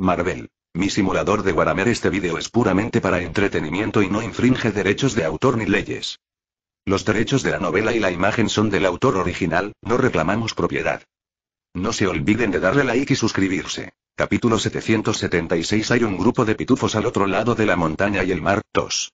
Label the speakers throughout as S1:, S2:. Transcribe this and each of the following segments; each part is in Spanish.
S1: Marvel. Mi simulador de Guaramer. este vídeo es puramente para entretenimiento y no infringe derechos de autor ni leyes. Los derechos de la novela y la imagen son del autor original, no reclamamos propiedad. No se olviden de darle like y suscribirse. Capítulo 776 Hay un grupo de pitufos al otro lado de la montaña y el mar, tos.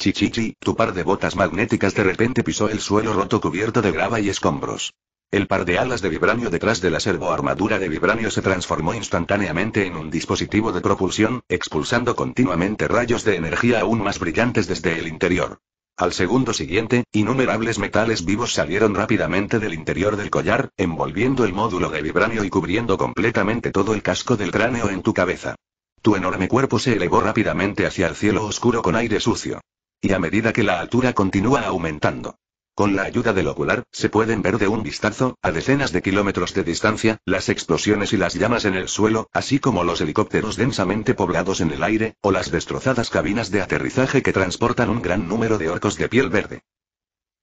S1: Chichichi, tu par de botas magnéticas de repente pisó el suelo roto cubierto de grava y escombros. El par de alas de vibranio detrás de la servoarmadura de vibranio se transformó instantáneamente en un dispositivo de propulsión, expulsando continuamente rayos de energía aún más brillantes desde el interior. Al segundo siguiente, innumerables metales vivos salieron rápidamente del interior del collar, envolviendo el módulo de vibranio y cubriendo completamente todo el casco del cráneo en tu cabeza. Tu enorme cuerpo se elevó rápidamente hacia el cielo oscuro con aire sucio. Y a medida que la altura continúa aumentando, con la ayuda del ocular, se pueden ver de un vistazo, a decenas de kilómetros de distancia, las explosiones y las llamas en el suelo, así como los helicópteros densamente poblados en el aire, o las destrozadas cabinas de aterrizaje que transportan un gran número de orcos de piel verde.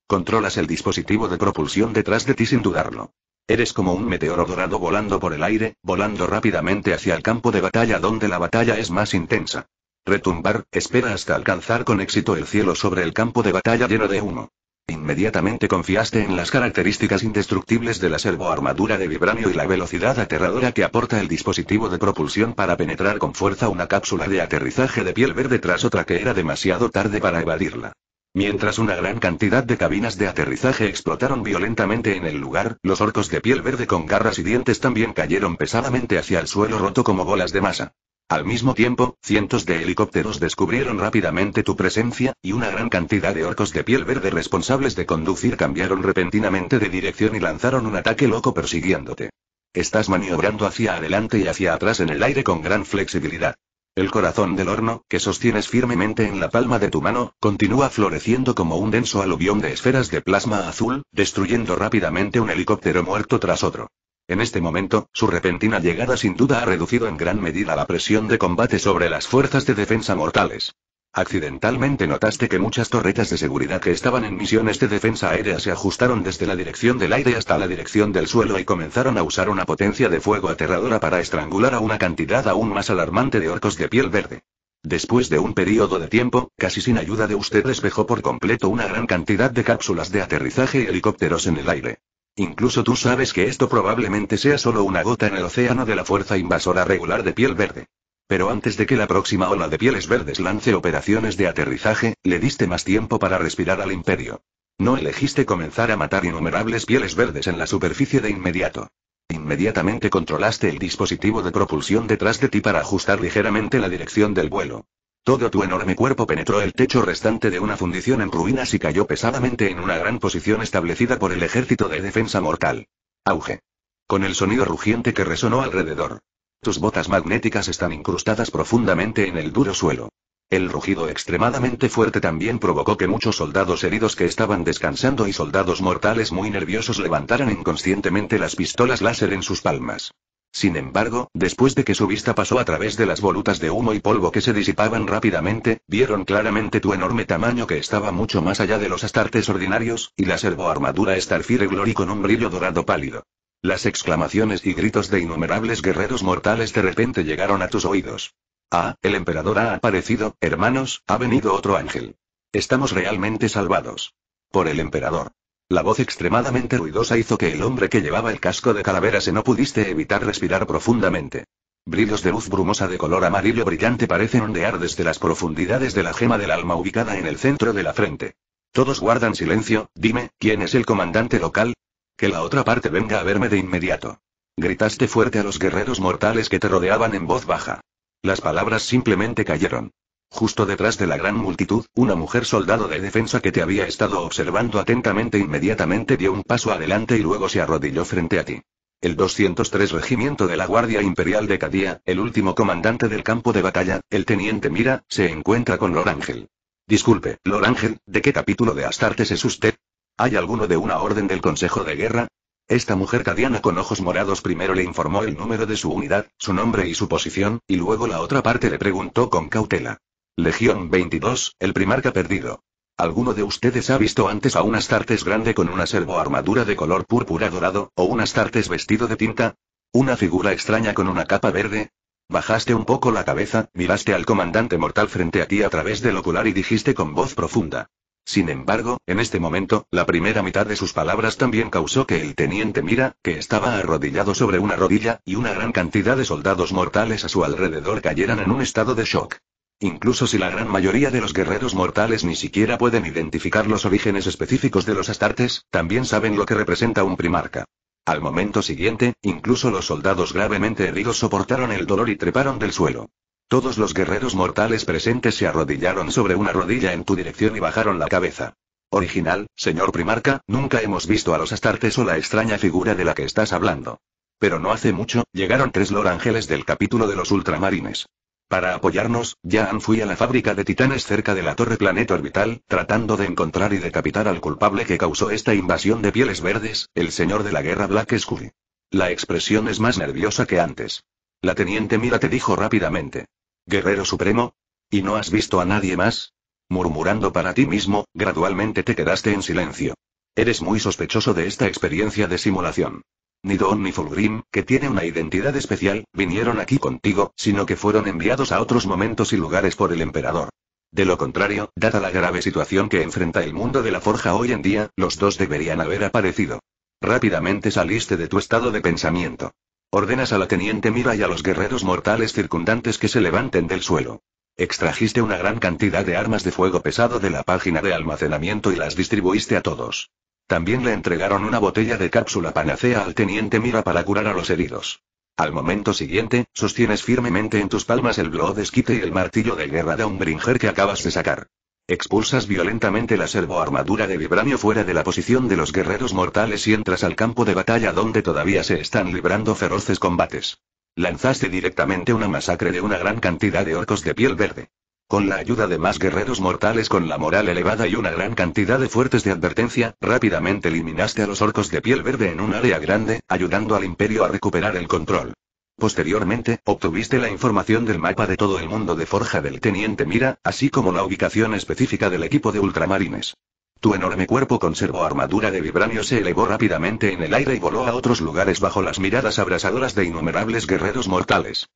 S1: Controlas el dispositivo de propulsión detrás de ti sin dudarlo. Eres como un meteoro dorado volando por el aire, volando rápidamente hacia el campo de batalla donde la batalla es más intensa. Retumbar, espera hasta alcanzar con éxito el cielo sobre el campo de batalla lleno de humo. Inmediatamente confiaste en las características indestructibles de la armadura de vibranio y la velocidad aterradora que aporta el dispositivo de propulsión para penetrar con fuerza una cápsula de aterrizaje de piel verde tras otra que era demasiado tarde para evadirla. Mientras una gran cantidad de cabinas de aterrizaje explotaron violentamente en el lugar, los orcos de piel verde con garras y dientes también cayeron pesadamente hacia el suelo roto como bolas de masa. Al mismo tiempo, cientos de helicópteros descubrieron rápidamente tu presencia, y una gran cantidad de orcos de piel verde responsables de conducir cambiaron repentinamente de dirección y lanzaron un ataque loco persiguiéndote. Estás maniobrando hacia adelante y hacia atrás en el aire con gran flexibilidad. El corazón del horno, que sostienes firmemente en la palma de tu mano, continúa floreciendo como un denso aluvión de esferas de plasma azul, destruyendo rápidamente un helicóptero muerto tras otro. En este momento, su repentina llegada sin duda ha reducido en gran medida la presión de combate sobre las fuerzas de defensa mortales. Accidentalmente notaste que muchas torretas de seguridad que estaban en misiones de defensa aérea se ajustaron desde la dirección del aire hasta la dirección del suelo y comenzaron a usar una potencia de fuego aterradora para estrangular a una cantidad aún más alarmante de orcos de piel verde. Después de un periodo de tiempo, casi sin ayuda de usted despejó por completo una gran cantidad de cápsulas de aterrizaje y helicópteros en el aire. Incluso tú sabes que esto probablemente sea solo una gota en el océano de la fuerza invasora regular de piel verde. Pero antes de que la próxima ola de pieles verdes lance operaciones de aterrizaje, le diste más tiempo para respirar al imperio. No elegiste comenzar a matar innumerables pieles verdes en la superficie de inmediato. Inmediatamente controlaste el dispositivo de propulsión detrás de ti para ajustar ligeramente la dirección del vuelo. Todo tu enorme cuerpo penetró el techo restante de una fundición en ruinas y cayó pesadamente en una gran posición establecida por el ejército de defensa mortal. Auge. Con el sonido rugiente que resonó alrededor. Tus botas magnéticas están incrustadas profundamente en el duro suelo. El rugido extremadamente fuerte también provocó que muchos soldados heridos que estaban descansando y soldados mortales muy nerviosos levantaran inconscientemente las pistolas láser en sus palmas. Sin embargo, después de que su vista pasó a través de las volutas de humo y polvo que se disipaban rápidamente, vieron claramente tu enorme tamaño que estaba mucho más allá de los astartes ordinarios, y la servoarmadura Starfire Glory con un brillo dorado pálido. Las exclamaciones y gritos de innumerables guerreros mortales de repente llegaron a tus oídos. Ah, el emperador ha aparecido, hermanos, ha venido otro ángel. Estamos realmente salvados. Por el emperador. La voz extremadamente ruidosa hizo que el hombre que llevaba el casco de calavera se no pudiste evitar respirar profundamente. Brillos de luz brumosa de color amarillo brillante parecen ondear desde las profundidades de la gema del alma ubicada en el centro de la frente. Todos guardan silencio, dime, ¿quién es el comandante local? Que la otra parte venga a verme de inmediato. Gritaste fuerte a los guerreros mortales que te rodeaban en voz baja. Las palabras simplemente cayeron. Justo detrás de la gran multitud, una mujer soldado de defensa que te había estado observando atentamente inmediatamente dio un paso adelante y luego se arrodilló frente a ti. El 203 Regimiento de la Guardia Imperial de Cadía, el último comandante del campo de batalla, el teniente Mira, se encuentra con Lorángel. Disculpe, Lorángel, ¿de qué capítulo de Astartes es usted? ¿Hay alguno de una orden del Consejo de Guerra? Esta mujer cadiana con ojos morados primero le informó el número de su unidad, su nombre y su posición, y luego la otra parte le preguntó con cautela. Legión 22, el primarca perdido. ¿Alguno de ustedes ha visto antes a un Astartes grande con una servoarmadura armadura de color púrpura dorado, o un Astartes vestido de tinta? ¿Una figura extraña con una capa verde? Bajaste un poco la cabeza, miraste al comandante mortal frente a ti a través del ocular y dijiste con voz profunda. Sin embargo, en este momento, la primera mitad de sus palabras también causó que el teniente Mira, que estaba arrodillado sobre una rodilla, y una gran cantidad de soldados mortales a su alrededor cayeran en un estado de shock. Incluso si la gran mayoría de los guerreros mortales ni siquiera pueden identificar los orígenes específicos de los astartes, también saben lo que representa un primarca. Al momento siguiente, incluso los soldados gravemente heridos soportaron el dolor y treparon del suelo. Todos los guerreros mortales presentes se arrodillaron sobre una rodilla en tu dirección y bajaron la cabeza. Original, señor primarca, nunca hemos visto a los astartes o la extraña figura de la que estás hablando. Pero no hace mucho, llegaron tres lorángeles del capítulo de los ultramarines. Para apoyarnos, han fui a la fábrica de titanes cerca de la torre Planeta Orbital, tratando de encontrar y decapitar al culpable que causó esta invasión de pieles verdes, el señor de la guerra Black Scooby. La expresión es más nerviosa que antes. La teniente Mira te dijo rápidamente. Guerrero Supremo. ¿Y no has visto a nadie más? Murmurando para ti mismo, gradualmente te quedaste en silencio. Eres muy sospechoso de esta experiencia de simulación. Ni Don ni Fulgrim, que tiene una identidad especial, vinieron aquí contigo, sino que fueron enviados a otros momentos y lugares por el emperador. De lo contrario, dada la grave situación que enfrenta el mundo de la forja hoy en día, los dos deberían haber aparecido. Rápidamente saliste de tu estado de pensamiento. Ordenas a la teniente Mira y a los guerreros mortales circundantes que se levanten del suelo. Extrajiste una gran cantidad de armas de fuego pesado de la página de almacenamiento y las distribuiste a todos. También le entregaron una botella de cápsula panacea al teniente Mira para curar a los heridos. Al momento siguiente, sostienes firmemente en tus palmas el globo desquite y el martillo de guerra de un bringer que acabas de sacar. Expulsas violentamente la servoarmadura de vibranio fuera de la posición de los guerreros mortales y entras al campo de batalla donde todavía se están librando feroces combates. Lanzaste directamente una masacre de una gran cantidad de orcos de piel verde. Con la ayuda de más guerreros mortales con la moral elevada y una gran cantidad de fuertes de advertencia, rápidamente eliminaste a los orcos de piel verde en un área grande, ayudando al imperio a recuperar el control. Posteriormente, obtuviste la información del mapa de todo el mundo de forja del teniente Mira, así como la ubicación específica del equipo de ultramarines. Tu enorme cuerpo conservó armadura de vibranio se elevó rápidamente en el aire y voló a otros lugares bajo las miradas abrasadoras de innumerables guerreros mortales.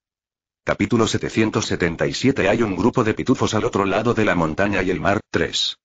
S1: Capítulo 777 Hay un grupo de pitufos al otro lado de la montaña y el mar, 3.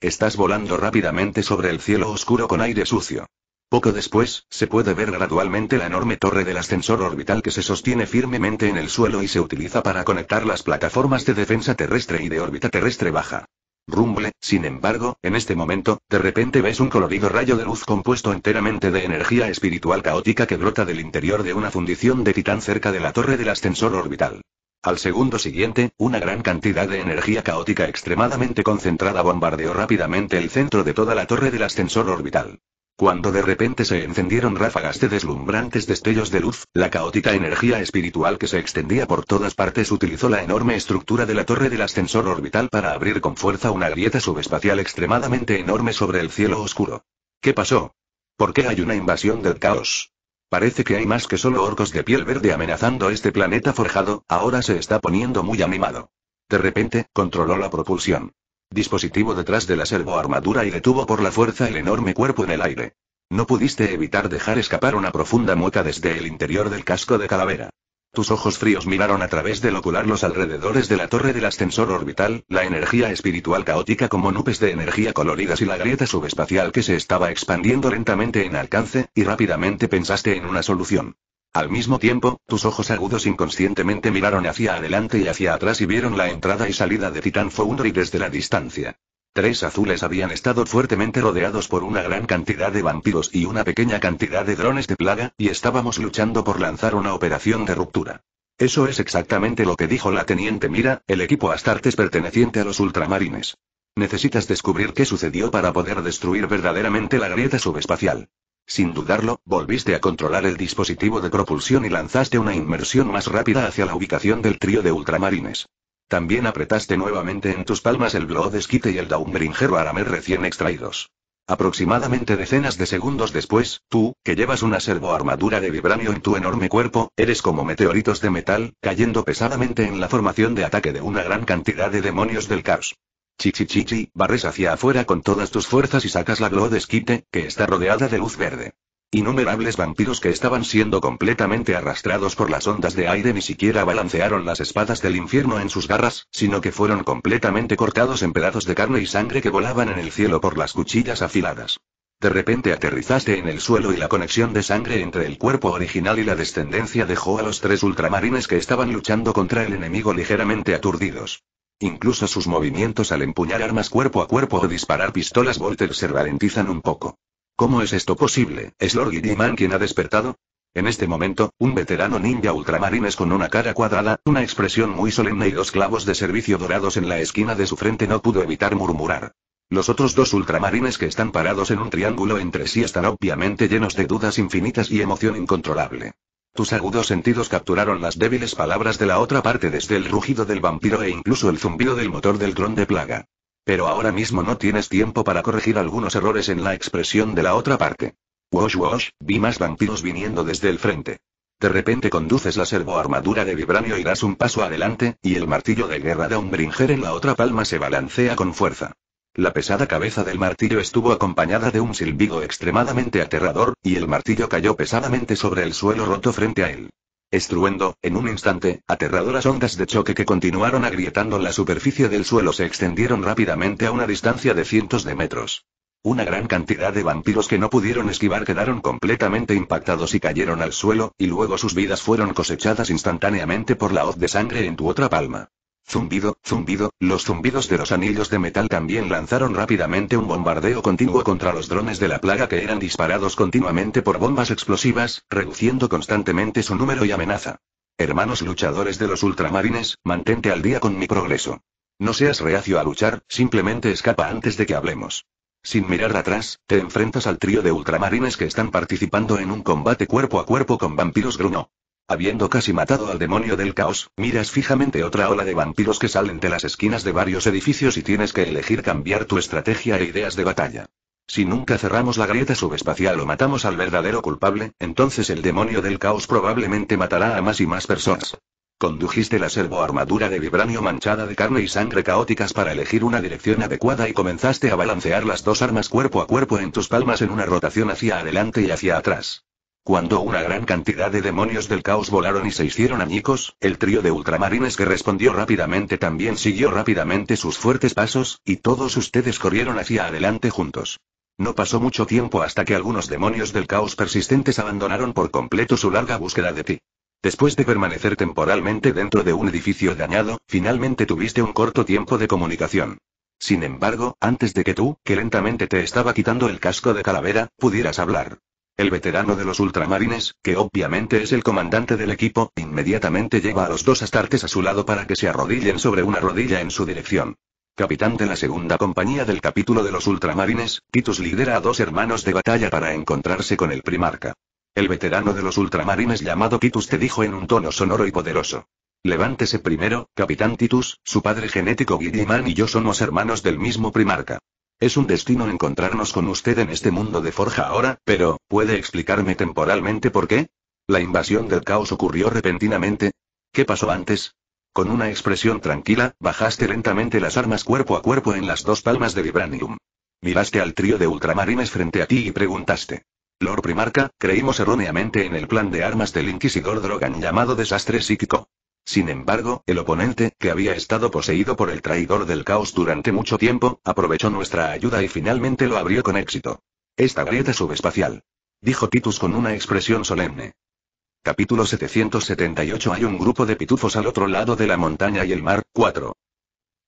S1: Estás volando rápidamente sobre el cielo oscuro con aire sucio. Poco después, se puede ver gradualmente la enorme torre del ascensor orbital que se sostiene firmemente en el suelo y se utiliza para conectar las plataformas de defensa terrestre y de órbita terrestre baja. Rumble, sin embargo, en este momento, de repente ves un colorido rayo de luz compuesto enteramente de energía espiritual caótica que brota del interior de una fundición de titán cerca de la torre del ascensor orbital. Al segundo siguiente, una gran cantidad de energía caótica extremadamente concentrada bombardeó rápidamente el centro de toda la torre del ascensor orbital. Cuando de repente se encendieron ráfagas de deslumbrantes destellos de luz, la caótica energía espiritual que se extendía por todas partes utilizó la enorme estructura de la torre del ascensor orbital para abrir con fuerza una grieta subespacial extremadamente enorme sobre el cielo oscuro. ¿Qué pasó? ¿Por qué hay una invasión del caos? Parece que hay más que solo orcos de piel verde amenazando este planeta forjado, ahora se está poniendo muy animado. De repente, controló la propulsión dispositivo detrás de la servoarmadura y detuvo por la fuerza el enorme cuerpo en el aire. No pudiste evitar dejar escapar una profunda mueca desde el interior del casco de calavera. Tus ojos fríos miraron a través del ocular los alrededores de la torre del ascensor orbital, la energía espiritual caótica como nubes de energía coloridas y la grieta subespacial que se estaba expandiendo lentamente en alcance, y rápidamente pensaste en una solución. Al mismo tiempo, tus ojos agudos inconscientemente miraron hacia adelante y hacia atrás y vieron la entrada y salida de Titan Foundry desde la distancia. Tres azules habían estado fuertemente rodeados por una gran cantidad de vampiros y una pequeña cantidad de drones de plaga, y estábamos luchando por lanzar una operación de ruptura. Eso es exactamente lo que dijo la teniente Mira, el equipo Astartes perteneciente a los ultramarines. Necesitas descubrir qué sucedió para poder destruir verdaderamente la grieta subespacial. Sin dudarlo, volviste a controlar el dispositivo de propulsión y lanzaste una inmersión más rápida hacia la ubicación del trío de ultramarines. También apretaste nuevamente en tus palmas el Blood Esquite y el Daumbringer Aramel recién extraídos. Aproximadamente decenas de segundos después, tú, que llevas una servoarmadura de vibranio en tu enorme cuerpo, eres como meteoritos de metal, cayendo pesadamente en la formación de ataque de una gran cantidad de demonios del caos. Chichichichi, barres hacia afuera con todas tus fuerzas y sacas la glow de esquite, que está rodeada de luz verde. Innumerables vampiros que estaban siendo completamente arrastrados por las ondas de aire ni siquiera balancearon las espadas del infierno en sus garras, sino que fueron completamente cortados en pedazos de carne y sangre que volaban en el cielo por las cuchillas afiladas. De repente aterrizaste en el suelo y la conexión de sangre entre el cuerpo original y la descendencia dejó a los tres ultramarines que estaban luchando contra el enemigo ligeramente aturdidos. Incluso sus movimientos al empuñar armas cuerpo a cuerpo o disparar pistolas Volter se ralentizan un poco. ¿Cómo es esto posible? ¿Es Lord Guilliman quien ha despertado? En este momento, un veterano ninja ultramarines con una cara cuadrada, una expresión muy solemne y dos clavos de servicio dorados en la esquina de su frente no pudo evitar murmurar. Los otros dos ultramarines que están parados en un triángulo entre sí están obviamente llenos de dudas infinitas y emoción incontrolable. Tus agudos sentidos capturaron las débiles palabras de la otra parte desde el rugido del vampiro e incluso el zumbido del motor del dron de plaga. Pero ahora mismo no tienes tiempo para corregir algunos errores en la expresión de la otra parte. Wash wash, vi más vampiros viniendo desde el frente. De repente conduces la servoarmadura de vibranio y das un paso adelante, y el martillo de guerra de Umbringer en la otra palma se balancea con fuerza. La pesada cabeza del martillo estuvo acompañada de un silbido extremadamente aterrador, y el martillo cayó pesadamente sobre el suelo roto frente a él. Estruendo, en un instante, aterradoras ondas de choque que continuaron agrietando la superficie del suelo se extendieron rápidamente a una distancia de cientos de metros. Una gran cantidad de vampiros que no pudieron esquivar quedaron completamente impactados y cayeron al suelo, y luego sus vidas fueron cosechadas instantáneamente por la hoz de sangre en tu otra palma. Zumbido, zumbido, los zumbidos de los anillos de metal también lanzaron rápidamente un bombardeo continuo contra los drones de la plaga que eran disparados continuamente por bombas explosivas, reduciendo constantemente su número y amenaza. Hermanos luchadores de los ultramarines, mantente al día con mi progreso. No seas reacio a luchar, simplemente escapa antes de que hablemos. Sin mirar atrás, te enfrentas al trío de ultramarines que están participando en un combate cuerpo a cuerpo con vampiros Gruno. Habiendo casi matado al demonio del caos, miras fijamente otra ola de vampiros que salen de las esquinas de varios edificios y tienes que elegir cambiar tu estrategia e ideas de batalla. Si nunca cerramos la grieta subespacial o matamos al verdadero culpable, entonces el demonio del caos probablemente matará a más y más personas. Condujiste la servoarmadura de vibranio manchada de carne y sangre caóticas para elegir una dirección adecuada y comenzaste a balancear las dos armas cuerpo a cuerpo en tus palmas en una rotación hacia adelante y hacia atrás. Cuando una gran cantidad de demonios del caos volaron y se hicieron añicos, el trío de ultramarines que respondió rápidamente también siguió rápidamente sus fuertes pasos, y todos ustedes corrieron hacia adelante juntos. No pasó mucho tiempo hasta que algunos demonios del caos persistentes abandonaron por completo su larga búsqueda de ti. Después de permanecer temporalmente dentro de un edificio dañado, finalmente tuviste un corto tiempo de comunicación. Sin embargo, antes de que tú, que lentamente te estaba quitando el casco de calavera, pudieras hablar. El veterano de los ultramarines, que obviamente es el comandante del equipo, inmediatamente lleva a los dos astartes a su lado para que se arrodillen sobre una rodilla en su dirección. Capitán de la segunda compañía del capítulo de los ultramarines, Titus lidera a dos hermanos de batalla para encontrarse con el primarca. El veterano de los ultramarines llamado Titus te dijo en un tono sonoro y poderoso. Levántese primero, capitán Titus, su padre genético Guidi-Man y yo somos hermanos del mismo primarca. Es un destino encontrarnos con usted en este mundo de forja ahora, pero, ¿puede explicarme temporalmente por qué? ¿La invasión del caos ocurrió repentinamente? ¿Qué pasó antes? Con una expresión tranquila, bajaste lentamente las armas cuerpo a cuerpo en las dos palmas de Vibranium. Miraste al trío de ultramarines frente a ti y preguntaste. Lord Primarca, creímos erróneamente en el plan de armas del inquisidor Drogan llamado desastre psíquico. Sin embargo, el oponente, que había estado poseído por el traidor del caos durante mucho tiempo, aprovechó nuestra ayuda y finalmente lo abrió con éxito. Esta grieta subespacial. Dijo Titus con una expresión solemne. Capítulo 778 Hay un grupo de pitufos al otro lado de la montaña y el mar, 4.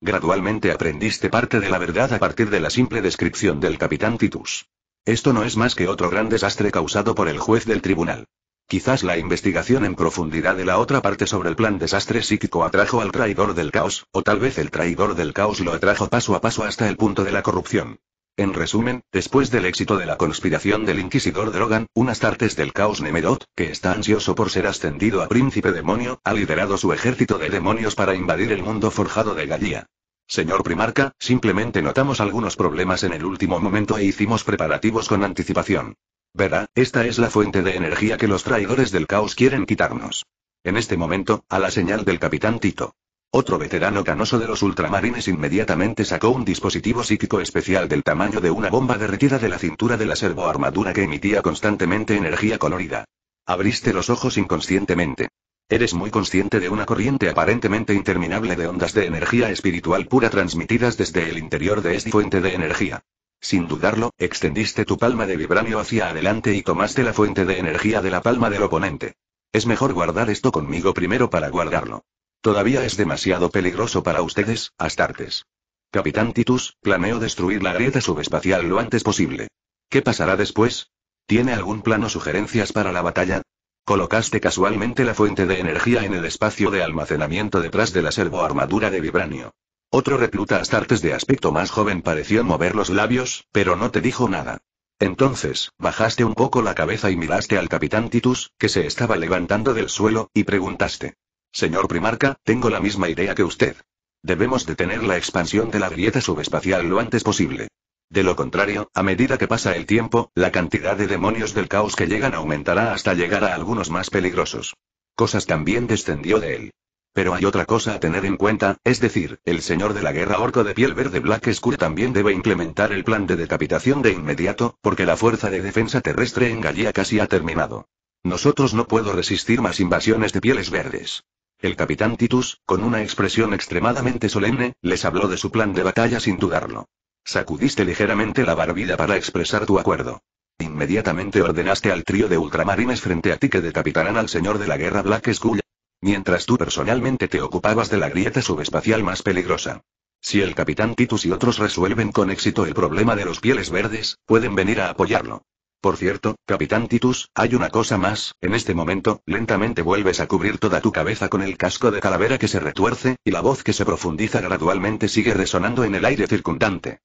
S1: Gradualmente aprendiste parte de la verdad a partir de la simple descripción del capitán Titus. Esto no es más que otro gran desastre causado por el juez del tribunal. Quizás la investigación en profundidad de la otra parte sobre el plan desastre psíquico atrajo al traidor del caos, o tal vez el traidor del caos lo atrajo paso a paso hasta el punto de la corrupción. En resumen, después del éxito de la conspiración del inquisidor Drogan, unas tartes del caos Nemeroth, que está ansioso por ser ascendido a príncipe demonio, ha liderado su ejército de demonios para invadir el mundo forjado de Galia. Señor Primarca, simplemente notamos algunos problemas en el último momento e hicimos preparativos con anticipación. Verá, esta es la fuente de energía que los traidores del caos quieren quitarnos. En este momento, a la señal del capitán Tito. Otro veterano canoso de los ultramarines inmediatamente sacó un dispositivo psíquico especial del tamaño de una bomba derretida de la cintura de la servoarmadura que emitía constantemente energía colorida. Abriste los ojos inconscientemente. Eres muy consciente de una corriente aparentemente interminable de ondas de energía espiritual pura transmitidas desde el interior de esta fuente de energía. Sin dudarlo, extendiste tu palma de vibranio hacia adelante y tomaste la fuente de energía de la palma del oponente. Es mejor guardar esto conmigo primero para guardarlo. Todavía es demasiado peligroso para ustedes, Astartes. Capitán Titus, planeo destruir la grieta subespacial lo antes posible. ¿Qué pasará después? ¿Tiene algún plano o sugerencias para la batalla? Colocaste casualmente la fuente de energía en el espacio de almacenamiento detrás de la servoarmadura de vibranio. Otro recluta Astartes de aspecto más joven pareció mover los labios, pero no te dijo nada. Entonces, bajaste un poco la cabeza y miraste al capitán Titus, que se estaba levantando del suelo, y preguntaste. Señor Primarca, tengo la misma idea que usted. Debemos detener la expansión de la grieta subespacial lo antes posible. De lo contrario, a medida que pasa el tiempo, la cantidad de demonios del caos que llegan aumentará hasta llegar a algunos más peligrosos. Cosas también descendió de él. Pero hay otra cosa a tener en cuenta, es decir, el señor de la guerra orco de piel verde Black Skull también debe implementar el plan de decapitación de inmediato, porque la fuerza de defensa terrestre en Galia casi ha terminado. Nosotros no puedo resistir más invasiones de pieles verdes. El capitán Titus, con una expresión extremadamente solemne, les habló de su plan de batalla sin dudarlo. Sacudiste ligeramente la barbilla para expresar tu acuerdo. Inmediatamente ordenaste al trío de ultramarines frente a ti que decapitarán al señor de la guerra Black Skull, Mientras tú personalmente te ocupabas de la grieta subespacial más peligrosa. Si el capitán Titus y otros resuelven con éxito el problema de los pieles verdes, pueden venir a apoyarlo. Por cierto, capitán Titus, hay una cosa más, en este momento, lentamente vuelves a cubrir toda tu cabeza con el casco de calavera que se retuerce, y la voz que se profundiza gradualmente sigue resonando en el aire circundante.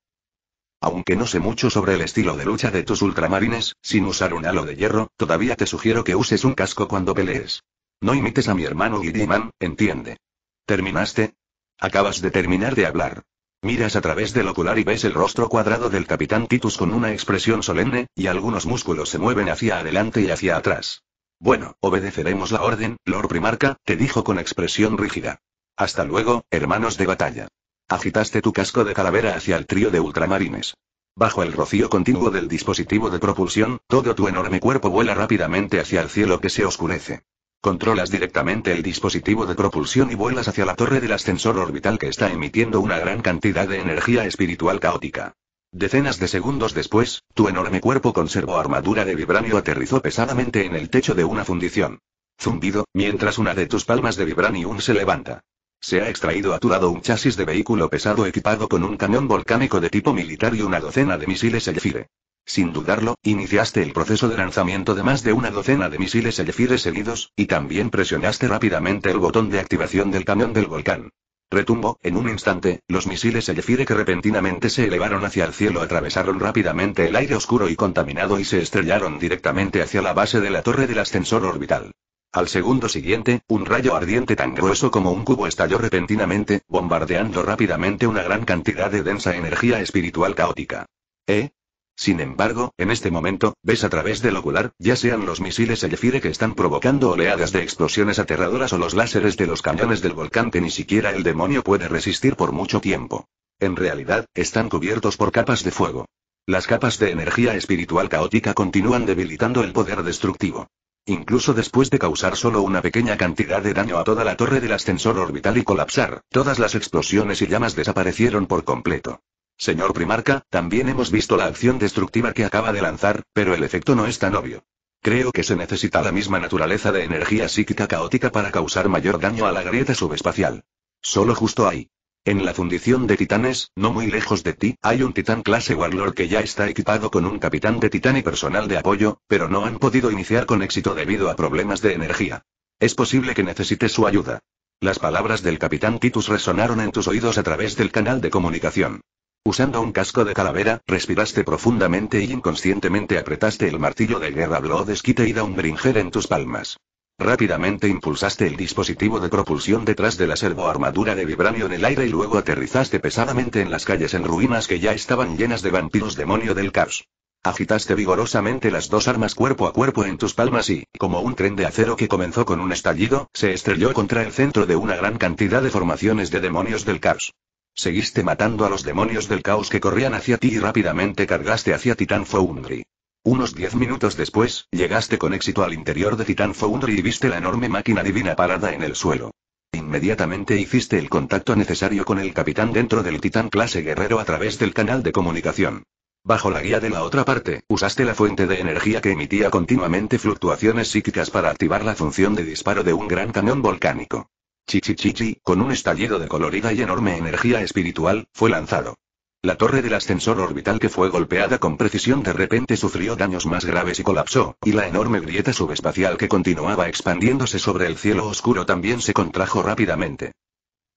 S1: Aunque no sé mucho sobre el estilo de lucha de tus ultramarines, sin usar un halo de hierro, todavía te sugiero que uses un casco cuando pelees. No imites a mi hermano Guilliman, entiende. ¿Terminaste? Acabas de terminar de hablar. Miras a través del ocular y ves el rostro cuadrado del capitán Titus con una expresión solemne, y algunos músculos se mueven hacia adelante y hacia atrás. Bueno, obedeceremos la orden, Lord Primarca, te dijo con expresión rígida. Hasta luego, hermanos de batalla. Agitaste tu casco de calavera hacia el trío de ultramarines. Bajo el rocío continuo del dispositivo de propulsión, todo tu enorme cuerpo vuela rápidamente hacia el cielo que se oscurece. Controlas directamente el dispositivo de propulsión y vuelas hacia la torre del ascensor orbital que está emitiendo una gran cantidad de energía espiritual caótica. Decenas de segundos después, tu enorme cuerpo conservó armadura de vibranio aterrizó pesadamente en el techo de una fundición. Zumbido, mientras una de tus palmas de vibranium se levanta. Se ha extraído a tu lado un chasis de vehículo pesado equipado con un cañón volcánico de tipo militar y una docena de misiles Elfire. Sin dudarlo, iniciaste el proceso de lanzamiento de más de una docena de misiles Elefire seguidos, y también presionaste rápidamente el botón de activación del camión del volcán. Retumbo, en un instante, los misiles Elefire que repentinamente se elevaron hacia el cielo atravesaron rápidamente el aire oscuro y contaminado y se estrellaron directamente hacia la base de la torre del ascensor orbital. Al segundo siguiente, un rayo ardiente tan grueso como un cubo estalló repentinamente, bombardeando rápidamente una gran cantidad de densa energía espiritual caótica. ¿Eh? Sin embargo, en este momento, ves a través del ocular, ya sean los misiles Elfire que están provocando oleadas de explosiones aterradoras o los láseres de los cañones del volcán que ni siquiera el demonio puede resistir por mucho tiempo. En realidad, están cubiertos por capas de fuego. Las capas de energía espiritual caótica continúan debilitando el poder destructivo. Incluso después de causar solo una pequeña cantidad de daño a toda la torre del ascensor orbital y colapsar, todas las explosiones y llamas desaparecieron por completo. Señor Primarca, también hemos visto la acción destructiva que acaba de lanzar, pero el efecto no es tan obvio. Creo que se necesita la misma naturaleza de energía psíquica caótica para causar mayor daño a la grieta subespacial. Solo justo ahí. En la fundición de titanes, no muy lejos de ti, hay un titán clase Warlord que ya está equipado con un capitán de titán y personal de apoyo, pero no han podido iniciar con éxito debido a problemas de energía. Es posible que necesite su ayuda. Las palabras del capitán Titus resonaron en tus oídos a través del canal de comunicación. Usando un casco de calavera, respiraste profundamente y inconscientemente apretaste el martillo de guerra desquite y da un Downbringer en tus palmas. Rápidamente impulsaste el dispositivo de propulsión detrás de la servoarmadura de vibranio en el aire y luego aterrizaste pesadamente en las calles en ruinas que ya estaban llenas de vampiros demonio del caos. Agitaste vigorosamente las dos armas cuerpo a cuerpo en tus palmas y, como un tren de acero que comenzó con un estallido, se estrelló contra el centro de una gran cantidad de formaciones de demonios del caos. Seguiste matando a los demonios del caos que corrían hacia ti y rápidamente cargaste hacia Titán Foundry. Unos diez minutos después, llegaste con éxito al interior de Titán Foundry y viste la enorme máquina divina parada en el suelo. Inmediatamente hiciste el contacto necesario con el capitán dentro del Titán clase guerrero a través del canal de comunicación. Bajo la guía de la otra parte, usaste la fuente de energía que emitía continuamente fluctuaciones psíquicas para activar la función de disparo de un gran cañón volcánico. Chichichichi, con un estallido de colorida y enorme energía espiritual, fue lanzado. La torre del ascensor orbital que fue golpeada con precisión de repente sufrió daños más graves y colapsó, y la enorme grieta subespacial que continuaba expandiéndose sobre el cielo oscuro también se contrajo rápidamente.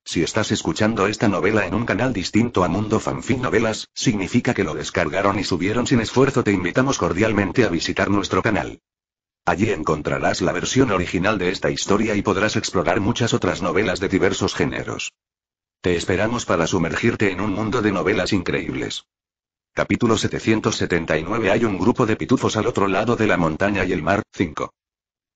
S1: Si estás escuchando esta novela en un canal distinto a Mundo Fanfic Novelas, significa que lo descargaron y subieron sin esfuerzo. Te invitamos cordialmente a visitar nuestro canal. Allí encontrarás la versión original de esta historia y podrás explorar muchas otras novelas de diversos géneros. Te esperamos para sumergirte en un mundo de novelas increíbles. Capítulo 779 Hay un grupo de pitufos al otro lado de la montaña y el mar, 5.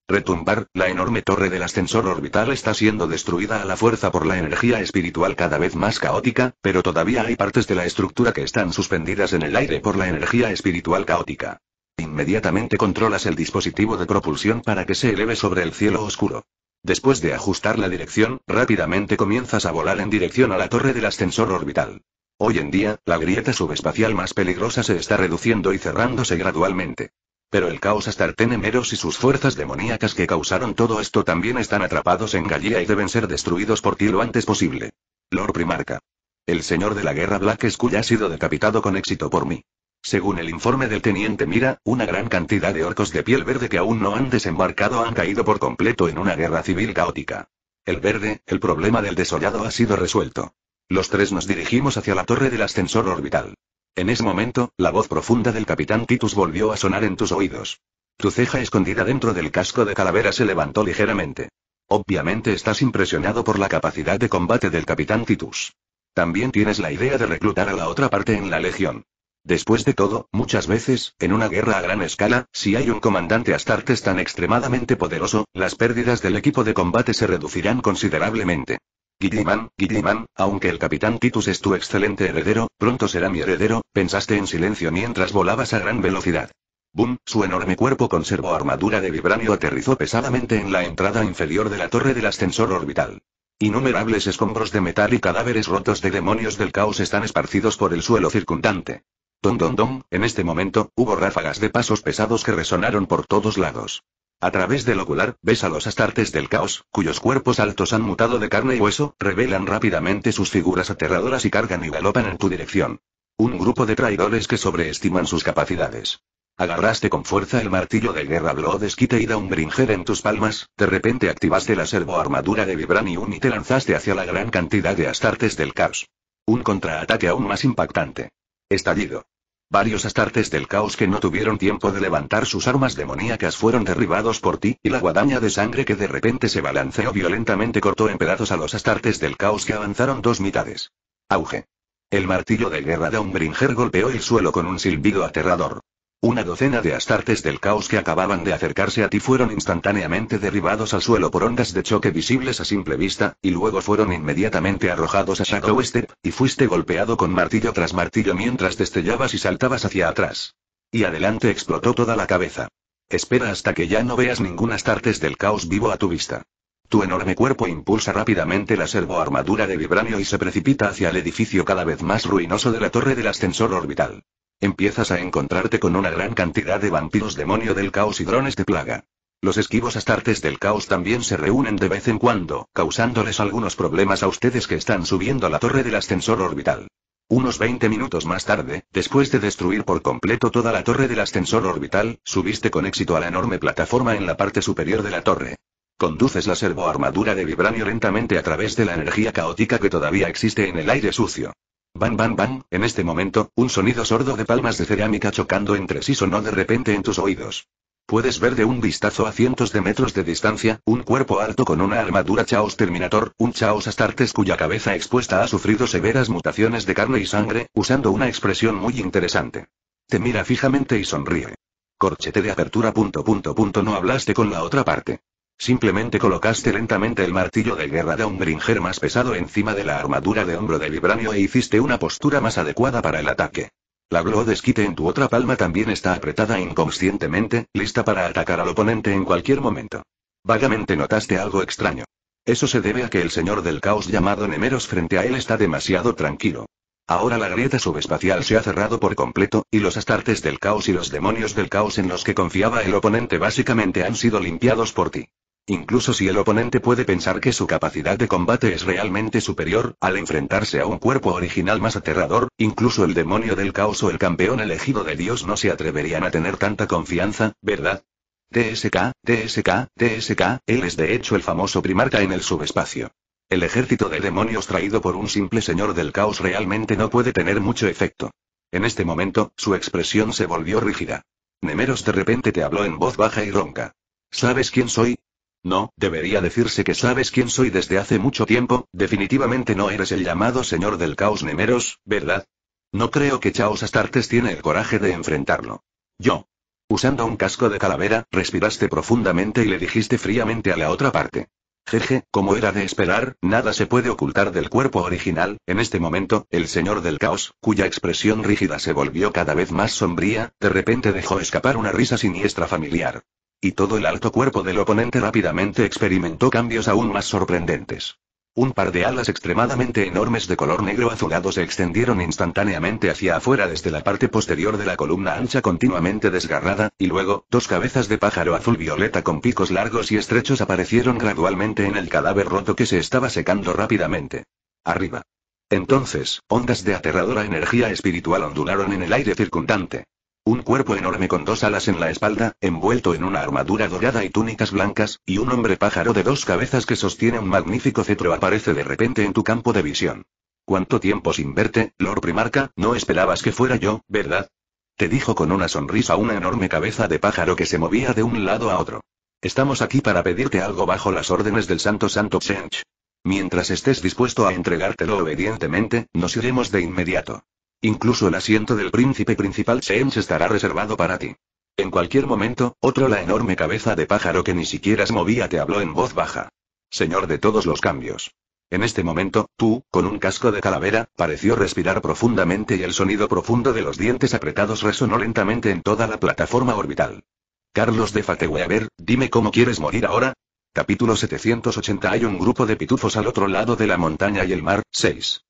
S1: Retumbar, la enorme torre del ascensor orbital está siendo destruida a la fuerza por la energía espiritual cada vez más caótica, pero todavía hay partes de la estructura que están suspendidas en el aire por la energía espiritual caótica. Inmediatamente controlas el dispositivo de propulsión para que se eleve sobre el cielo oscuro. Después de ajustar la dirección, rápidamente comienzas a volar en dirección a la torre del ascensor orbital. Hoy en día, la grieta subespacial más peligrosa se está reduciendo y cerrándose gradualmente. Pero el caos Astartenemeros y sus fuerzas demoníacas que causaron todo esto también están atrapados en Gallia y deben ser destruidos por ti lo antes posible. Lord Primarca. El señor de la guerra Black Skull ha sido decapitado con éxito por mí. Según el informe del teniente Mira, una gran cantidad de orcos de piel verde que aún no han desembarcado han caído por completo en una guerra civil caótica. El verde, el problema del desollado ha sido resuelto. Los tres nos dirigimos hacia la torre del ascensor orbital. En ese momento, la voz profunda del capitán Titus volvió a sonar en tus oídos. Tu ceja escondida dentro del casco de calavera se levantó ligeramente. Obviamente estás impresionado por la capacidad de combate del capitán Titus. También tienes la idea de reclutar a la otra parte en la Legión. Después de todo, muchas veces, en una guerra a gran escala, si hay un comandante Astartes tan extremadamente poderoso, las pérdidas del equipo de combate se reducirán considerablemente. Guilliman, Guilliman, aunque el capitán Titus es tu excelente heredero, pronto será mi heredero, pensaste en silencio mientras volabas a gran velocidad. Boom, su enorme cuerpo conservó armadura de vibranio aterrizó pesadamente en la entrada inferior de la torre del ascensor orbital. Innumerables escombros de metal y cadáveres rotos de demonios del caos están esparcidos por el suelo circundante. Don don en este momento, hubo ráfagas de pasos pesados que resonaron por todos lados. A través del ocular, ves a los astartes del caos, cuyos cuerpos altos han mutado de carne y hueso, revelan rápidamente sus figuras aterradoras y cargan y galopan en tu dirección. Un grupo de traidores que sobreestiman sus capacidades. Agarraste con fuerza el martillo de guerra desquite y da un bringer en tus palmas, de repente activaste la servoarmadura de Vibranium y te lanzaste hacia la gran cantidad de astartes del caos. Un contraataque aún más impactante. Estallido. Varios astartes del caos que no tuvieron tiempo de levantar sus armas demoníacas fueron derribados por ti, y la guadaña de sangre que de repente se balanceó violentamente cortó en pedazos a los astartes del caos que avanzaron dos mitades. Auge. El martillo de guerra de Umbringer golpeó el suelo con un silbido aterrador. Una docena de astartes del caos que acababan de acercarse a ti fueron instantáneamente derribados al suelo por ondas de choque visibles a simple vista, y luego fueron inmediatamente arrojados a Shadow Step, y fuiste golpeado con martillo tras martillo mientras destellabas y saltabas hacia atrás. Y adelante explotó toda la cabeza. Espera hasta que ya no veas ningún astartes del caos vivo a tu vista. Tu enorme cuerpo impulsa rápidamente la servoarmadura de vibranio y se precipita hacia el edificio cada vez más ruinoso de la torre del ascensor orbital empiezas a encontrarte con una gran cantidad de vampiros demonio del caos y drones de plaga. Los esquivos astartes del caos también se reúnen de vez en cuando, causándoles algunos problemas a ustedes que están subiendo a la torre del ascensor orbital. Unos 20 minutos más tarde, después de destruir por completo toda la torre del ascensor orbital, subiste con éxito a la enorme plataforma en la parte superior de la torre. Conduces la servoarmadura de vibranio lentamente a través de la energía caótica que todavía existe en el aire sucio. Bam bam bam, en este momento, un sonido sordo de palmas de cerámica chocando entre sí sonó de repente en tus oídos. Puedes ver de un vistazo a cientos de metros de distancia, un cuerpo alto con una armadura Chaos Terminator, un Chaos Astartes cuya cabeza expuesta ha sufrido severas mutaciones de carne y sangre, usando una expresión muy interesante. Te mira fijamente y sonríe. Corchete de apertura. Punto, punto, punto, no hablaste con la otra parte. Simplemente colocaste lentamente el martillo de guerra de un bringer más pesado encima de la armadura de hombro de Vibranio e hiciste una postura más adecuada para el ataque. La Blood desquite en tu otra palma también está apretada inconscientemente, lista para atacar al oponente en cualquier momento. Vagamente notaste algo extraño. Eso se debe a que el señor del caos llamado Nemeros frente a él está demasiado tranquilo. Ahora la grieta subespacial se ha cerrado por completo, y los astartes del caos y los demonios del caos en los que confiaba el oponente básicamente han sido limpiados por ti incluso si el oponente puede pensar que su capacidad de combate es realmente superior, al enfrentarse a un cuerpo original más aterrador, incluso el demonio del caos o el campeón elegido de Dios no se atreverían a tener tanta confianza, ¿verdad? TSK, TSK, TSK, él es de hecho el famoso primarca en el subespacio. El ejército de demonios traído por un simple señor del caos realmente no puede tener mucho efecto. En este momento, su expresión se volvió rígida. Nemeros de repente te habló en voz baja y ronca. ¿Sabes quién soy? No, debería decirse que sabes quién soy desde hace mucho tiempo, definitivamente no eres el llamado señor del caos Nemeros, ¿verdad? No creo que Chaos Astartes tiene el coraje de enfrentarlo. Yo. Usando un casco de calavera, respiraste profundamente y le dijiste fríamente a la otra parte. Jeje, como era de esperar, nada se puede ocultar del cuerpo original, en este momento, el señor del caos, cuya expresión rígida se volvió cada vez más sombría, de repente dejó escapar una risa siniestra familiar. Y todo el alto cuerpo del oponente rápidamente experimentó cambios aún más sorprendentes. Un par de alas extremadamente enormes de color negro azulado se extendieron instantáneamente hacia afuera desde la parte posterior de la columna ancha continuamente desgarrada, y luego, dos cabezas de pájaro azul violeta con picos largos y estrechos aparecieron gradualmente en el cadáver roto que se estaba secando rápidamente. Arriba. Entonces, ondas de aterradora energía espiritual ondularon en el aire circundante. Un cuerpo enorme con dos alas en la espalda, envuelto en una armadura dorada y túnicas blancas, y un hombre pájaro de dos cabezas que sostiene un magnífico cetro aparece de repente en tu campo de visión. ¿Cuánto tiempo sin verte, Lord Primarca? No esperabas que fuera yo, ¿verdad? Te dijo con una sonrisa una enorme cabeza de pájaro que se movía de un lado a otro. Estamos aquí para pedirte algo bajo las órdenes del Santo Santo Sench. Mientras estés dispuesto a entregártelo obedientemente, nos iremos de inmediato. Incluso el asiento del príncipe principal Seems estará reservado para ti. En cualquier momento, otro la enorme cabeza de pájaro que ni siquiera se movía te habló en voz baja. Señor de todos los cambios. En este momento, tú, con un casco de calavera, pareció respirar profundamente y el sonido profundo de los dientes apretados resonó lentamente en toda la plataforma orbital. Carlos de ver, dime cómo quieres morir ahora. Capítulo 780 Hay un grupo de pitufos al otro lado de la montaña y el mar, 6.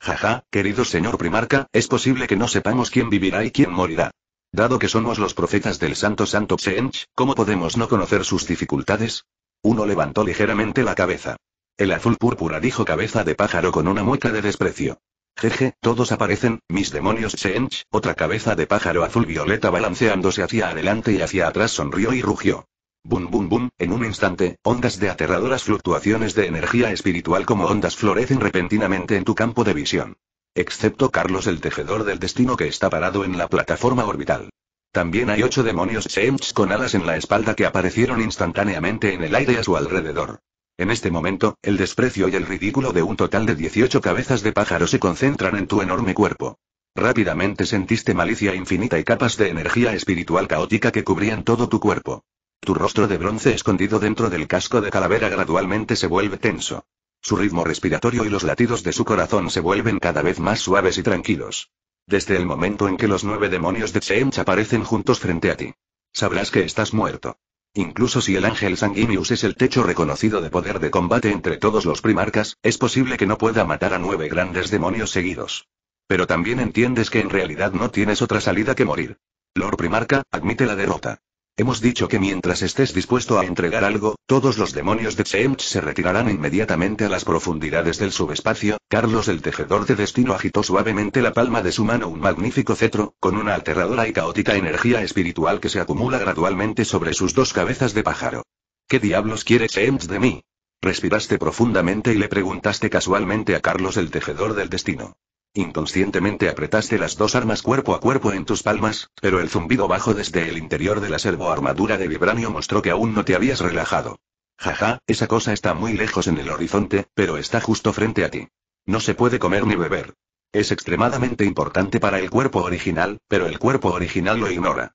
S1: Jaja, querido señor primarca, es posible que no sepamos quién vivirá y quién morirá. Dado que somos los profetas del Santo Santo Tsench, ¿cómo podemos no conocer sus dificultades? Uno levantó ligeramente la cabeza. El azul púrpura dijo cabeza de pájaro con una mueca de desprecio. Jeje, todos aparecen, mis demonios Sench, otra cabeza de pájaro azul violeta balanceándose hacia adelante y hacia atrás sonrió y rugió. Bum bum bum, en un instante, ondas de aterradoras fluctuaciones de energía espiritual como ondas florecen repentinamente en tu campo de visión. Excepto Carlos el tejedor del destino que está parado en la plataforma orbital. También hay ocho demonios Shemch con alas en la espalda que aparecieron instantáneamente en el aire a su alrededor. En este momento, el desprecio y el ridículo de un total de 18 cabezas de pájaro se concentran en tu enorme cuerpo. Rápidamente sentiste malicia infinita y capas de energía espiritual caótica que cubrían todo tu cuerpo. Tu rostro de bronce escondido dentro del casco de calavera gradualmente se vuelve tenso. Su ritmo respiratorio y los latidos de su corazón se vuelven cada vez más suaves y tranquilos. Desde el momento en que los nueve demonios de Chemch aparecen juntos frente a ti, sabrás que estás muerto. Incluso si el ángel sanguíneos es el techo reconocido de poder de combate entre todos los primarcas, es posible que no pueda matar a nueve grandes demonios seguidos. Pero también entiendes que en realidad no tienes otra salida que morir. Lord Primarca, admite la derrota. Hemos dicho que mientras estés dispuesto a entregar algo, todos los demonios de Tseemch se retirarán inmediatamente a las profundidades del subespacio. Carlos el Tejedor de Destino agitó suavemente la palma de su mano un magnífico cetro, con una aterradora y caótica energía espiritual que se acumula gradualmente sobre sus dos cabezas de pájaro. ¿Qué diablos quiere Tseemch de mí? Respiraste profundamente y le preguntaste casualmente a Carlos el Tejedor del Destino. Inconscientemente apretaste las dos armas cuerpo a cuerpo en tus palmas, pero el zumbido bajo desde el interior de la armadura de vibranio mostró que aún no te habías relajado. Jaja, esa cosa está muy lejos en el horizonte, pero está justo frente a ti. No se puede comer ni beber. Es extremadamente importante para el cuerpo original, pero el cuerpo original lo ignora.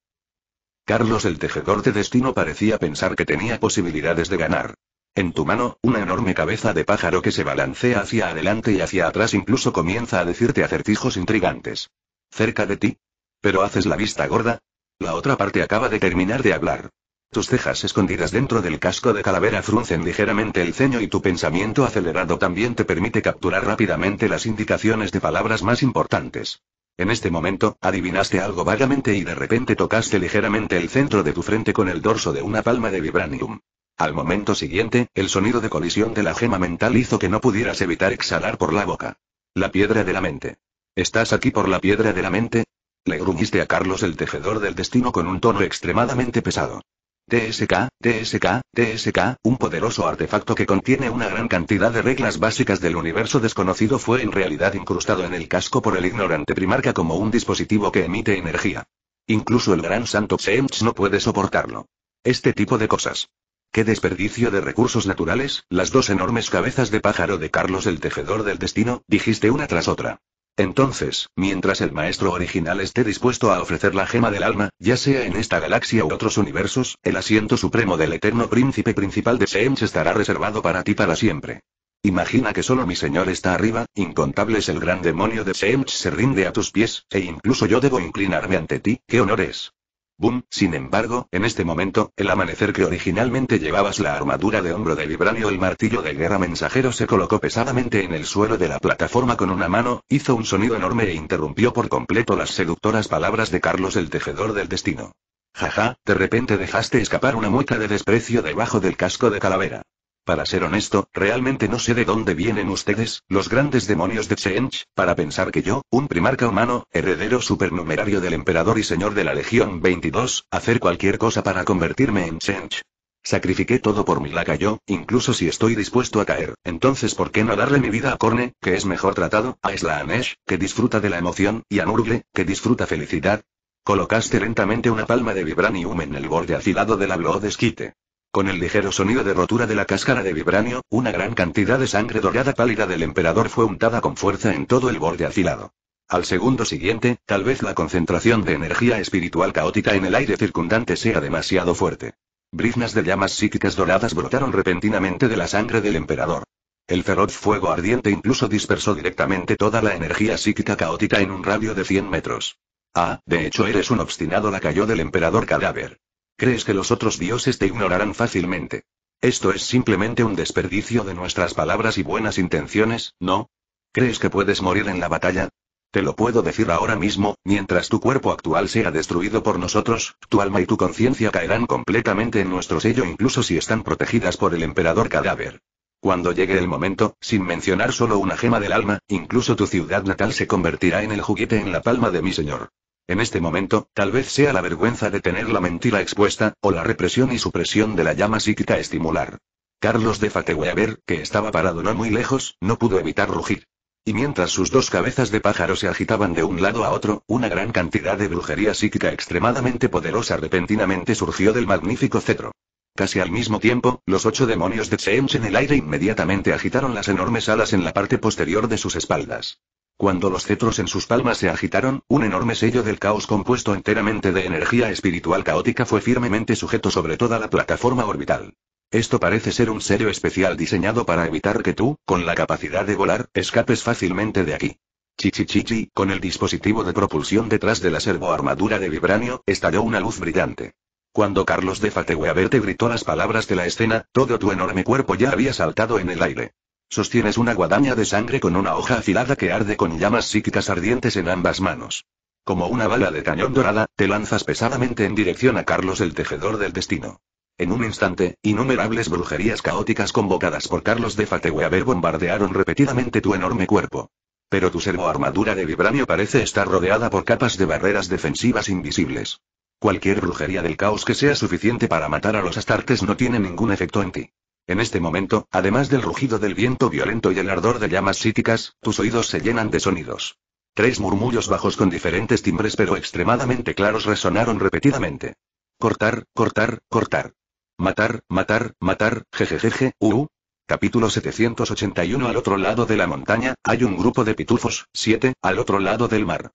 S1: Carlos el tejedor de destino parecía pensar que tenía posibilidades de ganar. En tu mano, una enorme cabeza de pájaro que se balancea hacia adelante y hacia atrás incluso comienza a decirte acertijos intrigantes. Cerca de ti. Pero haces la vista gorda. La otra parte acaba de terminar de hablar. Tus cejas escondidas dentro del casco de calavera fruncen ligeramente el ceño y tu pensamiento acelerado también te permite capturar rápidamente las indicaciones de palabras más importantes. En este momento, adivinaste algo vagamente y de repente tocaste ligeramente el centro de tu frente con el dorso de una palma de vibranium. Al momento siguiente, el sonido de colisión de la gema mental hizo que no pudieras evitar exhalar por la boca. La piedra de la mente. ¿Estás aquí por la piedra de la mente? Le gruñiste a Carlos el tejedor del destino con un tono extremadamente pesado. TSK, TSK, TSK, un poderoso artefacto que contiene una gran cantidad de reglas básicas del universo desconocido fue en realidad incrustado en el casco por el ignorante primarca como un dispositivo que emite energía. Incluso el gran santo Xemch no puede soportarlo. Este tipo de cosas. Qué desperdicio de recursos naturales, las dos enormes cabezas de pájaro de Carlos el Tejedor del Destino, dijiste una tras otra. Entonces, mientras el maestro original esté dispuesto a ofrecer la gema del alma, ya sea en esta galaxia u otros universos, el asiento supremo del eterno príncipe principal de Seems estará reservado para ti para siempre. Imagina que solo mi señor está arriba, incontables el gran demonio de Seems se rinde a tus pies, e incluso yo debo inclinarme ante ti, qué honor es. Boom, sin embargo, en este momento, el amanecer que originalmente llevabas la armadura de hombro de Vibranio el martillo de guerra mensajero se colocó pesadamente en el suelo de la plataforma con una mano, hizo un sonido enorme e interrumpió por completo las seductoras palabras de Carlos el tejedor del destino. Jaja, de repente dejaste escapar una mueca de desprecio debajo del casco de calavera. Para ser honesto, realmente no sé de dónde vienen ustedes, los grandes demonios de Chench, para pensar que yo, un primarca humano, heredero supernumerario del emperador y señor de la Legión 22, hacer cualquier cosa para convertirme en Chench. Sacrifiqué todo por mi yo, incluso si estoy dispuesto a caer, entonces ¿por qué no darle mi vida a Corne, que es mejor tratado, a Slaanesh, que disfruta de la emoción, y a Nurgle, que disfruta felicidad? Colocaste lentamente una palma de vibranium en el borde afilado de la de esquite. Con el ligero sonido de rotura de la cáscara de vibranio, una gran cantidad de sangre dorada pálida del emperador fue untada con fuerza en todo el borde afilado. Al segundo siguiente, tal vez la concentración de energía espiritual caótica en el aire circundante sea demasiado fuerte. Briznas de llamas psíquicas doradas brotaron repentinamente de la sangre del emperador. El feroz fuego ardiente incluso dispersó directamente toda la energía psíquica caótica en un radio de 100 metros. Ah, de hecho eres un obstinado la cayó del emperador cadáver crees que los otros dioses te ignorarán fácilmente. Esto es simplemente un desperdicio de nuestras palabras y buenas intenciones, ¿no? ¿Crees que puedes morir en la batalla? Te lo puedo decir ahora mismo, mientras tu cuerpo actual sea destruido por nosotros, tu alma y tu conciencia caerán completamente en nuestro sello incluso si están protegidas por el emperador cadáver. Cuando llegue el momento, sin mencionar solo una gema del alma, incluso tu ciudad natal se convertirá en el juguete en la palma de mi señor. En este momento, tal vez sea la vergüenza de tener la mentira expuesta, o la represión y supresión de la llama psíquica estimular. Carlos de Fateweaver, que estaba parado no muy lejos, no pudo evitar rugir. Y mientras sus dos cabezas de pájaro se agitaban de un lado a otro, una gran cantidad de brujería psíquica extremadamente poderosa repentinamente surgió del magnífico cetro. Casi al mismo tiempo, los ocho demonios de Tseemch en el aire inmediatamente agitaron las enormes alas en la parte posterior de sus espaldas. Cuando los cetros en sus palmas se agitaron, un enorme sello del caos compuesto enteramente de energía espiritual caótica fue firmemente sujeto sobre toda la plataforma orbital. Esto parece ser un sello especial diseñado para evitar que tú, con la capacidad de volar, escapes fácilmente de aquí. Chichichichi, con el dispositivo de propulsión detrás de la servoarmadura de vibranio, estalló una luz brillante. Cuando Carlos de te gritó las palabras de la escena, todo tu enorme cuerpo ya había saltado en el aire. Sostienes una guadaña de sangre con una hoja afilada que arde con llamas psíquicas ardientes en ambas manos. Como una bala de cañón dorada, te lanzas pesadamente en dirección a Carlos el Tejedor del Destino. En un instante, innumerables brujerías caóticas convocadas por Carlos de Fateweaver bombardearon repetidamente tu enorme cuerpo. Pero tu armadura de vibranio parece estar rodeada por capas de barreras defensivas invisibles. Cualquier brujería del caos que sea suficiente para matar a los astartes no tiene ningún efecto en ti. En este momento, además del rugido del viento violento y el ardor de llamas psíquicas, tus oídos se llenan de sonidos. Tres murmullos bajos con diferentes timbres pero extremadamente claros resonaron repetidamente. Cortar, cortar, cortar. Matar, matar, matar, jejejeje, uh. Capítulo 781 Al otro lado de la montaña, hay un grupo de pitufos, siete, al otro lado del mar.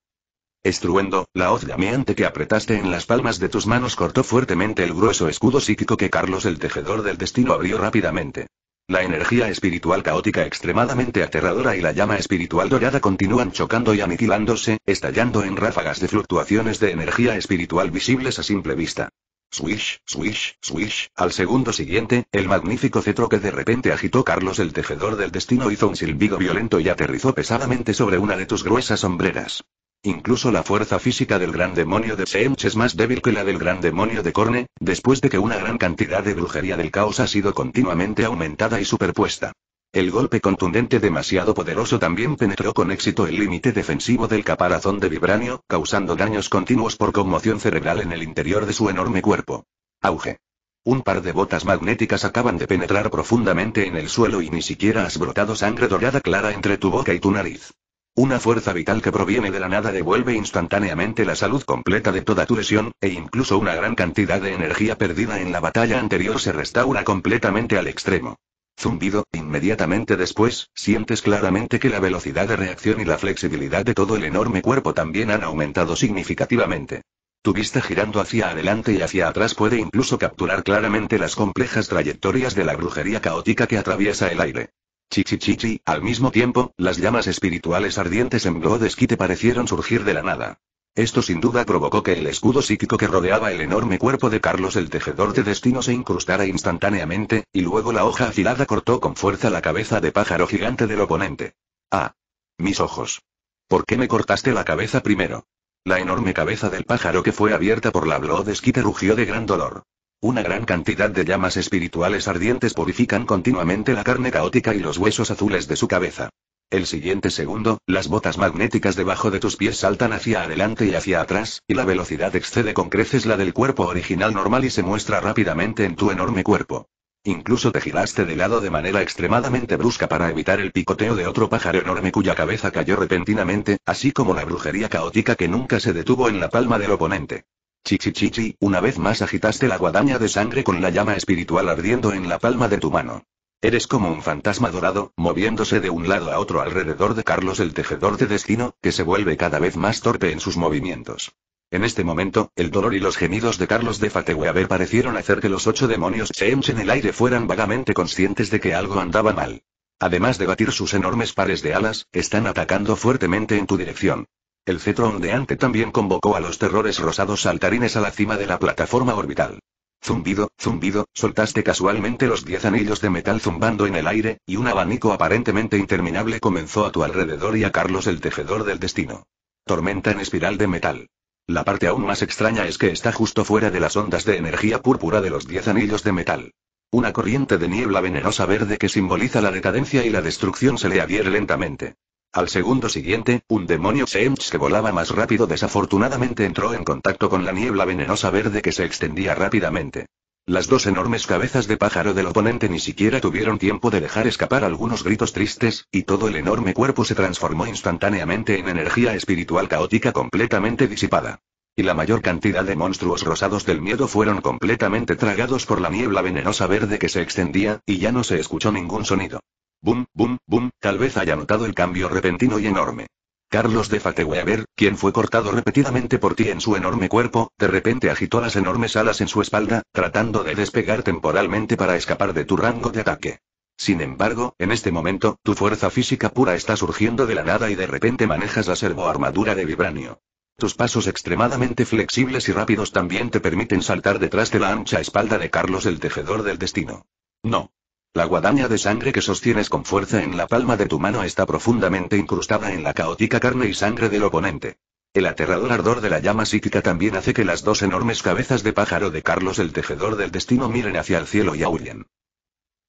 S1: Estruendo, la hoz llameante que apretaste en las palmas de tus manos cortó fuertemente el grueso escudo psíquico que Carlos el Tejedor del Destino abrió rápidamente. La energía espiritual caótica extremadamente aterradora y la llama espiritual dorada continúan chocando y aniquilándose, estallando en ráfagas de fluctuaciones de energía espiritual visibles a simple vista. Swish, swish, swish, al segundo siguiente, el magnífico cetro que de repente agitó Carlos el tejedor del destino hizo un silbido violento y aterrizó pesadamente sobre una de tus gruesas sombreras. Incluso la fuerza física del gran demonio de Seemch es más débil que la del gran demonio de Corne, después de que una gran cantidad de brujería del caos ha sido continuamente aumentada y superpuesta. El golpe contundente demasiado poderoso también penetró con éxito el límite defensivo del caparazón de Vibranio, causando daños continuos por conmoción cerebral en el interior de su enorme cuerpo. Auge. Un par de botas magnéticas acaban de penetrar profundamente en el suelo y ni siquiera has brotado sangre dorada clara entre tu boca y tu nariz. Una fuerza vital que proviene de la nada devuelve instantáneamente la salud completa de toda tu lesión, e incluso una gran cantidad de energía perdida en la batalla anterior se restaura completamente al extremo. Zumbido, inmediatamente después, sientes claramente que la velocidad de reacción y la flexibilidad de todo el enorme cuerpo también han aumentado significativamente. Tu vista girando hacia adelante y hacia atrás puede incluso capturar claramente las complejas trayectorias de la brujería caótica que atraviesa el aire. Chichichichi, al mismo tiempo, las llamas espirituales ardientes en Esquite parecieron surgir de la nada. Esto sin duda provocó que el escudo psíquico que rodeaba el enorme cuerpo de Carlos el tejedor de destino se incrustara instantáneamente, y luego la hoja afilada cortó con fuerza la cabeza de pájaro gigante del oponente. ¡Ah! Mis ojos. ¿Por qué me cortaste la cabeza primero? La enorme cabeza del pájaro que fue abierta por la Esquite rugió de gran dolor. Una gran cantidad de llamas espirituales ardientes purifican continuamente la carne caótica y los huesos azules de su cabeza. El siguiente segundo, las botas magnéticas debajo de tus pies saltan hacia adelante y hacia atrás, y la velocidad excede con creces la del cuerpo original normal y se muestra rápidamente en tu enorme cuerpo. Incluso te giraste de lado de manera extremadamente brusca para evitar el picoteo de otro pájaro enorme cuya cabeza cayó repentinamente, así como la brujería caótica que nunca se detuvo en la palma del oponente. Chichichichi, una vez más agitaste la guadaña de sangre con la llama espiritual ardiendo en la palma de tu mano. Eres como un fantasma dorado, moviéndose de un lado a otro alrededor de Carlos el tejedor de destino, que se vuelve cada vez más torpe en sus movimientos. En este momento, el dolor y los gemidos de Carlos de Fateweaver parecieron hacer que los ocho demonios se en el aire fueran vagamente conscientes de que algo andaba mal. Además de batir sus enormes pares de alas, están atacando fuertemente en tu dirección. El cetro ondeante también convocó a los terrores rosados saltarines a la cima de la plataforma orbital. Zumbido, zumbido, soltaste casualmente los diez anillos de metal zumbando en el aire, y un abanico aparentemente interminable comenzó a tu alrededor y a Carlos el tejedor del destino. Tormenta en espiral de metal. La parte aún más extraña es que está justo fuera de las ondas de energía púrpura de los diez anillos de metal. Una corriente de niebla venenosa verde que simboliza la decadencia y la destrucción se le adhiere lentamente. Al segundo siguiente, un demonio Seems que volaba más rápido desafortunadamente entró en contacto con la niebla venenosa verde que se extendía rápidamente. Las dos enormes cabezas de pájaro del oponente ni siquiera tuvieron tiempo de dejar escapar algunos gritos tristes, y todo el enorme cuerpo se transformó instantáneamente en energía espiritual caótica completamente disipada. Y la mayor cantidad de monstruos rosados del miedo fueron completamente tragados por la niebla venenosa verde que se extendía, y ya no se escuchó ningún sonido. Boom, boom, boom, tal vez haya notado el cambio repentino y enorme. Carlos de Fateweaver, quien fue cortado repetidamente por ti en su enorme cuerpo, de repente agitó las enormes alas en su espalda, tratando de despegar temporalmente para escapar de tu rango de ataque. Sin embargo, en este momento, tu fuerza física pura está surgiendo de la nada y de repente manejas la servoarmadura de vibranio. Tus pasos extremadamente flexibles y rápidos también te permiten saltar detrás de la ancha espalda de Carlos el Tejedor del Destino. No. La guadaña de sangre que sostienes con fuerza en la palma de tu mano está profundamente incrustada en la caótica carne y sangre del oponente. El aterrador ardor de la llama psíquica también hace que las dos enormes cabezas de pájaro de Carlos el Tejedor del Destino miren hacia el cielo y ahuyen.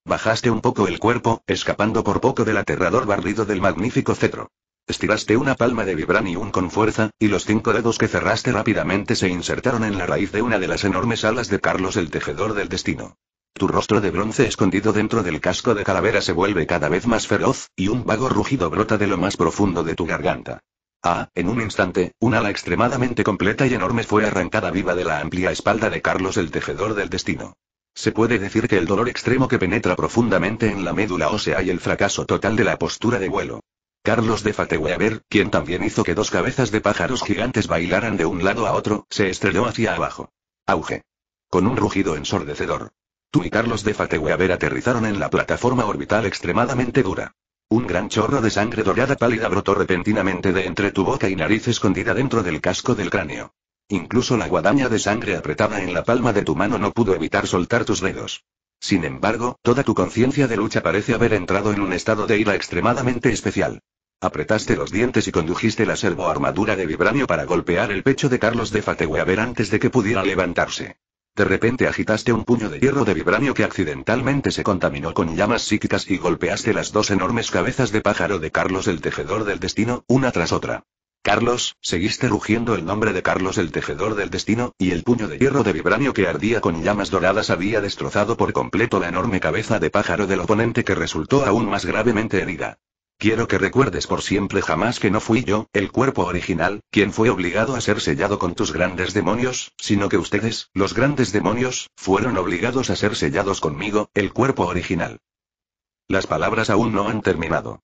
S1: Bajaste un poco el cuerpo, escapando por poco del aterrador barrido del magnífico cetro. Estiraste una palma de vibranium con fuerza, y los cinco dedos que cerraste rápidamente se insertaron en la raíz de una de las enormes alas de Carlos el Tejedor del Destino. Tu rostro de bronce escondido dentro del casco de calavera se vuelve cada vez más feroz, y un vago rugido brota de lo más profundo de tu garganta. Ah, en un instante, un ala extremadamente completa y enorme fue arrancada viva de la amplia espalda de Carlos el Tejedor del Destino. Se puede decir que el dolor extremo que penetra profundamente en la médula ósea y el fracaso total de la postura de vuelo. Carlos de Fateweaver, quien también hizo que dos cabezas de pájaros gigantes bailaran de un lado a otro, se estrelló hacia abajo. Auge. Con un rugido ensordecedor. Tú y Carlos de Fateweaver aterrizaron en la plataforma orbital extremadamente dura. Un gran chorro de sangre dorada pálida brotó repentinamente de entre tu boca y nariz escondida dentro del casco del cráneo. Incluso la guadaña de sangre apretada en la palma de tu mano no pudo evitar soltar tus dedos. Sin embargo, toda tu conciencia de lucha parece haber entrado en un estado de ira extremadamente especial. Apretaste los dientes y condujiste la armadura de vibranio para golpear el pecho de Carlos de Fateweaver antes de que pudiera levantarse. De repente agitaste un puño de hierro de vibranio que accidentalmente se contaminó con llamas psíquicas y golpeaste las dos enormes cabezas de pájaro de Carlos el Tejedor del Destino, una tras otra. Carlos, seguiste rugiendo el nombre de Carlos el Tejedor del Destino, y el puño de hierro de vibranio que ardía con llamas doradas había destrozado por completo la enorme cabeza de pájaro del oponente que resultó aún más gravemente herida. Quiero que recuerdes por siempre jamás que no fui yo, el cuerpo original, quien fue obligado a ser sellado con tus grandes demonios, sino que ustedes, los grandes demonios, fueron obligados a ser sellados conmigo, el cuerpo original. Las palabras aún no han terminado.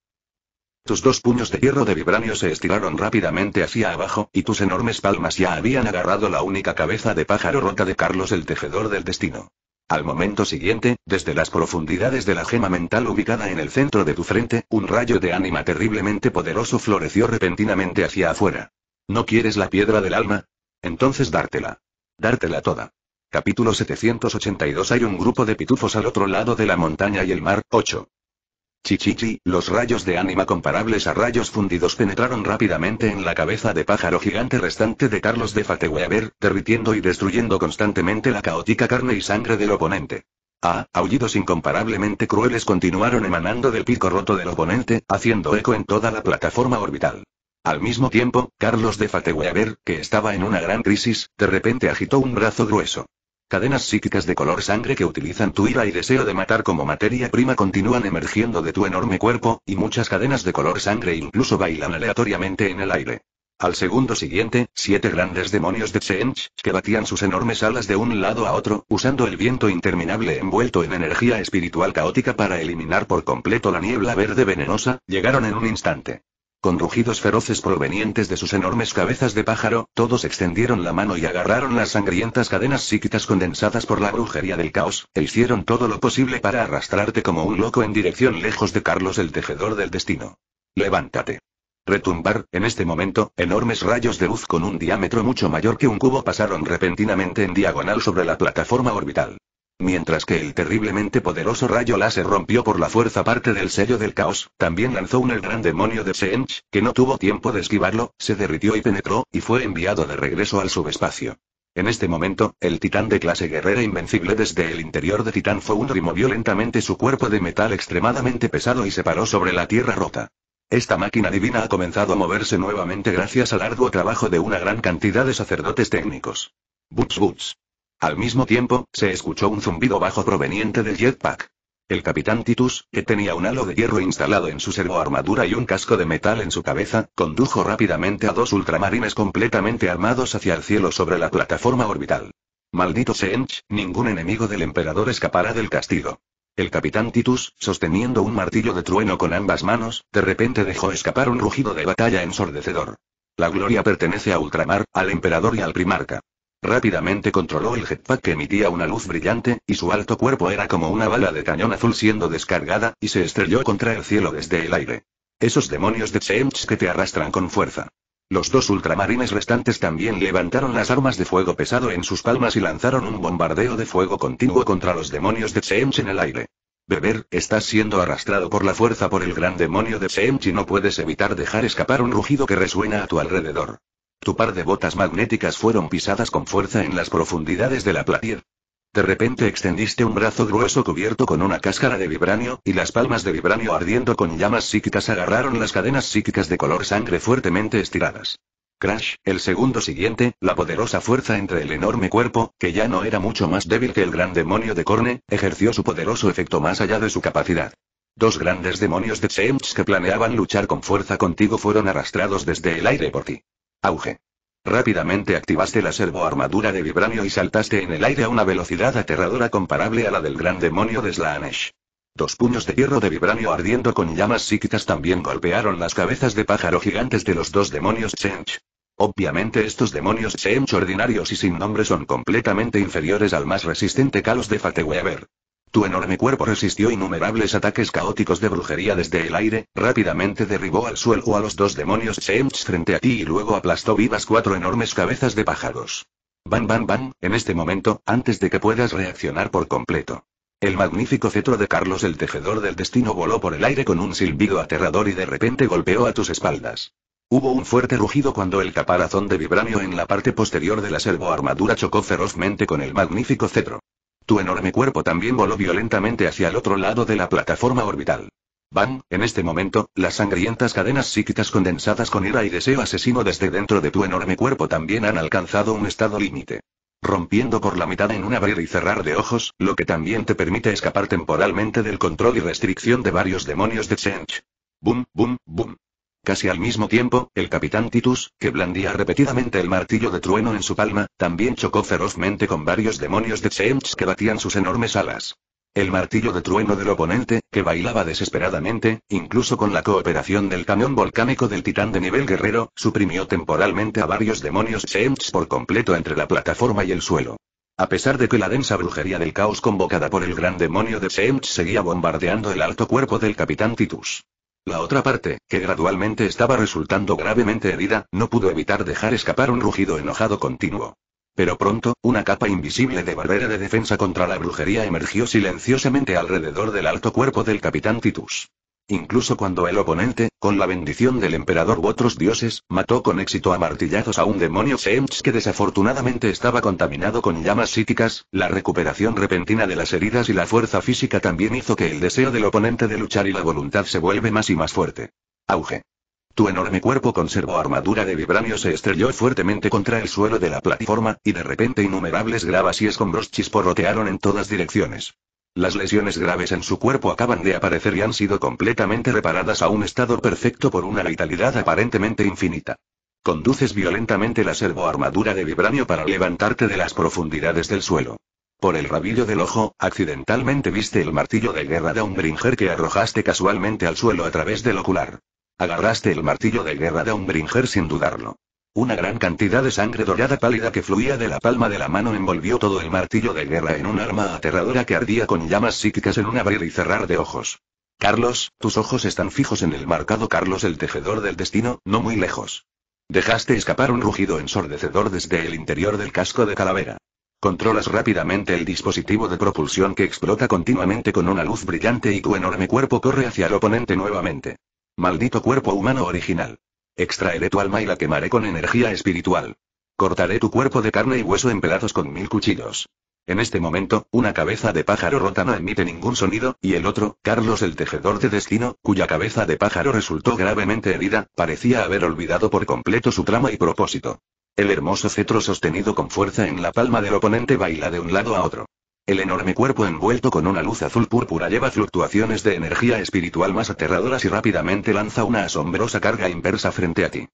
S1: Tus dos puños de hierro de vibranio se estiraron rápidamente hacia abajo, y tus enormes palmas ya habían agarrado la única cabeza de pájaro rota de Carlos el tejedor del destino. Al momento siguiente, desde las profundidades de la gema mental ubicada en el centro de tu frente, un rayo de ánima terriblemente poderoso floreció repentinamente hacia afuera. ¿No quieres la piedra del alma? Entonces dártela. Dártela toda. Capítulo 782 Hay un grupo de pitufos al otro lado de la montaña y el mar, 8. Chichichi, los rayos de ánima comparables a rayos fundidos penetraron rápidamente en la cabeza de pájaro gigante restante de Carlos de Fateweaver, derritiendo y destruyendo constantemente la caótica carne y sangre del oponente. Ah, aullidos incomparablemente crueles continuaron emanando del pico roto del oponente, haciendo eco en toda la plataforma orbital. Al mismo tiempo, Carlos de Fateweaver, que estaba en una gran crisis, de repente agitó un brazo grueso. Cadenas psíquicas de color sangre que utilizan tu ira y deseo de matar como materia prima continúan emergiendo de tu enorme cuerpo, y muchas cadenas de color sangre incluso bailan aleatoriamente en el aire. Al segundo siguiente, siete grandes demonios de Tsench, que batían sus enormes alas de un lado a otro, usando el viento interminable envuelto en energía espiritual caótica para eliminar por completo la niebla verde venenosa, llegaron en un instante. Con rugidos feroces provenientes de sus enormes cabezas de pájaro, todos extendieron la mano y agarraron las sangrientas cadenas psíquicas condensadas por la brujería del caos, e hicieron todo lo posible para arrastrarte como un loco en dirección lejos de Carlos el tejedor del destino. Levántate. Retumbar, en este momento, enormes rayos de luz con un diámetro mucho mayor que un cubo pasaron repentinamente en diagonal sobre la plataforma orbital. Mientras que el terriblemente poderoso rayo láser rompió por la fuerza parte del sello del caos, también lanzó un el gran demonio de Sench, que no tuvo tiempo de esquivarlo, se derritió y penetró, y fue enviado de regreso al subespacio. En este momento, el titán de clase guerrera invencible desde el interior de Titán Foundry movió lentamente su cuerpo de metal extremadamente pesado y se paró sobre la tierra rota. Esta máquina divina ha comenzado a moverse nuevamente gracias al arduo trabajo de una gran cantidad de sacerdotes técnicos. Butch boots. Al mismo tiempo, se escuchó un zumbido bajo proveniente del jetpack. El capitán Titus, que tenía un halo de hierro instalado en su servoarmadura y un casco de metal en su cabeza, condujo rápidamente a dos ultramarines completamente armados hacia el cielo sobre la plataforma orbital. Maldito Sench, ningún enemigo del emperador escapará del castigo. El capitán Titus, sosteniendo un martillo de trueno con ambas manos, de repente dejó escapar un rugido de batalla ensordecedor. La gloria pertenece a Ultramar, al emperador y al primarca. Rápidamente controló el jetpack que emitía una luz brillante, y su alto cuerpo era como una bala de cañón azul siendo descargada, y se estrelló contra el cielo desde el aire. Esos demonios de Chemch que te arrastran con fuerza. Los dos ultramarines restantes también levantaron las armas de fuego pesado en sus palmas y lanzaron un bombardeo de fuego continuo contra los demonios de Chemch en el aire. Beber, estás siendo arrastrado por la fuerza por el gran demonio de Chemch y no puedes evitar dejar escapar un rugido que resuena a tu alrededor. Tu par de botas magnéticas fueron pisadas con fuerza en las profundidades de la platir. De repente extendiste un brazo grueso cubierto con una cáscara de vibranio, y las palmas de vibranio ardiendo con llamas psíquicas agarraron las cadenas psíquicas de color sangre fuertemente estiradas. Crash, el segundo siguiente, la poderosa fuerza entre el enorme cuerpo, que ya no era mucho más débil que el gran demonio de Corne, ejerció su poderoso efecto más allá de su capacidad. Dos grandes demonios de Tsemch que planeaban luchar con fuerza contigo fueron arrastrados desde el aire por ti. Auge. Rápidamente activaste la servoarmadura de vibranio y saltaste en el aire a una velocidad aterradora comparable a la del gran demonio de Slaanesh. Dos puños de hierro de vibranio ardiendo con llamas psíquicas también golpearon las cabezas de pájaro gigantes de los dos demonios Sench. Obviamente estos demonios Sench ordinarios y sin nombre son completamente inferiores al más resistente Kalos de Fateweaver. Tu enorme cuerpo resistió innumerables ataques caóticos de brujería desde el aire, rápidamente derribó al suelo a los dos demonios Shemch frente a ti y luego aplastó vivas cuatro enormes cabezas de pájaros. ¡Bam! ¡Bam! ¡Bam! en este momento, antes de que puedas reaccionar por completo. El magnífico cetro de Carlos el Tejedor del Destino voló por el aire con un silbido aterrador y de repente golpeó a tus espaldas. Hubo un fuerte rugido cuando el caparazón de vibranio en la parte posterior de la selvo armadura chocó ferozmente con el magnífico cetro. Tu enorme cuerpo también voló violentamente hacia el otro lado de la plataforma orbital. Van, en este momento, las sangrientas cadenas psíquicas condensadas con ira y deseo asesino desde dentro de tu enorme cuerpo también han alcanzado un estado límite. Rompiendo por la mitad en un abrir y cerrar de ojos, lo que también te permite escapar temporalmente del control y restricción de varios demonios de Change. Boom, boom, boom. Casi al mismo tiempo, el capitán Titus, que blandía repetidamente el martillo de trueno en su palma, también chocó ferozmente con varios demonios de Tseemts que batían sus enormes alas. El martillo de trueno del oponente, que bailaba desesperadamente, incluso con la cooperación del camión volcánico del titán de nivel guerrero, suprimió temporalmente a varios demonios Tseemts por completo entre la plataforma y el suelo. A pesar de que la densa brujería del caos convocada por el gran demonio de Tseemts seguía bombardeando el alto cuerpo del capitán Titus. La otra parte, que gradualmente estaba resultando gravemente herida, no pudo evitar dejar escapar un rugido enojado continuo. Pero pronto, una capa invisible de barrera de defensa contra la brujería emergió silenciosamente alrededor del alto cuerpo del capitán Titus. Incluso cuando el oponente, con la bendición del emperador u otros dioses, mató con éxito a martillazos a un demonio Seems que desafortunadamente estaba contaminado con llamas psíquicas, la recuperación repentina de las heridas y la fuerza física también hizo que el deseo del oponente de luchar y la voluntad se vuelve más y más fuerte. Auge. Tu enorme cuerpo conservó armadura de vibranio se estrelló fuertemente contra el suelo de la plataforma, y de repente innumerables gravas y escombros chisporrotearon en todas direcciones. Las lesiones graves en su cuerpo acaban de aparecer y han sido completamente reparadas a un estado perfecto por una vitalidad aparentemente infinita. Conduces violentamente la servoarmadura de vibranio para levantarte de las profundidades del suelo. Por el rabillo del ojo, accidentalmente viste el martillo de guerra de Umbringer que arrojaste casualmente al suelo a través del ocular. Agarraste el martillo de guerra de Umbringer sin dudarlo. Una gran cantidad de sangre dorada pálida que fluía de la palma de la mano envolvió todo el martillo de guerra en un arma aterradora que ardía con llamas psíquicas en un abrir y cerrar de ojos. Carlos, tus ojos están fijos en el marcado Carlos el tejedor del destino, no muy lejos. Dejaste escapar un rugido ensordecedor desde el interior del casco de calavera. Controlas rápidamente el dispositivo de propulsión que explota continuamente con una luz brillante y tu enorme cuerpo corre hacia el oponente nuevamente. Maldito cuerpo humano original. Extraeré tu alma y la quemaré con energía espiritual. Cortaré tu cuerpo de carne y hueso en pedazos con mil cuchillos. En este momento, una cabeza de pájaro rota no emite ningún sonido, y el otro, Carlos el tejedor de destino, cuya cabeza de pájaro resultó gravemente herida, parecía haber olvidado por completo su trama y propósito. El hermoso cetro sostenido con fuerza en la palma del oponente baila de un lado a otro. El enorme cuerpo envuelto con una luz azul púrpura lleva fluctuaciones de energía espiritual más aterradoras y rápidamente lanza una asombrosa carga inversa frente a ti.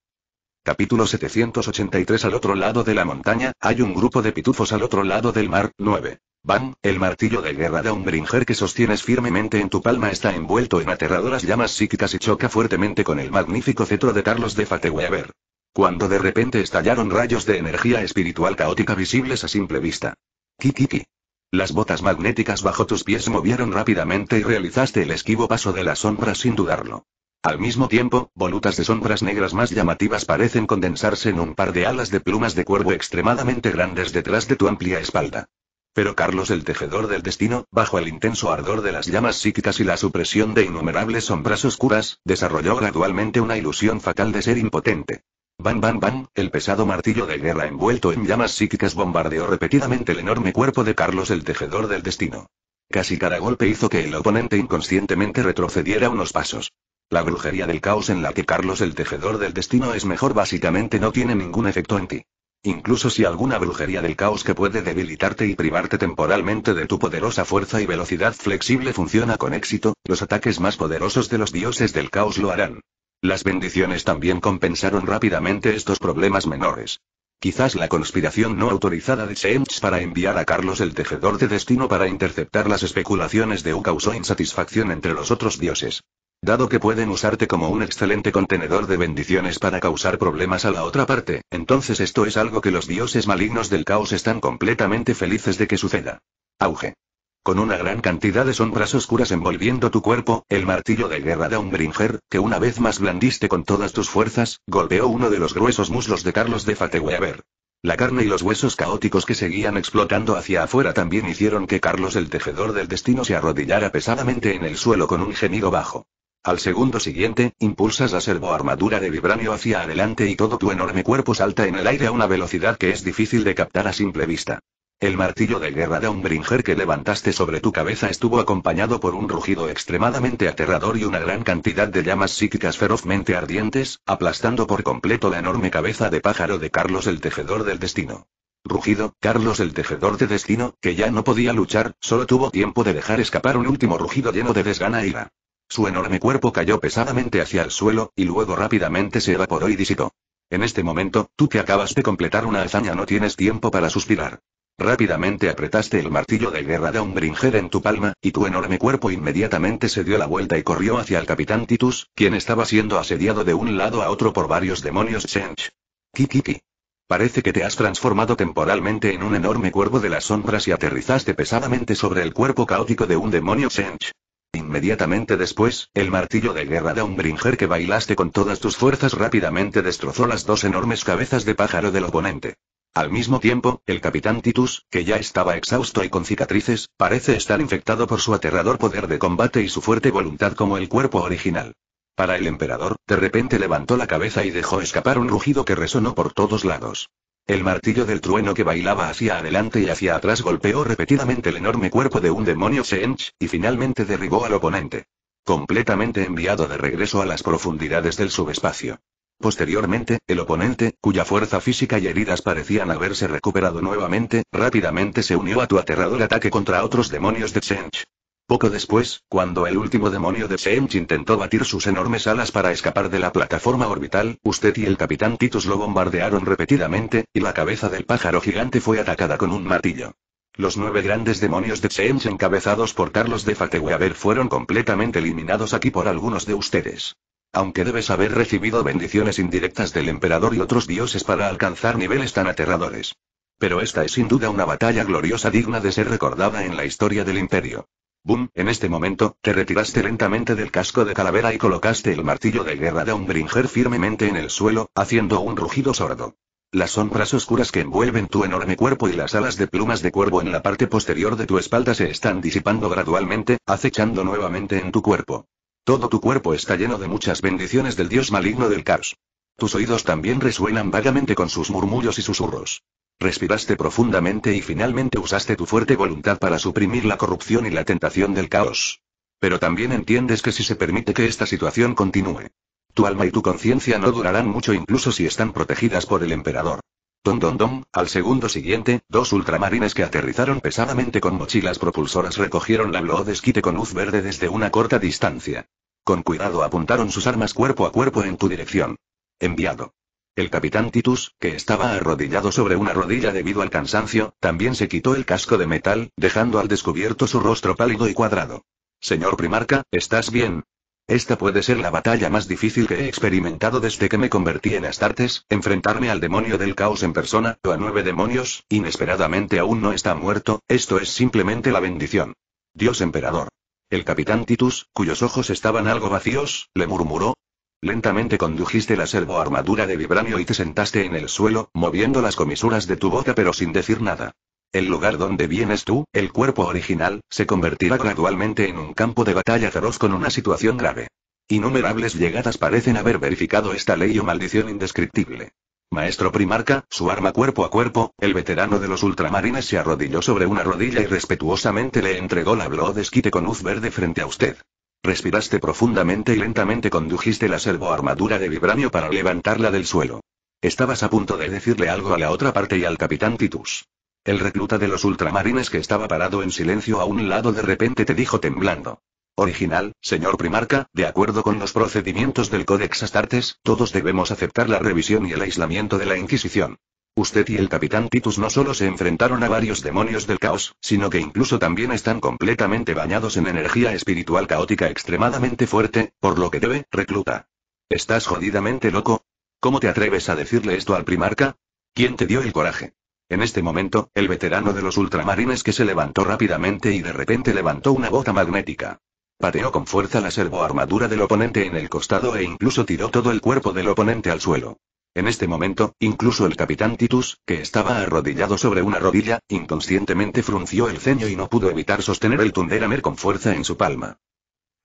S1: Capítulo 783 Al otro lado de la montaña, hay un grupo de pitufos al otro lado del mar, 9. Bam, el martillo de guerra de Umbringer que sostienes firmemente en tu palma está envuelto en aterradoras llamas psíquicas y choca fuertemente con el magnífico cetro de Carlos de Fateweber. Cuando de repente estallaron rayos de energía espiritual caótica visibles a simple vista. Kikiki. Las botas magnéticas bajo tus pies movieron rápidamente y realizaste el esquivo paso de la sombra sin dudarlo. Al mismo tiempo, volutas de sombras negras más llamativas parecen condensarse en un par de alas de plumas de cuervo extremadamente grandes detrás de tu amplia espalda. Pero Carlos el tejedor del destino, bajo el intenso ardor de las llamas psíquicas y la supresión de innumerables sombras oscuras, desarrolló gradualmente una ilusión fatal de ser impotente. Bam bam bam, el pesado martillo de guerra envuelto en llamas psíquicas bombardeó repetidamente el enorme cuerpo de Carlos el tejedor del destino. Casi cada golpe hizo que el oponente inconscientemente retrocediera unos pasos. La brujería del caos en la que Carlos el tejedor del destino es mejor básicamente no tiene ningún efecto en ti. Incluso si alguna brujería del caos que puede debilitarte y privarte temporalmente de tu poderosa fuerza y velocidad flexible funciona con éxito, los ataques más poderosos de los dioses del caos lo harán. Las bendiciones también compensaron rápidamente estos problemas menores. Quizás la conspiración no autorizada de Seems para enviar a Carlos el tejedor de destino para interceptar las especulaciones de U causó insatisfacción entre los otros dioses. Dado que pueden usarte como un excelente contenedor de bendiciones para causar problemas a la otra parte, entonces esto es algo que los dioses malignos del caos están completamente felices de que suceda. Auge. Con una gran cantidad de sombras oscuras envolviendo tu cuerpo, el martillo de guerra de Umbringer, que una vez más blandiste con todas tus fuerzas, golpeó uno de los gruesos muslos de Carlos de Fateweaver. La carne y los huesos caóticos que seguían explotando hacia afuera también hicieron que Carlos el tejedor del destino se arrodillara pesadamente en el suelo con un gemido bajo. Al segundo siguiente, impulsas la armadura de vibranio hacia adelante y todo tu enorme cuerpo salta en el aire a una velocidad que es difícil de captar a simple vista. El martillo de guerra de Umbringer que levantaste sobre tu cabeza estuvo acompañado por un rugido extremadamente aterrador y una gran cantidad de llamas psíquicas ferozmente ardientes, aplastando por completo la enorme cabeza de pájaro de Carlos el Tejedor del Destino. Rugido, Carlos el Tejedor de Destino, que ya no podía luchar, solo tuvo tiempo de dejar escapar un último rugido lleno de desgana e ira. Su enorme cuerpo cayó pesadamente hacia el suelo, y luego rápidamente se evaporó y disipó. En este momento, tú que acabas de completar una hazaña no tienes tiempo para suspirar. Rápidamente apretaste el martillo de guerra de un Umbringer en tu palma, y tu enorme cuerpo inmediatamente se dio la vuelta y corrió hacia el capitán Titus, quien estaba siendo asediado de un lado a otro por varios demonios Shench. Kikiki. Parece que te has transformado temporalmente en un enorme cuervo de las sombras y aterrizaste pesadamente sobre el cuerpo caótico de un demonio Shench. Inmediatamente después, el martillo de guerra de un Umbringer que bailaste con todas tus fuerzas rápidamente destrozó las dos enormes cabezas de pájaro del oponente. Al mismo tiempo, el capitán Titus, que ya estaba exhausto y con cicatrices, parece estar infectado por su aterrador poder de combate y su fuerte voluntad como el cuerpo original. Para el emperador, de repente levantó la cabeza y dejó escapar un rugido que resonó por todos lados. El martillo del trueno que bailaba hacia adelante y hacia atrás golpeó repetidamente el enorme cuerpo de un demonio Sench, y finalmente derribó al oponente. Completamente enviado de regreso a las profundidades del subespacio. Posteriormente, el oponente, cuya fuerza física y heridas parecían haberse recuperado nuevamente, rápidamente se unió a tu aterrador ataque contra otros demonios de Tsench. Poco después, cuando el último demonio de Tsench intentó batir sus enormes alas para escapar de la plataforma orbital, usted y el capitán Titus lo bombardearon repetidamente, y la cabeza del pájaro gigante fue atacada con un martillo. Los nueve grandes demonios de Tsench encabezados por Carlos de Fateweaver fueron completamente eliminados aquí por algunos de ustedes. Aunque debes haber recibido bendiciones indirectas del emperador y otros dioses para alcanzar niveles tan aterradores. Pero esta es sin duda una batalla gloriosa digna de ser recordada en la historia del imperio. Boom, en este momento, te retiraste lentamente del casco de calavera y colocaste el martillo de guerra de Umbringer firmemente en el suelo, haciendo un rugido sordo. Las sombras oscuras que envuelven tu enorme cuerpo y las alas de plumas de cuervo en la parte posterior de tu espalda se están disipando gradualmente, acechando nuevamente en tu cuerpo. Todo tu cuerpo está lleno de muchas bendiciones del dios maligno del caos. Tus oídos también resuenan vagamente con sus murmullos y susurros. Respiraste profundamente y finalmente usaste tu fuerte voluntad para suprimir la corrupción y la tentación del caos. Pero también entiendes que si se permite que esta situación continúe, tu alma y tu conciencia no durarán mucho incluso si están protegidas por el emperador. Don don al segundo siguiente, dos ultramarines que aterrizaron pesadamente con mochilas propulsoras recogieron la Blood Esquite con luz verde desde una corta distancia. Con cuidado apuntaron sus armas cuerpo a cuerpo en tu dirección. Enviado. El capitán Titus, que estaba arrodillado sobre una rodilla debido al cansancio, también se quitó el casco de metal, dejando al descubierto su rostro pálido y cuadrado. Señor Primarca, ¿estás bien? Esta puede ser la batalla más difícil que he experimentado desde que me convertí en Astartes, enfrentarme al demonio del caos en persona, o a nueve demonios, inesperadamente aún no está muerto, esto es simplemente la bendición. Dios emperador. El capitán Titus, cuyos ojos estaban algo vacíos, le murmuró. Lentamente condujiste la servoarmadura de vibranio y te sentaste en el suelo, moviendo las comisuras de tu boca pero sin decir nada. El lugar donde vienes tú, el cuerpo original, se convertirá gradualmente en un campo de batalla feroz con una situación grave. Innumerables llegadas parecen haber verificado esta ley o maldición indescriptible. Maestro Primarca, su arma cuerpo a cuerpo, el veterano de los ultramarines se arrodilló sobre una rodilla y respetuosamente le entregó la esquite con luz verde frente a usted. Respiraste profundamente y lentamente condujiste la servoarmadura de vibranio para levantarla del suelo. Estabas a punto de decirle algo a la otra parte y al capitán Titus. El recluta de los ultramarines que estaba parado en silencio a un lado de repente te dijo temblando original, señor primarca, de acuerdo con los procedimientos del Codex Astartes, todos debemos aceptar la revisión y el aislamiento de la Inquisición. Usted y el capitán Titus no solo se enfrentaron a varios demonios del caos, sino que incluso también están completamente bañados en energía espiritual caótica extremadamente fuerte, por lo que debe, recluta. ¿Estás jodidamente loco? ¿Cómo te atreves a decirle esto al primarca? ¿Quién te dio el coraje? En este momento, el veterano de los ultramarines que se levantó rápidamente y de repente levantó una bota magnética. Pateó con fuerza la servoarmadura del oponente en el costado e incluso tiró todo el cuerpo del oponente al suelo. En este momento, incluso el capitán Titus, que estaba arrodillado sobre una rodilla, inconscientemente frunció el ceño y no pudo evitar sostener el Tunderamer con fuerza en su palma.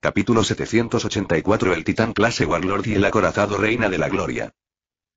S1: Capítulo 784 El titán clase Warlord y el acorazado reina de la gloria.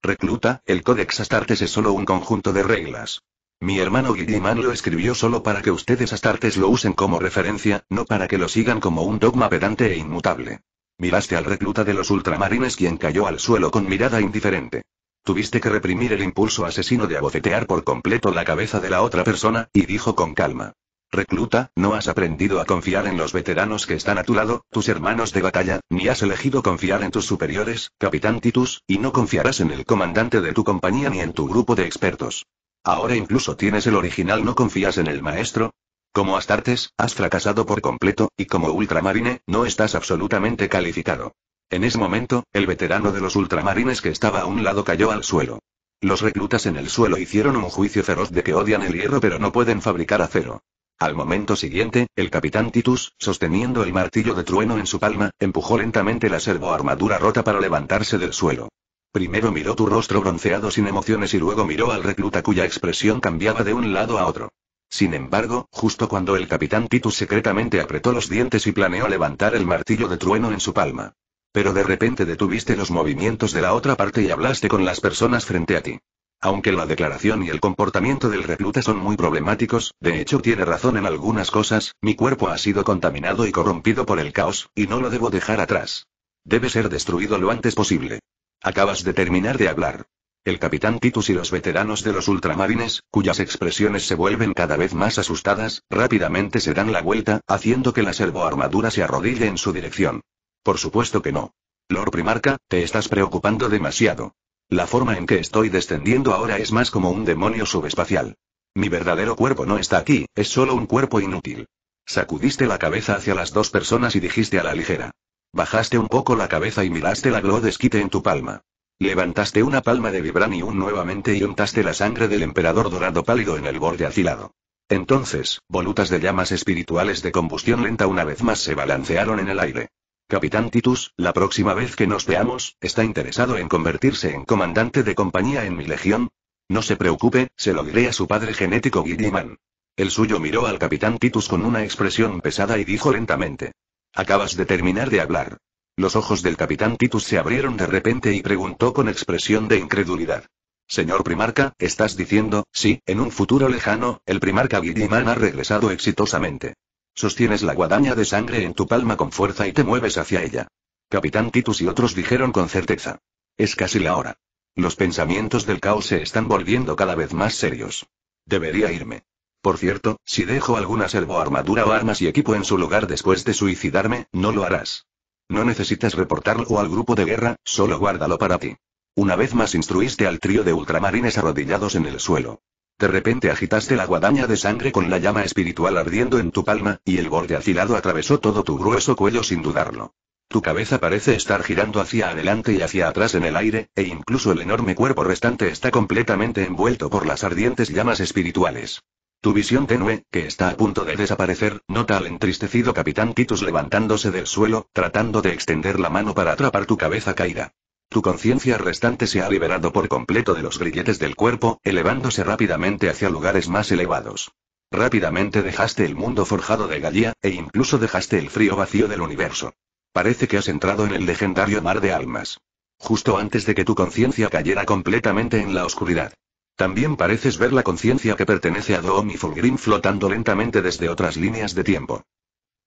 S1: Recluta, el Codex Astartes es solo un conjunto de reglas. Mi hermano Guilliman lo escribió solo para que ustedes astartes lo usen como referencia, no para que lo sigan como un dogma pedante e inmutable. Miraste al recluta de los ultramarines quien cayó al suelo con mirada indiferente. Tuviste que reprimir el impulso asesino de abofetear por completo la cabeza de la otra persona, y dijo con calma. Recluta, no has aprendido a confiar en los veteranos que están a tu lado, tus hermanos de batalla, ni has elegido confiar en tus superiores, capitán Titus, y no confiarás en el comandante de tu compañía ni en tu grupo de expertos. Ahora incluso tienes el original, ¿no confías en el maestro? Como Astartes, has fracasado por completo, y como Ultramarine, no estás absolutamente calificado. En ese momento, el veterano de los Ultramarines que estaba a un lado cayó al suelo. Los reclutas en el suelo hicieron un juicio feroz de que odian el hierro pero no pueden fabricar acero. Al momento siguiente, el capitán Titus, sosteniendo el martillo de trueno en su palma, empujó lentamente la servoarmadura rota para levantarse del suelo. Primero miró tu rostro bronceado sin emociones y luego miró al recluta cuya expresión cambiaba de un lado a otro. Sin embargo, justo cuando el capitán Titus secretamente apretó los dientes y planeó levantar el martillo de trueno en su palma. Pero de repente detuviste los movimientos de la otra parte y hablaste con las personas frente a ti. Aunque la declaración y el comportamiento del recluta son muy problemáticos, de hecho tiene razón en algunas cosas, mi cuerpo ha sido contaminado y corrompido por el caos, y no lo debo dejar atrás. Debe ser destruido lo antes posible. Acabas de terminar de hablar. El capitán Titus y los veteranos de los ultramarines, cuyas expresiones se vuelven cada vez más asustadas, rápidamente se dan la vuelta, haciendo que la servoarmadura se arrodille en su dirección. Por supuesto que no. Lord Primarca, te estás preocupando demasiado. La forma en que estoy descendiendo ahora es más como un demonio subespacial. Mi verdadero cuerpo no está aquí, es solo un cuerpo inútil. Sacudiste la cabeza hacia las dos personas y dijiste a la ligera. Bajaste un poco la cabeza y miraste la glow en tu palma. Levantaste una palma de vibranium nuevamente y untaste la sangre del emperador dorado pálido en el borde afilado. Entonces, volutas de llamas espirituales de combustión lenta una vez más se balancearon en el aire. Capitán Titus, la próxima vez que nos veamos, ¿está interesado en convertirse en comandante de compañía en mi legión? No se preocupe, se lo diré a su padre genético Guilliman. El suyo miró al capitán Titus con una expresión pesada y dijo lentamente. Acabas de terminar de hablar. Los ojos del capitán Titus se abrieron de repente y preguntó con expresión de incredulidad. Señor primarca, estás diciendo, sí, en un futuro lejano, el primarca Guilliman ha regresado exitosamente. Sostienes la guadaña de sangre en tu palma con fuerza y te mueves hacia ella. Capitán Titus y otros dijeron con certeza. Es casi la hora. Los pensamientos del caos se están volviendo cada vez más serios. Debería irme. Por cierto, si dejo alguna armadura o armas y equipo en su lugar después de suicidarme, no lo harás. No necesitas reportarlo al grupo de guerra, solo guárdalo para ti. Una vez más instruiste al trío de ultramarines arrodillados en el suelo. De repente agitaste la guadaña de sangre con la llama espiritual ardiendo en tu palma, y el borde afilado atravesó todo tu grueso cuello sin dudarlo. Tu cabeza parece estar girando hacia adelante y hacia atrás en el aire, e incluso el enorme cuerpo restante está completamente envuelto por las ardientes llamas espirituales. Tu visión tenue, que está a punto de desaparecer, nota al entristecido capitán Titus levantándose del suelo, tratando de extender la mano para atrapar tu cabeza caída. Tu conciencia restante se ha liberado por completo de los grilletes del cuerpo, elevándose rápidamente hacia lugares más elevados. Rápidamente dejaste el mundo forjado de Galia, e incluso dejaste el frío vacío del universo. Parece que has entrado en el legendario mar de almas. Justo antes de que tu conciencia cayera completamente en la oscuridad. También pareces ver la conciencia que pertenece a Doom y Fulgrim flotando lentamente desde otras líneas de tiempo.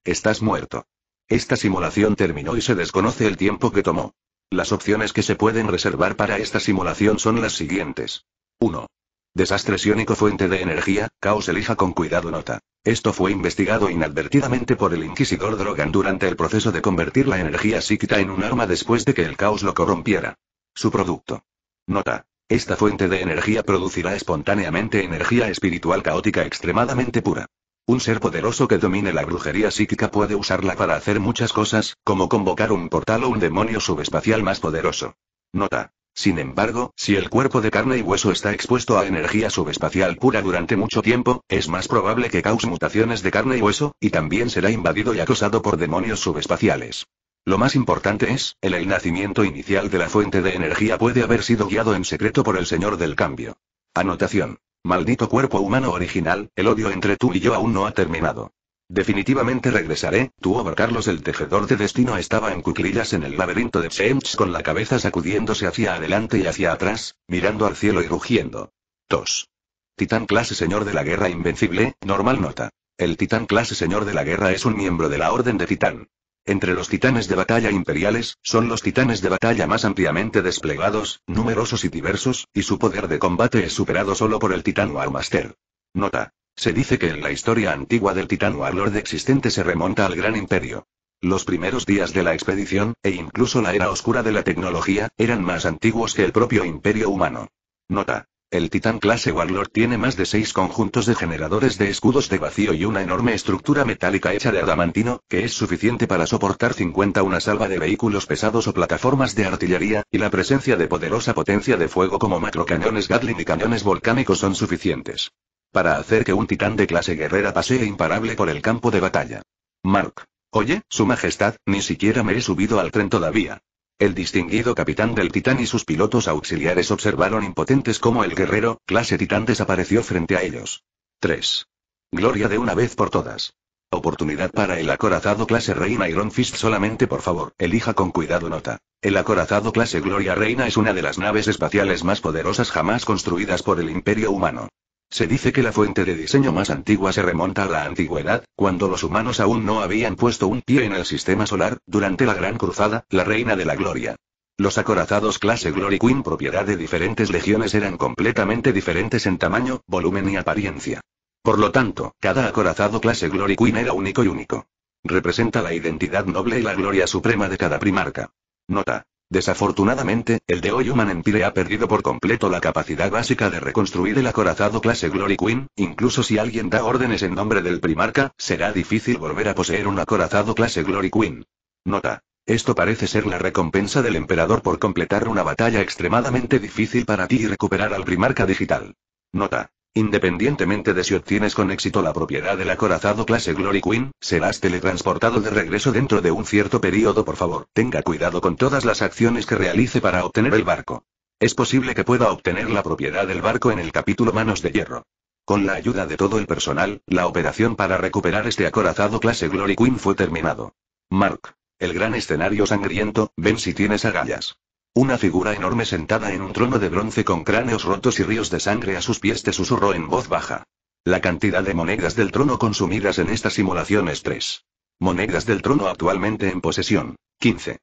S1: Estás muerto. Esta simulación terminó y se desconoce el tiempo que tomó. Las opciones que se pueden reservar para esta simulación son las siguientes. 1. Desastre iónico fuente de energía, caos elija con cuidado nota. Esto fue investigado inadvertidamente por el inquisidor Drogan durante el proceso de convertir la energía psíquica en un arma después de que el caos lo corrompiera. Su producto. Nota. Esta fuente de energía producirá espontáneamente energía espiritual caótica extremadamente pura. Un ser poderoso que domine la brujería psíquica puede usarla para hacer muchas cosas, como convocar un portal o un demonio subespacial más poderoso. Nota. Sin embargo, si el cuerpo de carne y hueso está expuesto a energía subespacial pura durante mucho tiempo, es más probable que cause mutaciones de carne y hueso, y también será invadido y acosado por demonios subespaciales. Lo más importante es, el nacimiento inicial de la fuente de energía puede haber sido guiado en secreto por el Señor del Cambio. Anotación. Maldito cuerpo humano original, el odio entre tú y yo aún no ha terminado. Definitivamente regresaré, tuvo Carlos el tejedor de destino estaba en cuclillas en el laberinto de James con la cabeza sacudiéndose hacia adelante y hacia atrás, mirando al cielo y rugiendo. 2. Titán clase señor de la guerra invencible, normal nota. El titán clase señor de la guerra es un miembro de la Orden de Titán. Entre los titanes de batalla imperiales, son los titanes de batalla más ampliamente desplegados, numerosos y diversos, y su poder de combate es superado solo por el titán Warmaster. Nota. Se dice que en la historia antigua del titán Warlord existente se remonta al Gran Imperio. Los primeros días de la expedición, e incluso la era oscura de la tecnología, eran más antiguos que el propio imperio humano. Nota. El titán clase Warlord tiene más de seis conjuntos de generadores de escudos de vacío y una enorme estructura metálica hecha de adamantino, que es suficiente para soportar 50 una salva de vehículos pesados o plataformas de artillería, y la presencia de poderosa potencia de fuego como macrocañones Gatling y cañones volcánicos son suficientes para hacer que un titán de clase guerrera pasee imparable por el campo de batalla. Mark. Oye, Su Majestad, ni siquiera me he subido al tren todavía. El distinguido capitán del titán y sus pilotos auxiliares observaron impotentes cómo el guerrero, clase titán, desapareció frente a ellos. 3. Gloria de una vez por todas. Oportunidad para el acorazado clase Reina Iron Fist solamente por favor, elija con cuidado nota. El acorazado clase Gloria Reina es una de las naves espaciales más poderosas jamás construidas por el imperio humano. Se dice que la fuente de diseño más antigua se remonta a la antigüedad, cuando los humanos aún no habían puesto un pie en el sistema solar, durante la Gran Cruzada, la Reina de la Gloria. Los acorazados clase Glory Queen propiedad de diferentes legiones eran completamente diferentes en tamaño, volumen y apariencia. Por lo tanto, cada acorazado clase Glory Queen era único y único. Representa la identidad noble y la gloria suprema de cada primarca. Nota. Desafortunadamente, el de Human Empire ha perdido por completo la capacidad básica de reconstruir el acorazado clase Glory Queen, incluso si alguien da órdenes en nombre del primarca, será difícil volver a poseer un acorazado clase Glory Queen. Nota. Esto parece ser la recompensa del emperador por completar una batalla extremadamente difícil para ti y recuperar al primarca digital. Nota. Independientemente de si obtienes con éxito la propiedad del acorazado clase Glory Queen, serás teletransportado de regreso dentro de un cierto periodo. Por favor, tenga cuidado con todas las acciones que realice para obtener el barco. Es posible que pueda obtener la propiedad del barco en el capítulo Manos de Hierro. Con la ayuda de todo el personal, la operación para recuperar este acorazado clase Glory Queen fue terminado. Mark. El gran escenario sangriento, ven si tienes agallas. Una figura enorme sentada en un trono de bronce con cráneos rotos y ríos de sangre a sus pies te susurró en voz baja. La cantidad de monedas del trono consumidas en esta simulación es 3. Monedas del trono actualmente en posesión. 15.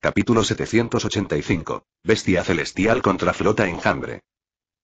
S1: Capítulo 785. Bestia celestial contra flota enjambre.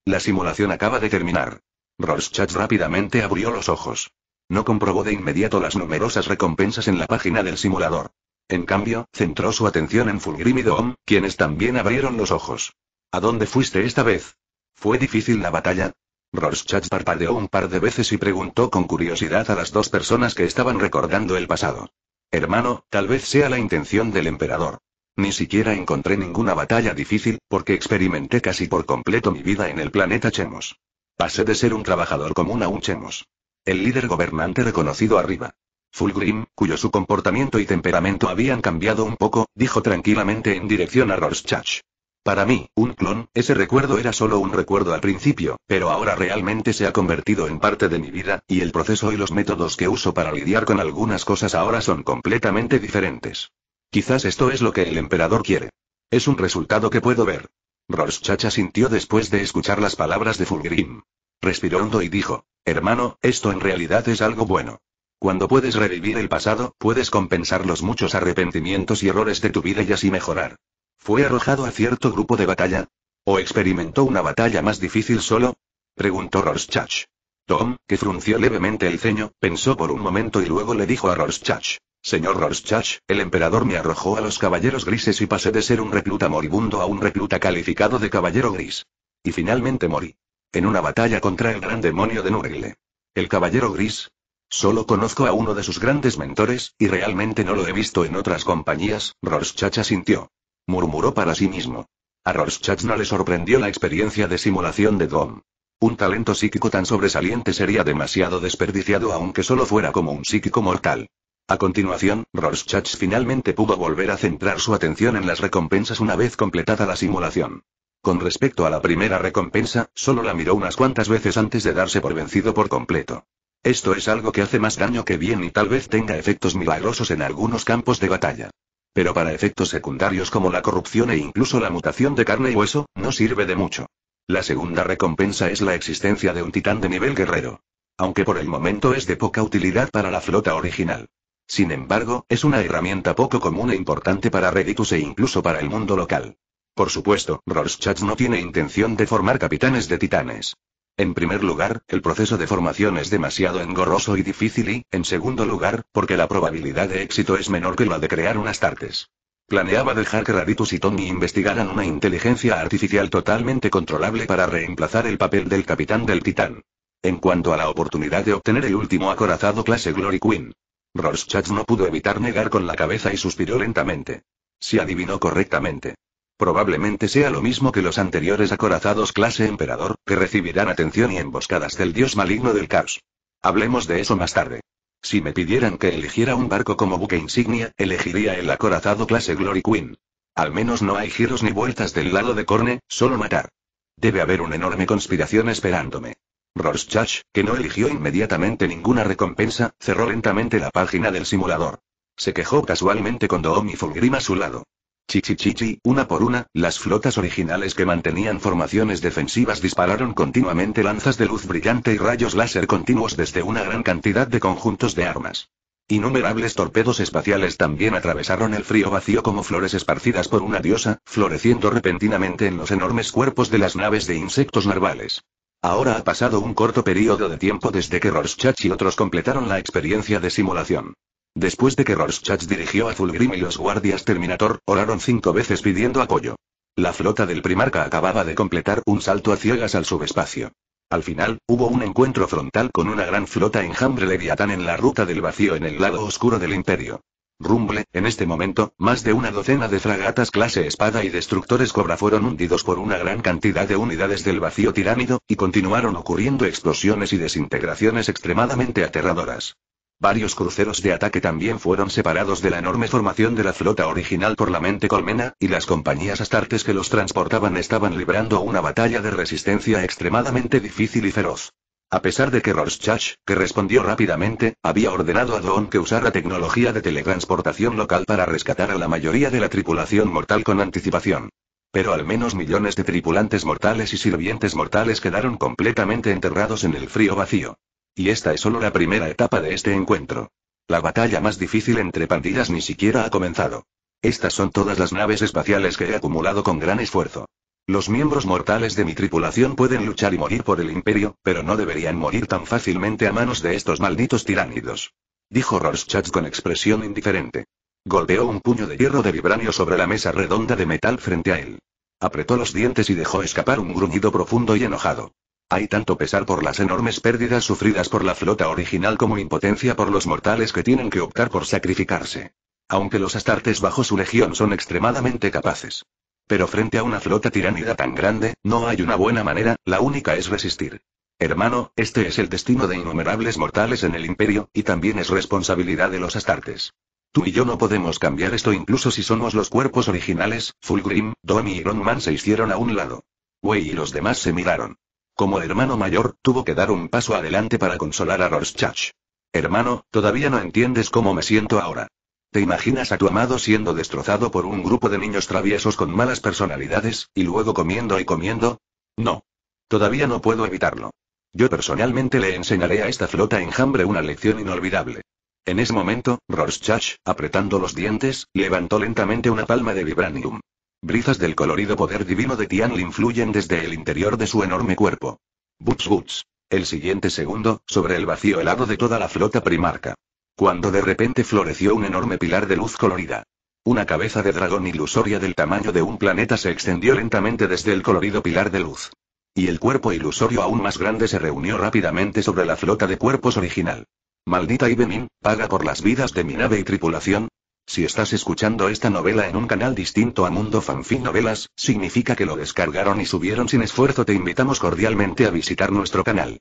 S1: La simulación acaba de terminar. Rorschach rápidamente abrió los ojos. No comprobó de inmediato las numerosas recompensas en la página del simulador. En cambio, centró su atención en Fulgrim y quienes también abrieron los ojos. ¿A dónde fuiste esta vez? ¿Fue difícil la batalla? Rorschach parpadeó un par de veces y preguntó con curiosidad a las dos personas que estaban recordando el pasado. Hermano, tal vez sea la intención del emperador. Ni siquiera encontré ninguna batalla difícil, porque experimenté casi por completo mi vida en el planeta Chemos. Pasé de ser un trabajador común a un Chemos. El líder gobernante reconocido arriba. Fulgrim, cuyo su comportamiento y temperamento habían cambiado un poco, dijo tranquilamente en dirección a Rorschach. Para mí, un clon, ese recuerdo era solo un recuerdo al principio, pero ahora realmente se ha convertido en parte de mi vida, y el proceso y los métodos que uso para lidiar con algunas cosas ahora son completamente diferentes. Quizás esto es lo que el emperador quiere. Es un resultado que puedo ver. Rorschach sintió después de escuchar las palabras de Fulgrim. Respiró hondo y dijo, hermano, esto en realidad es algo bueno. Cuando puedes revivir el pasado, puedes compensar los muchos arrepentimientos y errores de tu vida y así mejorar. ¿Fue arrojado a cierto grupo de batalla? ¿O experimentó una batalla más difícil solo? Preguntó Rorschach. Tom, que frunció levemente el ceño, pensó por un momento y luego le dijo a Rorschach. Señor Rorschach, el emperador me arrojó a los caballeros grises y pasé de ser un recluta moribundo a un recluta calificado de caballero gris. Y finalmente morí. En una batalla contra el gran demonio de Nurgle. El caballero gris, Solo conozco a uno de sus grandes mentores, y realmente no lo he visto en otras compañías, Rorschach asintió. Murmuró para sí mismo. A Rorschach no le sorprendió la experiencia de simulación de Dom. Un talento psíquico tan sobresaliente sería demasiado desperdiciado aunque solo fuera como un psíquico mortal. A continuación, Rorschach finalmente pudo volver a centrar su atención en las recompensas una vez completada la simulación. Con respecto a la primera recompensa, solo la miró unas cuantas veces antes de darse por vencido por completo. Esto es algo que hace más daño que bien y tal vez tenga efectos milagrosos en algunos campos de batalla. Pero para efectos secundarios como la corrupción e incluso la mutación de carne y hueso, no sirve de mucho. La segunda recompensa es la existencia de un titán de nivel guerrero. Aunque por el momento es de poca utilidad para la flota original. Sin embargo, es una herramienta poco común e importante para Reditus e incluso para el mundo local. Por supuesto, Rorschach no tiene intención de formar capitanes de titanes. En primer lugar, el proceso de formación es demasiado engorroso y difícil y, en segundo lugar, porque la probabilidad de éxito es menor que la de crear unas tartes. Planeaba dejar que Raditus y Tony investigaran una inteligencia artificial totalmente controlable para reemplazar el papel del capitán del Titán. En cuanto a la oportunidad de obtener el último acorazado clase Glory Queen, Rorschach no pudo evitar negar con la cabeza y suspiró lentamente. Si adivinó correctamente. Probablemente sea lo mismo que los anteriores acorazados clase emperador, que recibirán atención y emboscadas del dios maligno del caos. Hablemos de eso más tarde. Si me pidieran que eligiera un barco como buque insignia, elegiría el acorazado clase Glory Queen. Al menos no hay giros ni vueltas del lado de Corne, solo matar. Debe haber una enorme conspiración esperándome. Rorschach, que no eligió inmediatamente ninguna recompensa, cerró lentamente la página del simulador. Se quejó casualmente con Doom Fulgrim a su lado. Chichichichi, una por una, las flotas originales que mantenían formaciones defensivas dispararon continuamente lanzas de luz brillante y rayos láser continuos desde una gran cantidad de conjuntos de armas. Innumerables torpedos espaciales también atravesaron el frío vacío como flores esparcidas por una diosa, floreciendo repentinamente en los enormes cuerpos de las naves de insectos narvales. Ahora ha pasado un corto periodo de tiempo desde que Rorschach y otros completaron la experiencia de simulación. Después de que Rorschach dirigió a Fulgrim y los guardias Terminator, oraron cinco veces pidiendo apoyo. La flota del Primarca acababa de completar un salto a ciegas al subespacio. Al final, hubo un encuentro frontal con una gran flota enjambre leviatán en la ruta del vacío en el lado oscuro del Imperio. Rumble, en este momento, más de una docena de fragatas clase espada y destructores cobra fueron hundidos por una gran cantidad de unidades del vacío tiránido, y continuaron ocurriendo explosiones y desintegraciones extremadamente aterradoras. Varios cruceros de ataque también fueron separados de la enorme formación de la flota original por la mente colmena, y las compañías astartes que los transportaban estaban librando una batalla de resistencia extremadamente difícil y feroz. A pesar de que Rorschach, que respondió rápidamente, había ordenado a Don que usara tecnología de teletransportación local para rescatar a la mayoría de la tripulación mortal con anticipación. Pero al menos millones de tripulantes mortales y sirvientes mortales quedaron completamente enterrados en el frío vacío. Y esta es solo la primera etapa de este encuentro. La batalla más difícil entre pandillas ni siquiera ha comenzado. Estas son todas las naves espaciales que he acumulado con gran esfuerzo. Los miembros mortales de mi tripulación pueden luchar y morir por el imperio, pero no deberían morir tan fácilmente a manos de estos malditos tiránidos. Dijo Rorschach con expresión indiferente. Golpeó un puño de hierro de vibranio sobre la mesa redonda de metal frente a él. Apretó los dientes y dejó escapar un gruñido profundo y enojado. Hay tanto pesar por las enormes pérdidas sufridas por la flota original como impotencia por los mortales que tienen que optar por sacrificarse. Aunque los astartes bajo su legión son extremadamente capaces. Pero frente a una flota tiránida tan grande, no hay una buena manera, la única es resistir. Hermano, este es el destino de innumerables mortales en el imperio, y también es responsabilidad de los astartes. Tú y yo no podemos cambiar esto incluso si somos los cuerpos originales, Fulgrim, Domi y Ronman se hicieron a un lado. Wei y los demás se miraron. Como hermano mayor, tuvo que dar un paso adelante para consolar a Rorschach. Hermano, todavía no entiendes cómo me siento ahora. ¿Te imaginas a tu amado siendo destrozado por un grupo de niños traviesos con malas personalidades, y luego comiendo y comiendo? No. Todavía no puedo evitarlo. Yo personalmente le enseñaré a esta flota enjambre una lección inolvidable. En ese momento, Rorschach, apretando los dientes, levantó lentamente una palma de vibranium. Brizas del colorido poder divino de Tian influyen desde el interior de su enorme cuerpo. Butch Butch. El siguiente segundo, sobre el vacío helado de toda la flota primarca. Cuando de repente floreció un enorme pilar de luz colorida. Una cabeza de dragón ilusoria del tamaño de un planeta se extendió lentamente desde el colorido pilar de luz. Y el cuerpo ilusorio aún más grande se reunió rápidamente sobre la flota de cuerpos original. Maldita Ibemin paga por las vidas de mi nave y tripulación, si estás escuchando esta novela en un canal distinto a Mundo Fanfin Novelas, significa que lo descargaron y subieron sin esfuerzo. Te invitamos cordialmente a visitar nuestro canal.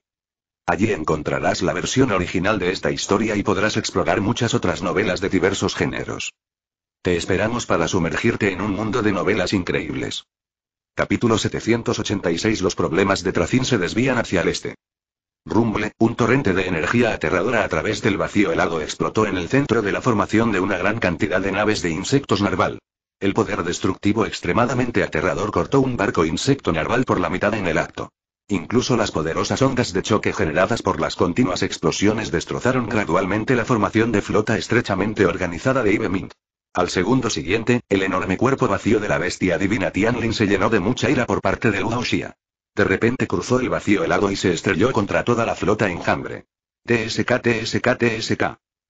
S1: Allí encontrarás la versión original de esta historia y podrás explorar muchas otras novelas de diversos géneros. Te esperamos para sumergirte en un mundo de novelas increíbles. Capítulo 786 Los problemas de Tracín se desvían hacia el este. Rumble, un torrente de energía aterradora a través del vacío helado explotó en el centro de la formación de una gran cantidad de naves de insectos narval. El poder destructivo extremadamente aterrador cortó un barco insecto narval por la mitad en el acto. Incluso las poderosas ondas de choque generadas por las continuas explosiones destrozaron gradualmente la formación de flota estrechamente organizada de Mint. Al segundo siguiente, el enorme cuerpo vacío de la bestia divina Tianlin se llenó de mucha ira por parte de Luoxia. De repente cruzó el vacío helado y se estrelló contra toda la flota enjambre. TSK, TSK, TSK.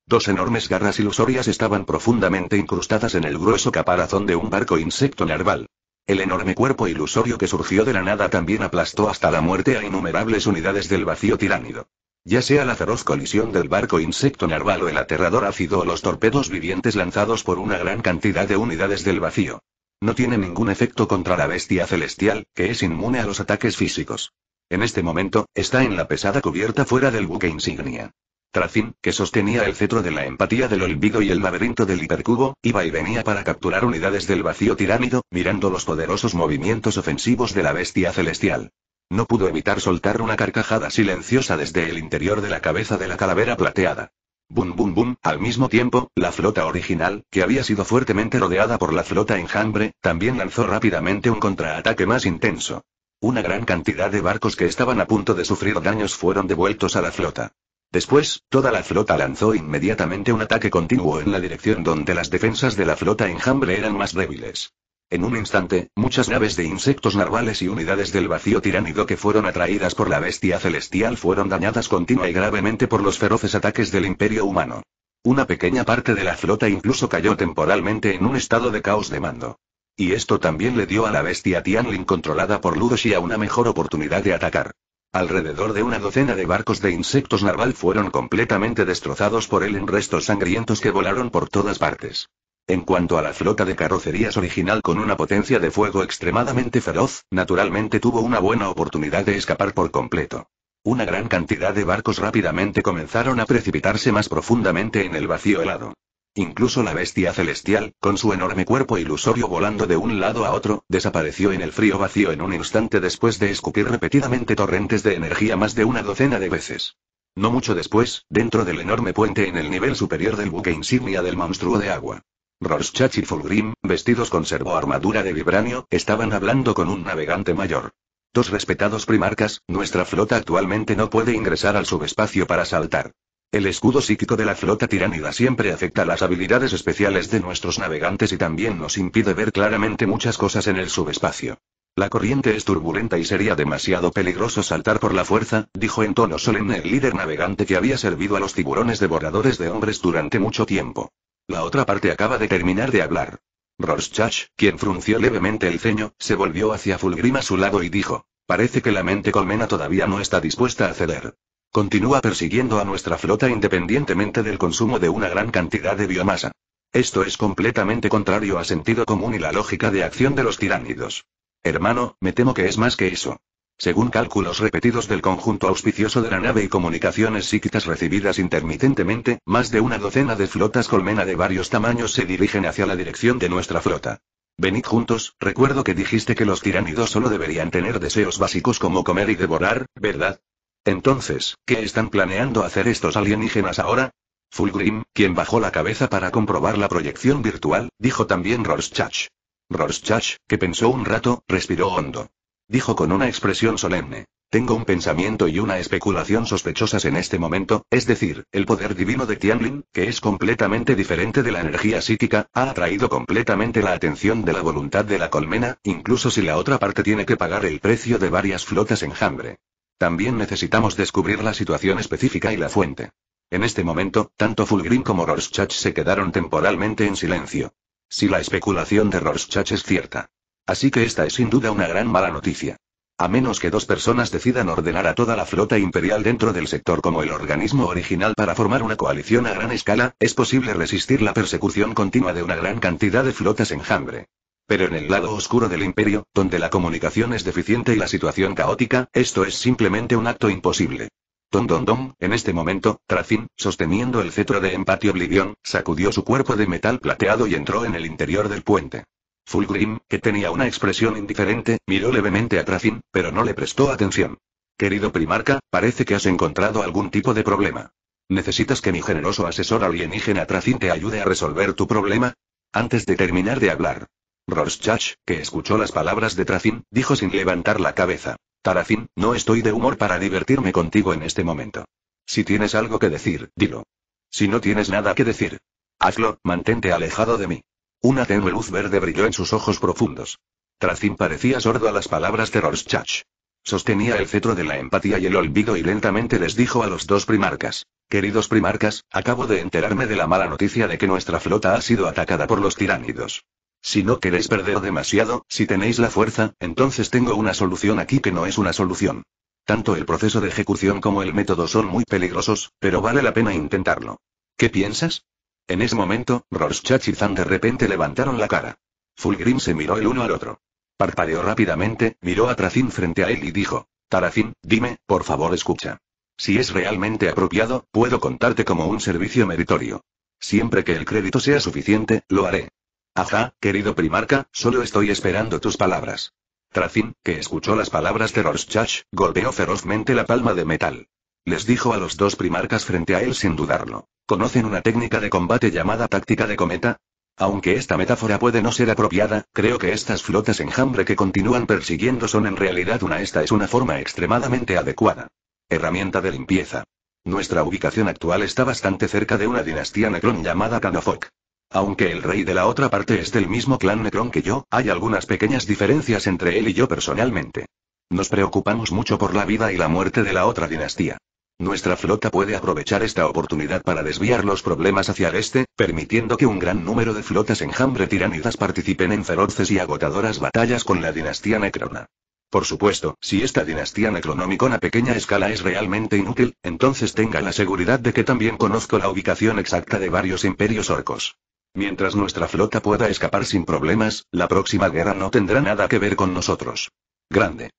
S1: Dos enormes garras ilusorias estaban profundamente incrustadas en el grueso caparazón de un barco insecto narval. El enorme cuerpo ilusorio que surgió de la nada también aplastó hasta la muerte a innumerables unidades del vacío tiránido. Ya sea la feroz colisión del barco insecto narval o el aterrador ácido o los torpedos vivientes lanzados por una gran cantidad de unidades del vacío. No tiene ningún efecto contra la bestia celestial, que es inmune a los ataques físicos. En este momento, está en la pesada cubierta fuera del buque insignia. Tracin, que sostenía el cetro de la empatía del olvido y el laberinto del hipercubo, iba y venía para capturar unidades del vacío tirámido, mirando los poderosos movimientos ofensivos de la bestia celestial. No pudo evitar soltar una carcajada silenciosa desde el interior de la cabeza de la calavera plateada. Bum bum bum, al mismo tiempo, la flota original, que había sido fuertemente rodeada por la flota enjambre, también lanzó rápidamente un contraataque más intenso. Una gran cantidad de barcos que estaban a punto de sufrir daños fueron devueltos a la flota. Después, toda la flota lanzó inmediatamente un ataque continuo en la dirección donde las defensas de la flota enjambre eran más débiles. En un instante, muchas naves de insectos narvales y unidades del vacío tiránido que fueron atraídas por la bestia celestial fueron dañadas continua y gravemente por los feroces ataques del imperio humano. Una pequeña parte de la flota incluso cayó temporalmente en un estado de caos de mando. Y esto también le dio a la bestia Tianlin controlada por Ludoshi a una mejor oportunidad de atacar. Alrededor de una docena de barcos de insectos narval fueron completamente destrozados por él en restos sangrientos que volaron por todas partes. En cuanto a la flota de carrocerías original con una potencia de fuego extremadamente feroz, naturalmente tuvo una buena oportunidad de escapar por completo. Una gran cantidad de barcos rápidamente comenzaron a precipitarse más profundamente en el vacío helado. Incluso la bestia celestial, con su enorme cuerpo ilusorio volando de un lado a otro, desapareció en el frío vacío en un instante después de escupir repetidamente torrentes de energía más de una docena de veces. No mucho después, dentro del enorme puente en el nivel superior del buque insignia del monstruo de agua. Rorschach y Fulgrim, vestidos con servoarmadura de vibranio, estaban hablando con un navegante mayor. Dos respetados primarcas, nuestra flota actualmente no puede ingresar al subespacio para saltar. El escudo psíquico de la flota tiránida siempre afecta las habilidades especiales de nuestros navegantes y también nos impide ver claramente muchas cosas en el subespacio. La corriente es turbulenta y sería demasiado peligroso saltar por la fuerza, dijo en tono solemne el líder navegante que había servido a los tiburones devoradores de hombres durante mucho tiempo. La otra parte acaba de terminar de hablar. Rorschach, quien frunció levemente el ceño, se volvió hacia Fulgrim a su lado y dijo. Parece que la mente colmena todavía no está dispuesta a ceder. Continúa persiguiendo a nuestra flota independientemente del consumo de una gran cantidad de biomasa. Esto es completamente contrario a sentido común y la lógica de acción de los tiránidos. Hermano, me temo que es más que eso. Según cálculos repetidos del conjunto auspicioso de la nave y comunicaciones psíquicas recibidas intermitentemente, más de una docena de flotas colmena de varios tamaños se dirigen hacia la dirección de nuestra flota. Venid juntos, recuerdo que dijiste que los tiránidos solo deberían tener deseos básicos como comer y devorar, ¿verdad? Entonces, ¿qué están planeando hacer estos alienígenas ahora? Fulgrim, quien bajó la cabeza para comprobar la proyección virtual, dijo también Rorschach. Rorschach, que pensó un rato, respiró hondo dijo con una expresión solemne. Tengo un pensamiento y una especulación sospechosas en este momento, es decir, el poder divino de Tianlin, que es completamente diferente de la energía psíquica, ha atraído completamente la atención de la voluntad de la colmena, incluso si la otra parte tiene que pagar el precio de varias flotas enjambre. También necesitamos descubrir la situación específica y la fuente. En este momento, tanto Fulgrim como Rorschach se quedaron temporalmente en silencio. Si la especulación de Rorschach es cierta, Así que esta es sin duda una gran mala noticia. A menos que dos personas decidan ordenar a toda la flota imperial dentro del sector como el organismo original para formar una coalición a gran escala, es posible resistir la persecución continua de una gran cantidad de flotas enjambre. Pero en el lado oscuro del imperio, donde la comunicación es deficiente y la situación caótica, esto es simplemente un acto imposible. Don Don Don, en este momento, Tracin, sosteniendo el cetro de empatio Oblivion, sacudió su cuerpo de metal plateado y entró en el interior del puente. Fulgrim, que tenía una expresión indiferente, miró levemente a Tracin, pero no le prestó atención. Querido primarca, parece que has encontrado algún tipo de problema. ¿Necesitas que mi generoso asesor alienígena Tracin te ayude a resolver tu problema? Antes de terminar de hablar. Rorschach, que escuchó las palabras de Tracin, dijo sin levantar la cabeza. Tarafin, no estoy de humor para divertirme contigo en este momento. Si tienes algo que decir, dilo. Si no tienes nada que decir, hazlo, mantente alejado de mí. Una tenue luz verde brilló en sus ojos profundos. Tracín parecía sordo a las palabras de Rorschach. Sostenía el cetro de la empatía y el olvido y lentamente les dijo a los dos primarcas. Queridos primarcas, acabo de enterarme de la mala noticia de que nuestra flota ha sido atacada por los tiránidos. Si no queréis perder demasiado, si tenéis la fuerza, entonces tengo una solución aquí que no es una solución. Tanto el proceso de ejecución como el método son muy peligrosos, pero vale la pena intentarlo. ¿Qué piensas? En ese momento, Rorschach y Zan de repente levantaron la cara. Fulgrim se miró el uno al otro. Parpadeó rápidamente, miró a Tracín frente a él y dijo, Taracín, dime, por favor escucha. Si es realmente apropiado, puedo contarte como un servicio meritorio. Siempre que el crédito sea suficiente, lo haré. Ajá, querido primarca, solo estoy esperando tus palabras. Tracín, que escuchó las palabras de Rorschach, golpeó ferozmente la palma de metal. Les dijo a los dos primarcas frente a él sin dudarlo. ¿Conocen una técnica de combate llamada táctica de cometa? Aunque esta metáfora puede no ser apropiada, creo que estas flotas enjambre que continúan persiguiendo son en realidad una esta es una forma extremadamente adecuada. Herramienta de limpieza. Nuestra ubicación actual está bastante cerca de una dinastía necron llamada Canofok. Aunque el rey de la otra parte es del mismo clan necron que yo, hay algunas pequeñas diferencias entre él y yo personalmente. Nos preocupamos mucho por la vida y la muerte de la otra dinastía. Nuestra flota puede aprovechar esta oportunidad para desviar los problemas hacia el este, permitiendo que un gran número de flotas enjambre tiránidas participen en feroces y agotadoras batallas con la dinastía Necrona. Por supuesto, si esta dinastía necronómica a pequeña escala es realmente inútil, entonces tenga la seguridad de que también conozco la ubicación exacta de varios imperios orcos. Mientras nuestra flota pueda escapar sin problemas, la próxima guerra no tendrá nada que ver con nosotros. Grande.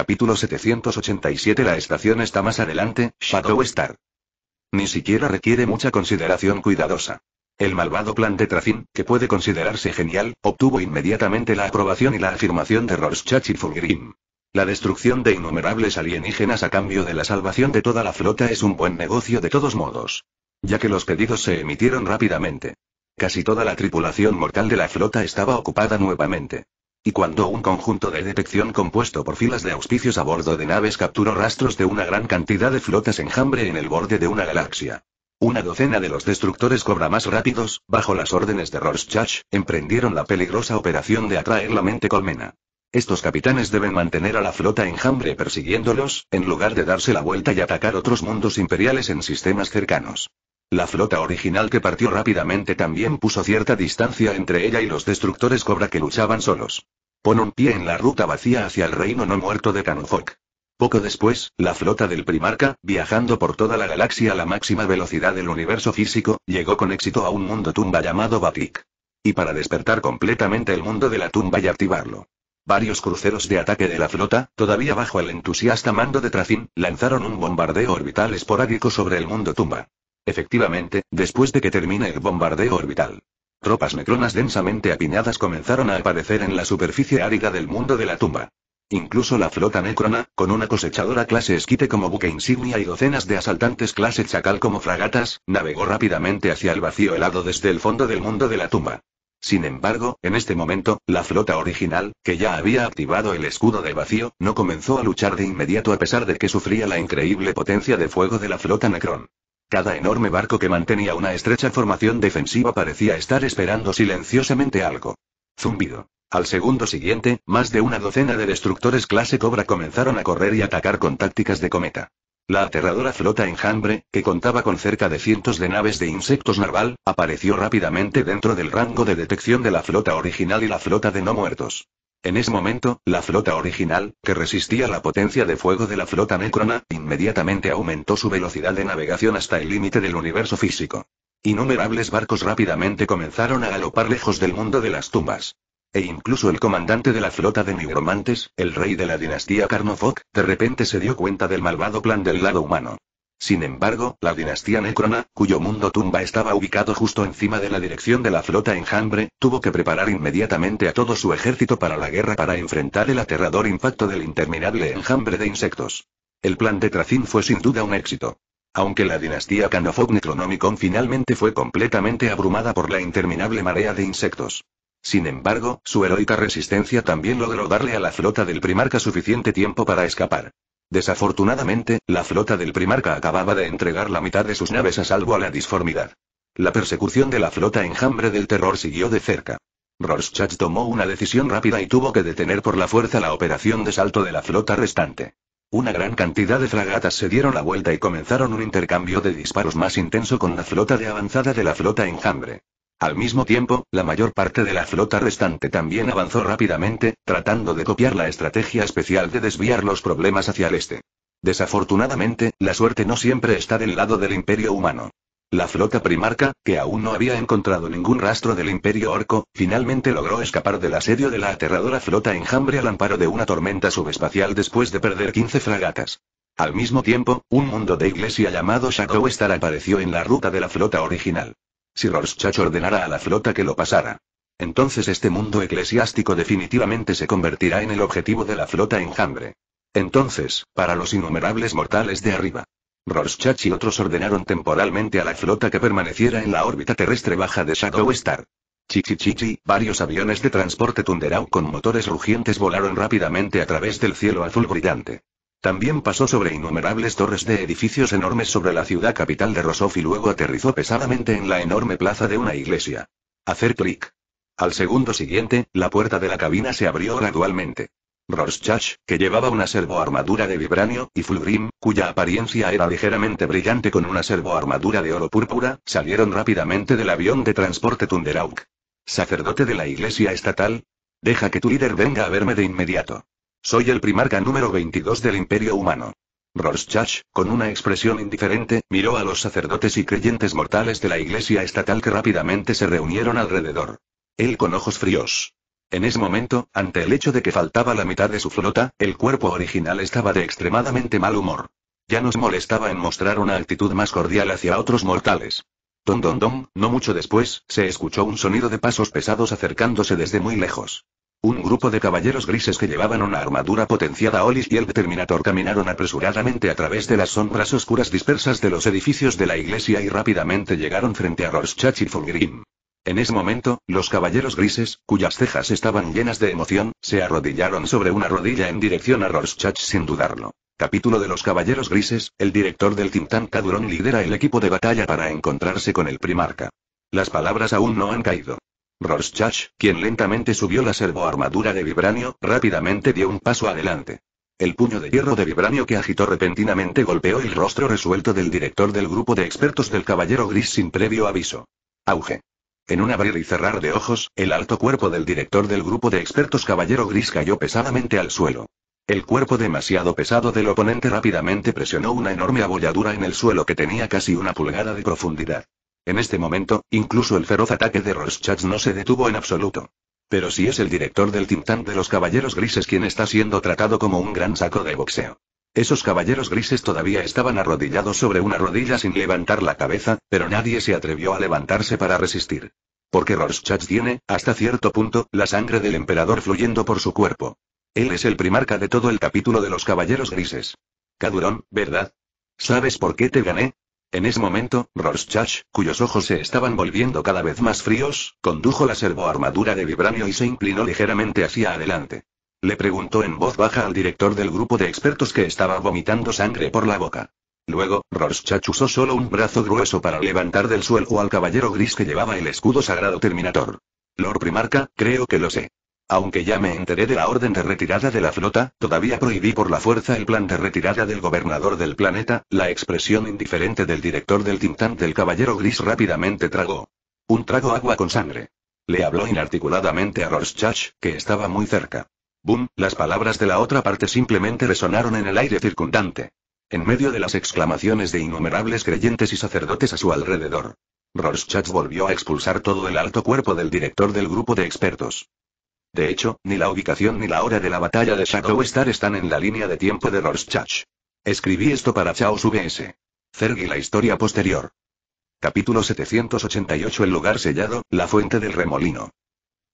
S1: Capítulo 787 La estación está más adelante, Shadow Star. Ni siquiera requiere mucha consideración cuidadosa. El malvado plan de Trafin, que puede considerarse genial, obtuvo inmediatamente la aprobación y la afirmación de Rorschach y Fulgrim. La destrucción de innumerables alienígenas a cambio de la salvación de toda la flota es un buen negocio de todos modos. Ya que los pedidos se emitieron rápidamente. Casi toda la tripulación mortal de la flota estaba ocupada nuevamente. Y cuando un conjunto de detección compuesto por filas de auspicios a bordo de naves capturó rastros de una gran cantidad de flotas enjambre en el borde de una galaxia. Una docena de los destructores cobra más rápidos, bajo las órdenes de Rorschach, emprendieron la peligrosa operación de atraer la mente colmena. Estos capitanes deben mantener a la flota enjambre persiguiéndolos, en lugar de darse la vuelta y atacar otros mundos imperiales en sistemas cercanos. La flota original que partió rápidamente también puso cierta distancia entre ella y los destructores Cobra que luchaban solos. Pon un pie en la ruta vacía hacia el reino no muerto de Canufoc. Poco después, la flota del Primarca, viajando por toda la galaxia a la máxima velocidad del universo físico, llegó con éxito a un mundo tumba llamado Batik. Y para despertar completamente el mundo de la tumba y activarlo. Varios cruceros de ataque de la flota, todavía bajo el entusiasta mando de Tracin, lanzaron un bombardeo orbital esporádico sobre el mundo tumba. Efectivamente, después de que termine el bombardeo orbital. Tropas necronas densamente apiñadas comenzaron a aparecer en la superficie árida del mundo de la tumba. Incluso la flota necrona, con una cosechadora clase esquite como buque insignia y docenas de asaltantes clase chacal como fragatas, navegó rápidamente hacia el vacío helado desde el fondo del mundo de la tumba. Sin embargo, en este momento, la flota original, que ya había activado el escudo de vacío, no comenzó a luchar de inmediato a pesar de que sufría la increíble potencia de fuego de la flota Necron. Cada enorme barco que mantenía una estrecha formación defensiva parecía estar esperando silenciosamente algo. Zumbido. Al segundo siguiente, más de una docena de destructores clase Cobra comenzaron a correr y atacar con tácticas de cometa. La aterradora flota enjambre, que contaba con cerca de cientos de naves de insectos narval, apareció rápidamente dentro del rango de detección de la flota original y la flota de no muertos. En ese momento, la flota original, que resistía la potencia de fuego de la flota Necrona, inmediatamente aumentó su velocidad de navegación hasta el límite del universo físico. Innumerables barcos rápidamente comenzaron a galopar lejos del mundo de las tumbas. E incluso el comandante de la flota de nigromantes, el rey de la dinastía Carnofoc, de repente se dio cuenta del malvado plan del lado humano. Sin embargo, la dinastía Necrona, cuyo mundo tumba estaba ubicado justo encima de la dirección de la flota enjambre, tuvo que preparar inmediatamente a todo su ejército para la guerra para enfrentar el aterrador impacto del interminable enjambre de insectos. El plan de Tracín fue sin duda un éxito. Aunque la dinastía Canofog Necronomicon finalmente fue completamente abrumada por la interminable marea de insectos. Sin embargo, su heroica resistencia también logró darle a la flota del primarca suficiente tiempo para escapar. Desafortunadamente, la flota del Primarca acababa de entregar la mitad de sus naves a salvo a la disformidad. La persecución de la flota enjambre del terror siguió de cerca. Rorschach tomó una decisión rápida y tuvo que detener por la fuerza la operación de salto de la flota restante. Una gran cantidad de fragatas se dieron la vuelta y comenzaron un intercambio de disparos más intenso con la flota de avanzada de la flota enjambre. Al mismo tiempo, la mayor parte de la flota restante también avanzó rápidamente, tratando de copiar la estrategia especial de desviar los problemas hacia el este. Desafortunadamente, la suerte no siempre está del lado del imperio humano. La flota primarca, que aún no había encontrado ningún rastro del imperio orco, finalmente logró escapar del asedio de la aterradora flota enjambre al amparo de una tormenta subespacial después de perder 15 fragatas. Al mismo tiempo, un mundo de iglesia llamado Shadow apareció en la ruta de la flota original si Rorschach ordenara a la flota que lo pasara. Entonces este mundo eclesiástico definitivamente se convertirá en el objetivo de la flota enjambre. Entonces, para los innumerables mortales de arriba. Rorschach y otros ordenaron temporalmente a la flota que permaneciera en la órbita terrestre baja de Shadow Star. Chichichichi, varios aviones de transporte Tunderau con motores rugientes volaron rápidamente a través del cielo azul brillante. También pasó sobre innumerables torres de edificios enormes sobre la ciudad capital de Rosov y luego aterrizó pesadamente en la enorme plaza de una iglesia. Hacer clic. Al segundo siguiente, la puerta de la cabina se abrió gradualmente. Rorschach, que llevaba una servoarmadura de vibranio, y Fulgrim, cuya apariencia era ligeramente brillante con una servoarmadura de oro púrpura, salieron rápidamente del avión de transporte Tunderauk. Sacerdote de la iglesia estatal. Deja que tu líder venga a verme de inmediato. Soy el primarca número 22 del Imperio Humano. Rorschach, con una expresión indiferente, miró a los sacerdotes y creyentes mortales de la iglesia estatal que rápidamente se reunieron alrededor. Él con ojos fríos. En ese momento, ante el hecho de que faltaba la mitad de su flota, el cuerpo original estaba de extremadamente mal humor. Ya nos molestaba en mostrar una actitud más cordial hacia otros mortales. Don don don, no mucho después, se escuchó un sonido de pasos pesados acercándose desde muy lejos. Un grupo de caballeros grises que llevaban una armadura potenciada Olis y el determinator caminaron apresuradamente a través de las sombras oscuras dispersas de los edificios de la iglesia y rápidamente llegaron frente a Rorschach y Fulgrim. En ese momento, los caballeros grises, cuyas cejas estaban llenas de emoción, se arrodillaron sobre una rodilla en dirección a Rorschach sin dudarlo. Capítulo de los caballeros grises, el director del Tintán Cadurón lidera el equipo de batalla para encontrarse con el primarca. Las palabras aún no han caído. Rorschach, quien lentamente subió la servoarmadura de vibranio, rápidamente dio un paso adelante. El puño de hierro de vibranio que agitó repentinamente golpeó el rostro resuelto del director del grupo de expertos del Caballero Gris sin previo aviso. Auge. En un abrir y cerrar de ojos, el alto cuerpo del director del grupo de expertos Caballero Gris cayó pesadamente al suelo. El cuerpo demasiado pesado del oponente rápidamente presionó una enorme abolladura en el suelo que tenía casi una pulgada de profundidad. En este momento, incluso el feroz ataque de Rorschach no se detuvo en absoluto. Pero si es el director del Tintán de los Caballeros Grises quien está siendo tratado como un gran saco de boxeo. Esos caballeros grises todavía estaban arrodillados sobre una rodilla sin levantar la cabeza, pero nadie se atrevió a levantarse para resistir. Porque Rorschach tiene, hasta cierto punto, la sangre del emperador fluyendo por su cuerpo. Él es el primarca de todo el capítulo de los caballeros grises. Cadurón, ¿verdad? ¿Sabes por qué te gané? En ese momento, Rorschach, cuyos ojos se estaban volviendo cada vez más fríos, condujo la servoarmadura de vibranio y se inclinó ligeramente hacia adelante. Le preguntó en voz baja al director del grupo de expertos que estaba vomitando sangre por la boca. Luego, Rorschach usó solo un brazo grueso para levantar del suelo al caballero gris que llevaba el escudo sagrado Terminator. Lord Primarca, creo que lo sé. Aunque ya me enteré de la orden de retirada de la flota, todavía prohibí por la fuerza el plan de retirada del gobernador del planeta, la expresión indiferente del director del tintán del caballero gris rápidamente tragó. Un trago agua con sangre. Le habló inarticuladamente a Rorschach, que estaba muy cerca. Boom, las palabras de la otra parte simplemente resonaron en el aire circundante. En medio de las exclamaciones de innumerables creyentes y sacerdotes a su alrededor. Rorschach volvió a expulsar todo el alto cuerpo del director del grupo de expertos. De hecho, ni la ubicación ni la hora de la batalla de Shadow Star están en la línea de tiempo de Rorschach. Escribí esto para Chaos VS. la historia posterior. Capítulo 788 El lugar sellado, la fuente del remolino.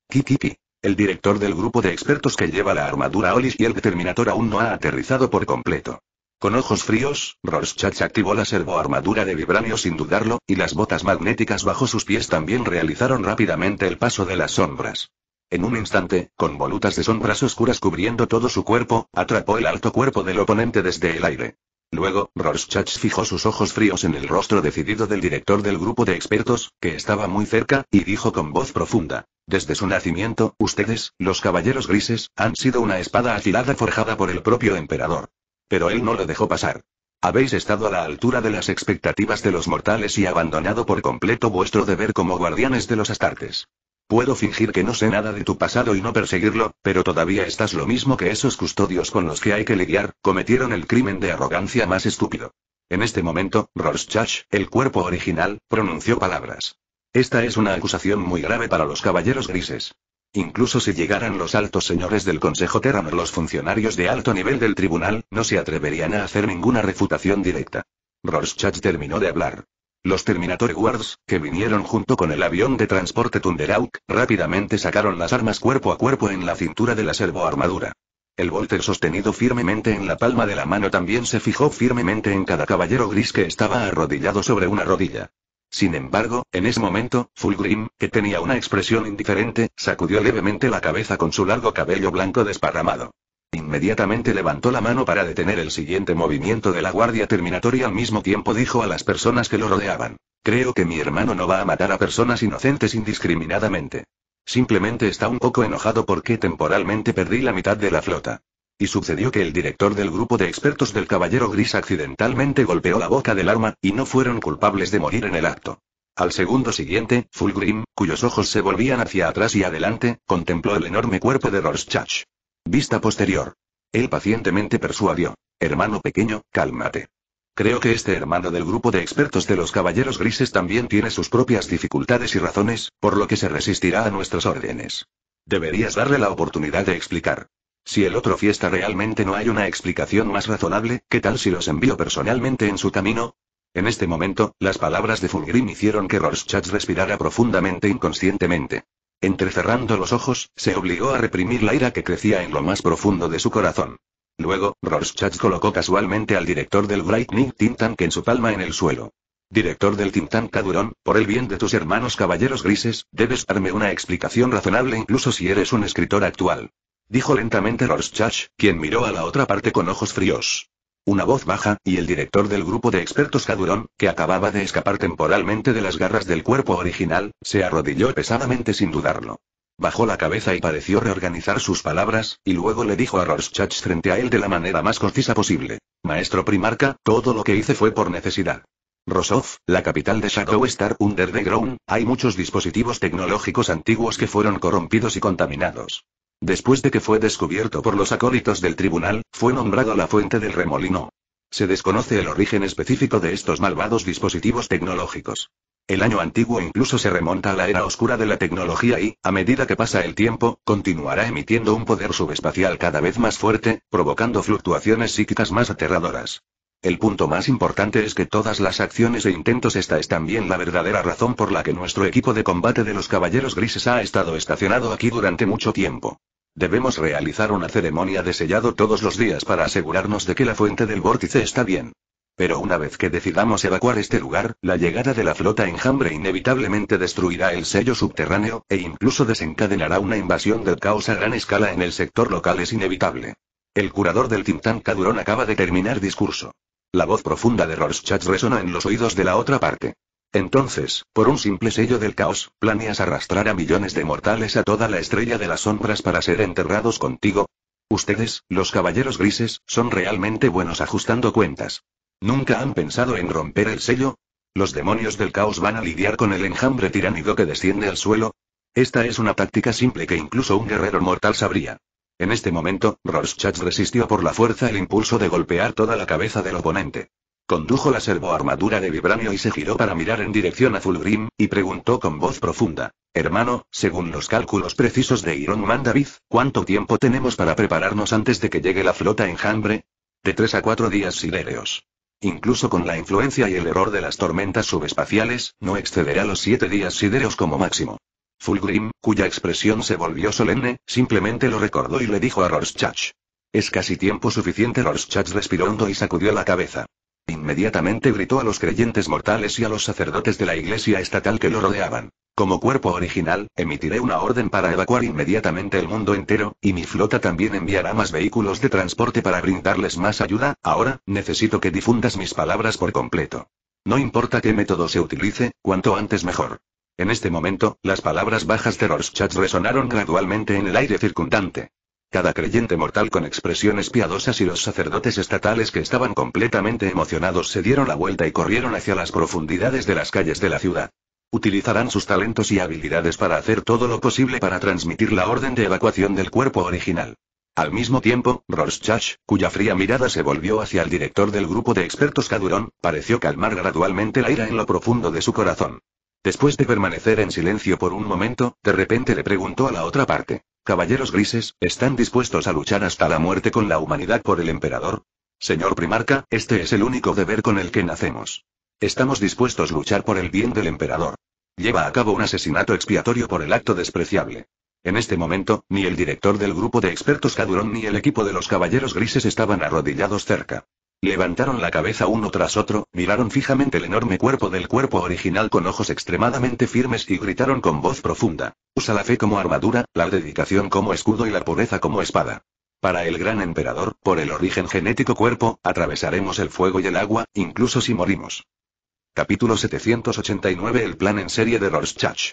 S1: Kikiki. El director del grupo de expertos que lleva la armadura Olis y el Terminator aún no ha aterrizado por completo. Con ojos fríos, Rorschach activó la servoarmadura de vibranio sin dudarlo, y las botas magnéticas bajo sus pies también realizaron rápidamente el paso de las sombras. En un instante, con volutas de sombras oscuras cubriendo todo su cuerpo, atrapó el alto cuerpo del oponente desde el aire. Luego, Rorschach fijó sus ojos fríos en el rostro decidido del director del grupo de expertos, que estaba muy cerca, y dijo con voz profunda. Desde su nacimiento, ustedes, los caballeros grises, han sido una espada afilada forjada por el propio emperador. Pero él no lo dejó pasar. Habéis estado a la altura de las expectativas de los mortales y abandonado por completo vuestro deber como guardianes de los astartes. Puedo fingir que no sé nada de tu pasado y no perseguirlo, pero todavía estás lo mismo que esos custodios con los que hay que lidiar, cometieron el crimen de arrogancia más estúpido. En este momento, Rorschach, el cuerpo original, pronunció palabras. Esta es una acusación muy grave para los caballeros grises. Incluso si llegaran los altos señores del Consejo Terran los funcionarios de alto nivel del tribunal, no se atreverían a hacer ninguna refutación directa. Rorschach terminó de hablar. Los Terminator Guards, que vinieron junto con el avión de transporte Thunderhawk, rápidamente sacaron las armas cuerpo a cuerpo en la cintura de la servoarmadura. El Volter sostenido firmemente en la palma de la mano también se fijó firmemente en cada caballero gris que estaba arrodillado sobre una rodilla. Sin embargo, en ese momento, Fulgrim, que tenía una expresión indiferente, sacudió levemente la cabeza con su largo cabello blanco desparramado. Inmediatamente levantó la mano para detener el siguiente movimiento de la guardia terminatoria al mismo tiempo dijo a las personas que lo rodeaban. Creo que mi hermano no va a matar a personas inocentes indiscriminadamente. Simplemente está un poco enojado porque temporalmente perdí la mitad de la flota. Y sucedió que el director del grupo de expertos del Caballero Gris accidentalmente golpeó la boca del arma, y no fueron culpables de morir en el acto. Al segundo siguiente, Fulgrim, cuyos ojos se volvían hacia atrás y adelante, contempló el enorme cuerpo de Rorschach. Vista posterior. Él pacientemente persuadió. Hermano pequeño, cálmate. Creo que este hermano del grupo de expertos de los Caballeros Grises también tiene sus propias dificultades y razones, por lo que se resistirá a nuestras órdenes. Deberías darle la oportunidad de explicar. Si el otro fiesta realmente no hay una explicación más razonable, ¿qué tal si los envío personalmente en su camino? En este momento, las palabras de Fulgrim hicieron que Rorschach respirara profundamente inconscientemente. Entrecerrando los ojos, se obligó a reprimir la ira que crecía en lo más profundo de su corazón. Luego, Rorschach colocó casualmente al director del Brightning Tintank en su palma en el suelo. Director del Tintank Cadurón, por el bien de tus hermanos caballeros grises, debes darme una explicación razonable incluso si eres un escritor actual. Dijo lentamente Rorschach, quien miró a la otra parte con ojos fríos. Una voz baja, y el director del grupo de expertos Cadurón, que acababa de escapar temporalmente de las garras del cuerpo original, se arrodilló pesadamente sin dudarlo. Bajó la cabeza y pareció reorganizar sus palabras, y luego le dijo a Rorschach frente a él de la manera más concisa posible. Maestro Primarca, todo lo que hice fue por necesidad. Rosov, la capital de Shadow Star Underground, hay muchos dispositivos tecnológicos antiguos que fueron corrompidos y contaminados. Después de que fue descubierto por los acólitos del tribunal, fue nombrado la fuente del remolino. Se desconoce el origen específico de estos malvados dispositivos tecnológicos. El año antiguo incluso se remonta a la era oscura de la tecnología y, a medida que pasa el tiempo, continuará emitiendo un poder subespacial cada vez más fuerte, provocando fluctuaciones psíquicas más aterradoras. El punto más importante es que todas las acciones e intentos esta es también la verdadera razón por la que nuestro equipo de combate de los Caballeros Grises ha estado estacionado aquí durante mucho tiempo. Debemos realizar una ceremonia de sellado todos los días para asegurarnos de que la fuente del vórtice está bien. Pero una vez que decidamos evacuar este lugar, la llegada de la flota enjambre inevitablemente destruirá el sello subterráneo, e incluso desencadenará una invasión del caos a gran escala en el sector local es inevitable. El curador del Tintán Cadurón acaba de terminar discurso. La voz profunda de Rorschach resona en los oídos de la otra parte. Entonces, por un simple sello del caos, ¿planeas arrastrar a millones de mortales a toda la estrella de las sombras para ser enterrados contigo? Ustedes, los caballeros grises, son realmente buenos ajustando cuentas. ¿Nunca han pensado en romper el sello? ¿Los demonios del caos van a lidiar con el enjambre tiránido que desciende al suelo? Esta es una táctica simple que incluso un guerrero mortal sabría. En este momento, Rorschach resistió por la fuerza el impulso de golpear toda la cabeza del oponente. Condujo la servoarmadura de vibranio y se giró para mirar en dirección a Fulgrim, y preguntó con voz profunda. Hermano, según los cálculos precisos de Iron Man David, ¿cuánto tiempo tenemos para prepararnos antes de que llegue la flota enjambre? De tres a cuatro días sidéreos. Incluso con la influencia y el error de las tormentas subespaciales, no excederá los siete días sidéreos como máximo. Fulgrim, cuya expresión se volvió solemne, simplemente lo recordó y le dijo a Rorschach. Es casi tiempo suficiente. Rorschach respiró hondo y sacudió la cabeza. Inmediatamente gritó a los creyentes mortales y a los sacerdotes de la iglesia estatal que lo rodeaban. Como cuerpo original, emitiré una orden para evacuar inmediatamente el mundo entero, y mi flota también enviará más vehículos de transporte para brindarles más ayuda, ahora, necesito que difundas mis palabras por completo. No importa qué método se utilice, cuanto antes mejor. En este momento, las palabras bajas de Rorschach resonaron gradualmente en el aire circundante. Cada creyente mortal con expresiones piadosas y los sacerdotes estatales que estaban completamente emocionados se dieron la vuelta y corrieron hacia las profundidades de las calles de la ciudad. Utilizarán sus talentos y habilidades para hacer todo lo posible para transmitir la orden de evacuación del cuerpo original. Al mismo tiempo, Rorschach, cuya fría mirada se volvió hacia el director del grupo de expertos Cadurón, pareció calmar gradualmente la ira en lo profundo de su corazón. Después de permanecer en silencio por un momento, de repente le preguntó a la otra parte. Caballeros grises, ¿están dispuestos a luchar hasta la muerte con la humanidad por el emperador? Señor primarca, este es el único deber con el que nacemos. Estamos dispuestos a luchar por el bien del emperador. Lleva a cabo un asesinato expiatorio por el acto despreciable. En este momento, ni el director del grupo de expertos Cadurón ni el equipo de los caballeros grises estaban arrodillados cerca. Levantaron la cabeza uno tras otro, miraron fijamente el enorme cuerpo del cuerpo original con ojos extremadamente firmes y gritaron con voz profunda. Usa la fe como armadura, la dedicación como escudo y la pureza como espada. Para el gran emperador, por el origen genético cuerpo, atravesaremos el fuego y el agua, incluso si morimos. Capítulo 789 El plan en serie de Rorschach.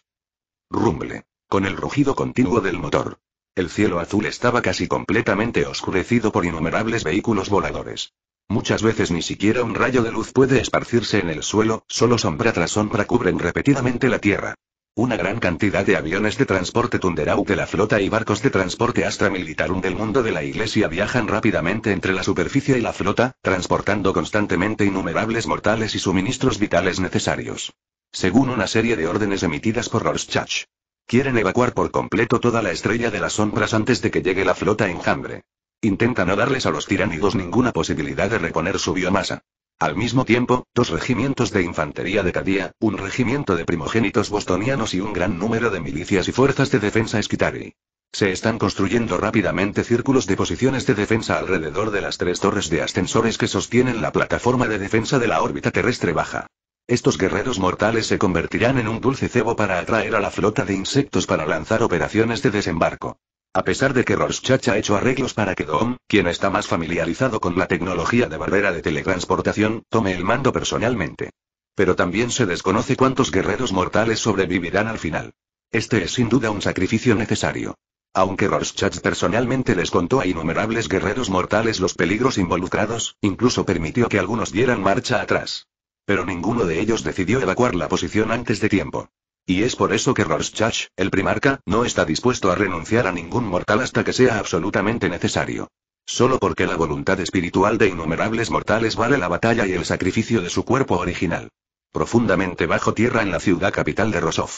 S1: Rumble. Con el rugido continuo del motor. El cielo azul estaba casi completamente oscurecido por innumerables vehículos voladores. Muchas veces ni siquiera un rayo de luz puede esparcirse en el suelo, solo sombra tras sombra cubren repetidamente la Tierra. Una gran cantidad de aviones de transporte Tunderau de la flota y barcos de transporte Astra Militarum del mundo de la Iglesia viajan rápidamente entre la superficie y la flota, transportando constantemente innumerables mortales y suministros vitales necesarios. Según una serie de órdenes emitidas por Rorschach. Quieren evacuar por completo toda la estrella de las sombras antes de que llegue la flota enjambre. Intenta no darles a los tiránidos ninguna posibilidad de reponer su biomasa. Al mismo tiempo, dos regimientos de infantería de Cadía, un regimiento de primogénitos bostonianos y un gran número de milicias y fuerzas de defensa esquitari. Se están construyendo rápidamente círculos de posiciones de defensa alrededor de las tres torres de ascensores que sostienen la plataforma de defensa de la órbita terrestre baja. Estos guerreros mortales se convertirán en un dulce cebo para atraer a la flota de insectos para lanzar operaciones de desembarco. A pesar de que Rorschach ha hecho arreglos para que Dom, quien está más familiarizado con la tecnología de barrera de teletransportación, tome el mando personalmente. Pero también se desconoce cuántos guerreros mortales sobrevivirán al final. Este es sin duda un sacrificio necesario. Aunque Rorschach personalmente les contó a innumerables guerreros mortales los peligros involucrados, incluso permitió que algunos dieran marcha atrás. Pero ninguno de ellos decidió evacuar la posición antes de tiempo. Y es por eso que Rorschach, el primarca, no está dispuesto a renunciar a ningún mortal hasta que sea absolutamente necesario. Solo porque la voluntad espiritual de innumerables mortales vale la batalla y el sacrificio de su cuerpo original. Profundamente bajo tierra en la ciudad capital de Rosov.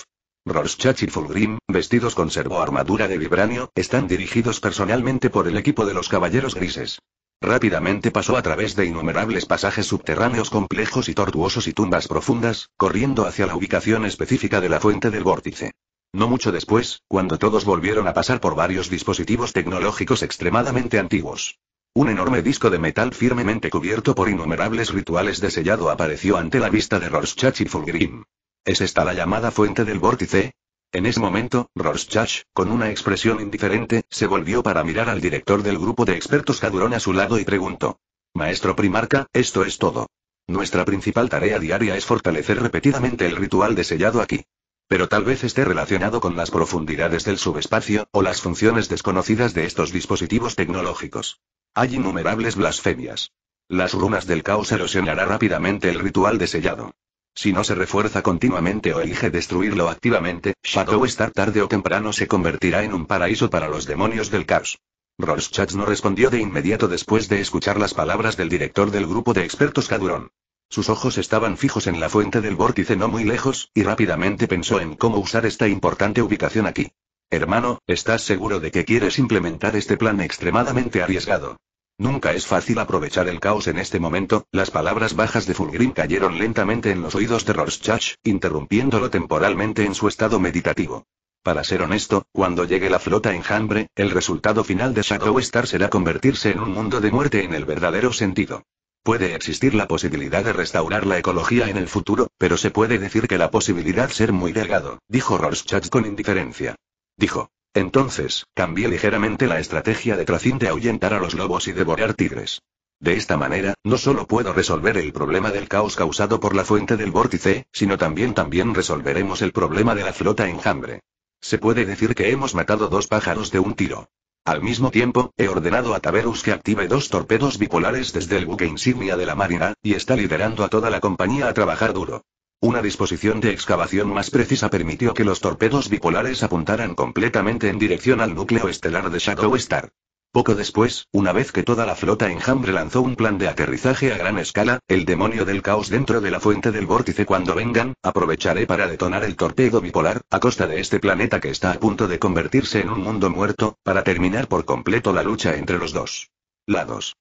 S1: Rorschach y Fulgrim, vestidos con armadura de vibranio, están dirigidos personalmente por el equipo de los Caballeros Grises. Rápidamente pasó a través de innumerables pasajes subterráneos complejos y tortuosos y tumbas profundas, corriendo hacia la ubicación específica de la fuente del vórtice. No mucho después, cuando todos volvieron a pasar por varios dispositivos tecnológicos extremadamente antiguos. Un enorme disco de metal firmemente cubierto por innumerables rituales de sellado apareció ante la vista de Rorschach y Fulgrim. ¿Es esta la llamada fuente del vórtice? En ese momento, Rorschach, con una expresión indiferente, se volvió para mirar al director del grupo de expertos Cadurón a su lado y preguntó. Maestro Primarca, esto es todo. Nuestra principal tarea diaria es fortalecer repetidamente el ritual de sellado aquí. Pero tal vez esté relacionado con las profundidades del subespacio, o las funciones desconocidas de estos dispositivos tecnológicos. Hay innumerables blasfemias. Las runas del caos erosionará rápidamente el ritual de sellado. Si no se refuerza continuamente o elige destruirlo activamente, Shadow Star tarde o temprano se convertirá en un paraíso para los demonios del caos. Rorschach no respondió de inmediato después de escuchar las palabras del director del grupo de expertos Cadurón. Sus ojos estaban fijos en la fuente del vórtice no muy lejos, y rápidamente pensó en cómo usar esta importante ubicación aquí. Hermano, ¿estás seguro de que quieres implementar este plan extremadamente arriesgado? Nunca es fácil aprovechar el caos en este momento, las palabras bajas de Fulgrim cayeron lentamente en los oídos de Rorschach, interrumpiéndolo temporalmente en su estado meditativo. Para ser honesto, cuando llegue la flota enjambre, el resultado final de Shadow Star será convertirse en un mundo de muerte en el verdadero sentido. Puede existir la posibilidad de restaurar la ecología en el futuro, pero se puede decir que la posibilidad ser muy delgado, dijo Rorschach con indiferencia. Dijo. Entonces, cambié ligeramente la estrategia de Tracín de ahuyentar a los lobos y devorar tigres. De esta manera, no solo puedo resolver el problema del caos causado por la fuente del vórtice, sino también también resolveremos el problema de la flota enjambre. Se puede decir que hemos matado dos pájaros de un tiro. Al mismo tiempo, he ordenado a Taverus que active dos torpedos bipolares desde el buque insignia de la Marina, y está liderando a toda la compañía a trabajar duro. Una disposición de excavación más precisa permitió que los torpedos bipolares apuntaran completamente en dirección al núcleo estelar de Shadow Star. Poco después, una vez que toda la flota enjambre lanzó un plan de aterrizaje a gran escala, el demonio del caos dentro de la fuente del vórtice cuando vengan, aprovecharé para detonar el torpedo bipolar, a costa de este planeta que está a punto de convertirse en un mundo muerto, para terminar por completo la lucha entre los dos lados.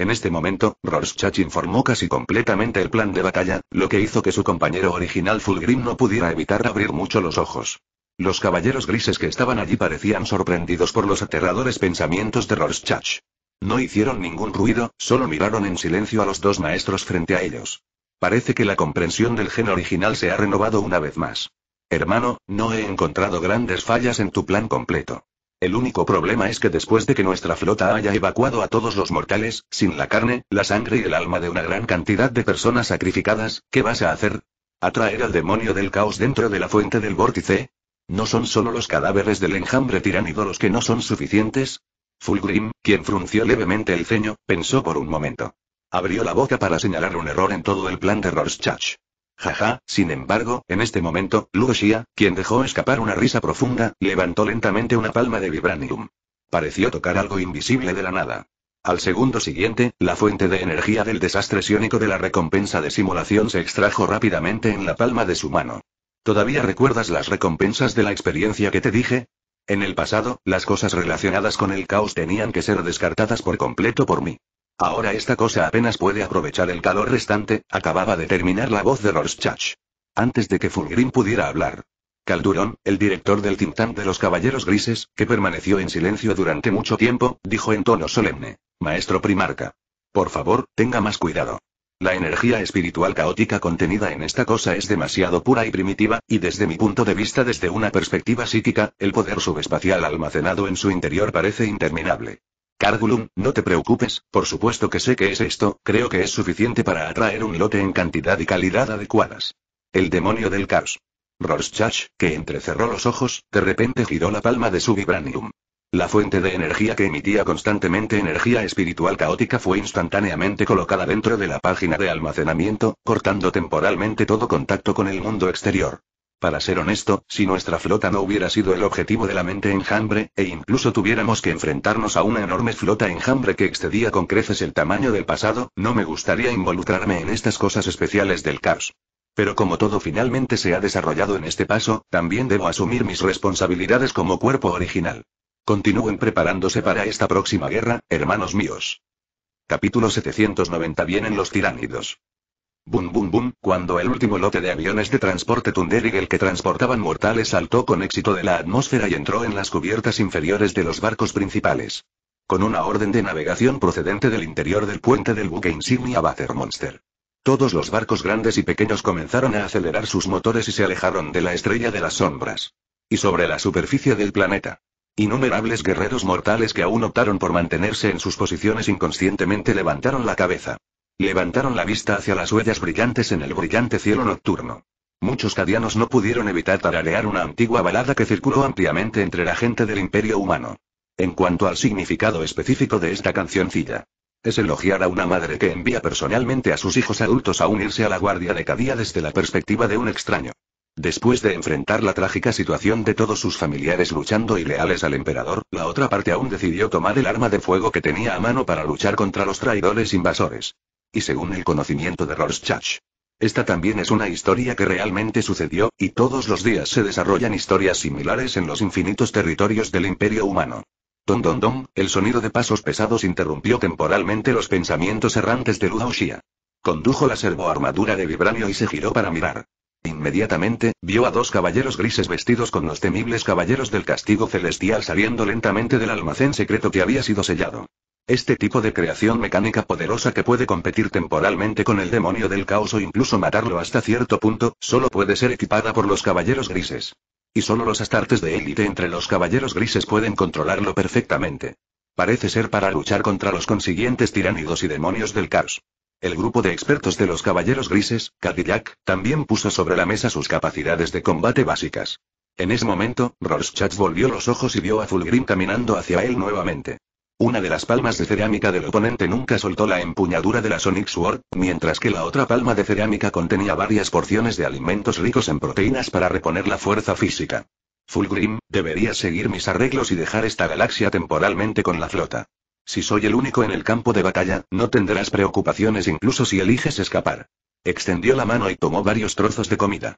S1: En este momento, Rorschach informó casi completamente el plan de batalla, lo que hizo que su compañero original Fulgrim no pudiera evitar abrir mucho los ojos. Los caballeros grises que estaban allí parecían sorprendidos por los aterradores pensamientos de Rorschach. No hicieron ningún ruido, solo miraron en silencio a los dos maestros frente a ellos. Parece que la comprensión del gen original se ha renovado una vez más. Hermano, no he encontrado grandes fallas en tu plan completo. El único problema es que después de que nuestra flota haya evacuado a todos los mortales, sin la carne, la sangre y el alma de una gran cantidad de personas sacrificadas, ¿qué vas a hacer? ¿Atraer al demonio del caos dentro de la fuente del vórtice? ¿No son solo los cadáveres del enjambre tiránido los que no son suficientes? Fulgrim, quien frunció levemente el ceño, pensó por un momento. Abrió la boca para señalar un error en todo el plan de Rorschach. Jaja, sin embargo, en este momento, Xia, quien dejó escapar una risa profunda, levantó lentamente una palma de vibranium. Pareció tocar algo invisible de la nada. Al segundo siguiente, la fuente de energía del desastre siónico de la recompensa de simulación se extrajo rápidamente en la palma de su mano. ¿Todavía recuerdas las recompensas de la experiencia que te dije? En el pasado, las cosas relacionadas con el caos tenían que ser descartadas por completo por mí. Ahora esta cosa apenas puede aprovechar el calor restante, acababa de terminar la voz de Rorschach. Antes de que Fulgrim pudiera hablar. Caldurón, el director del tintán de los Caballeros Grises, que permaneció en silencio durante mucho tiempo, dijo en tono solemne. Maestro Primarca. Por favor, tenga más cuidado. La energía espiritual caótica contenida en esta cosa es demasiado pura y primitiva, y desde mi punto de vista desde una perspectiva psíquica, el poder subespacial almacenado en su interior parece interminable. Cargulum, no te preocupes, por supuesto que sé que es esto, creo que es suficiente para atraer un lote en cantidad y calidad adecuadas. El demonio del caos. Rorschach, que entrecerró los ojos, de repente giró la palma de su vibranium. La fuente de energía que emitía constantemente energía espiritual caótica fue instantáneamente colocada dentro de la página de almacenamiento, cortando temporalmente todo contacto con el mundo exterior. Para ser honesto, si nuestra flota no hubiera sido el objetivo de la mente enjambre, e incluso tuviéramos que enfrentarnos a una enorme flota enjambre que excedía con creces el tamaño del pasado, no me gustaría involucrarme en estas cosas especiales del caos. Pero como todo finalmente se ha desarrollado en este paso, también debo asumir mis responsabilidades como cuerpo original. Continúen preparándose para esta próxima guerra, hermanos míos. Capítulo 790 Vienen los tiránidos. Bum bum bum, cuando el último lote de aviones de transporte Tunderig el que transportaban mortales saltó con éxito de la atmósfera y entró en las cubiertas inferiores de los barcos principales. Con una orden de navegación procedente del interior del puente del buque insignia Bacer Monster. Todos los barcos grandes y pequeños comenzaron a acelerar sus motores y se alejaron de la estrella de las sombras. Y sobre la superficie del planeta. Innumerables guerreros mortales que aún optaron por mantenerse en sus posiciones inconscientemente levantaron la cabeza. Levantaron la vista hacia las huellas brillantes en el brillante cielo nocturno. Muchos cadianos no pudieron evitar tararear una antigua balada que circuló ampliamente entre la gente del imperio humano. En cuanto al significado específico de esta cancioncilla, es elogiar a una madre que envía personalmente a sus hijos adultos a unirse a la guardia de Cadía desde la perspectiva de un extraño. Después de enfrentar la trágica situación de todos sus familiares luchando y leales al emperador, la otra parte aún decidió tomar el arma de fuego que tenía a mano para luchar contra los traidores invasores. Y según el conocimiento de Rorschach. Esta también es una historia que realmente sucedió, y todos los días se desarrollan historias similares en los infinitos territorios del imperio humano. Don don don, el sonido de pasos pesados interrumpió temporalmente los pensamientos errantes de Ludaoshia. Condujo la servoarmadura de vibranio y se giró para mirar. Inmediatamente, vio a dos caballeros grises vestidos con los temibles caballeros del castigo celestial saliendo lentamente del almacén secreto que había sido sellado. Este tipo de creación mecánica poderosa que puede competir temporalmente con el demonio del caos o incluso matarlo hasta cierto punto, solo puede ser equipada por los caballeros grises. Y solo los astartes de élite entre los caballeros grises pueden controlarlo perfectamente. Parece ser para luchar contra los consiguientes tiránidos y demonios del caos. El grupo de expertos de los caballeros grises, Cadillac, también puso sobre la mesa sus capacidades de combate básicas. En ese momento, Rorschach volvió los ojos y vio a Fulgrim caminando hacia él nuevamente. Una de las palmas de cerámica del oponente nunca soltó la empuñadura de la Sonic Sword, mientras que la otra palma de cerámica contenía varias porciones de alimentos ricos en proteínas para reponer la fuerza física. Fulgrim, deberías seguir mis arreglos y dejar esta galaxia temporalmente con la flota. Si soy el único en el campo de batalla, no tendrás preocupaciones incluso si eliges escapar. Extendió la mano y tomó varios trozos de comida.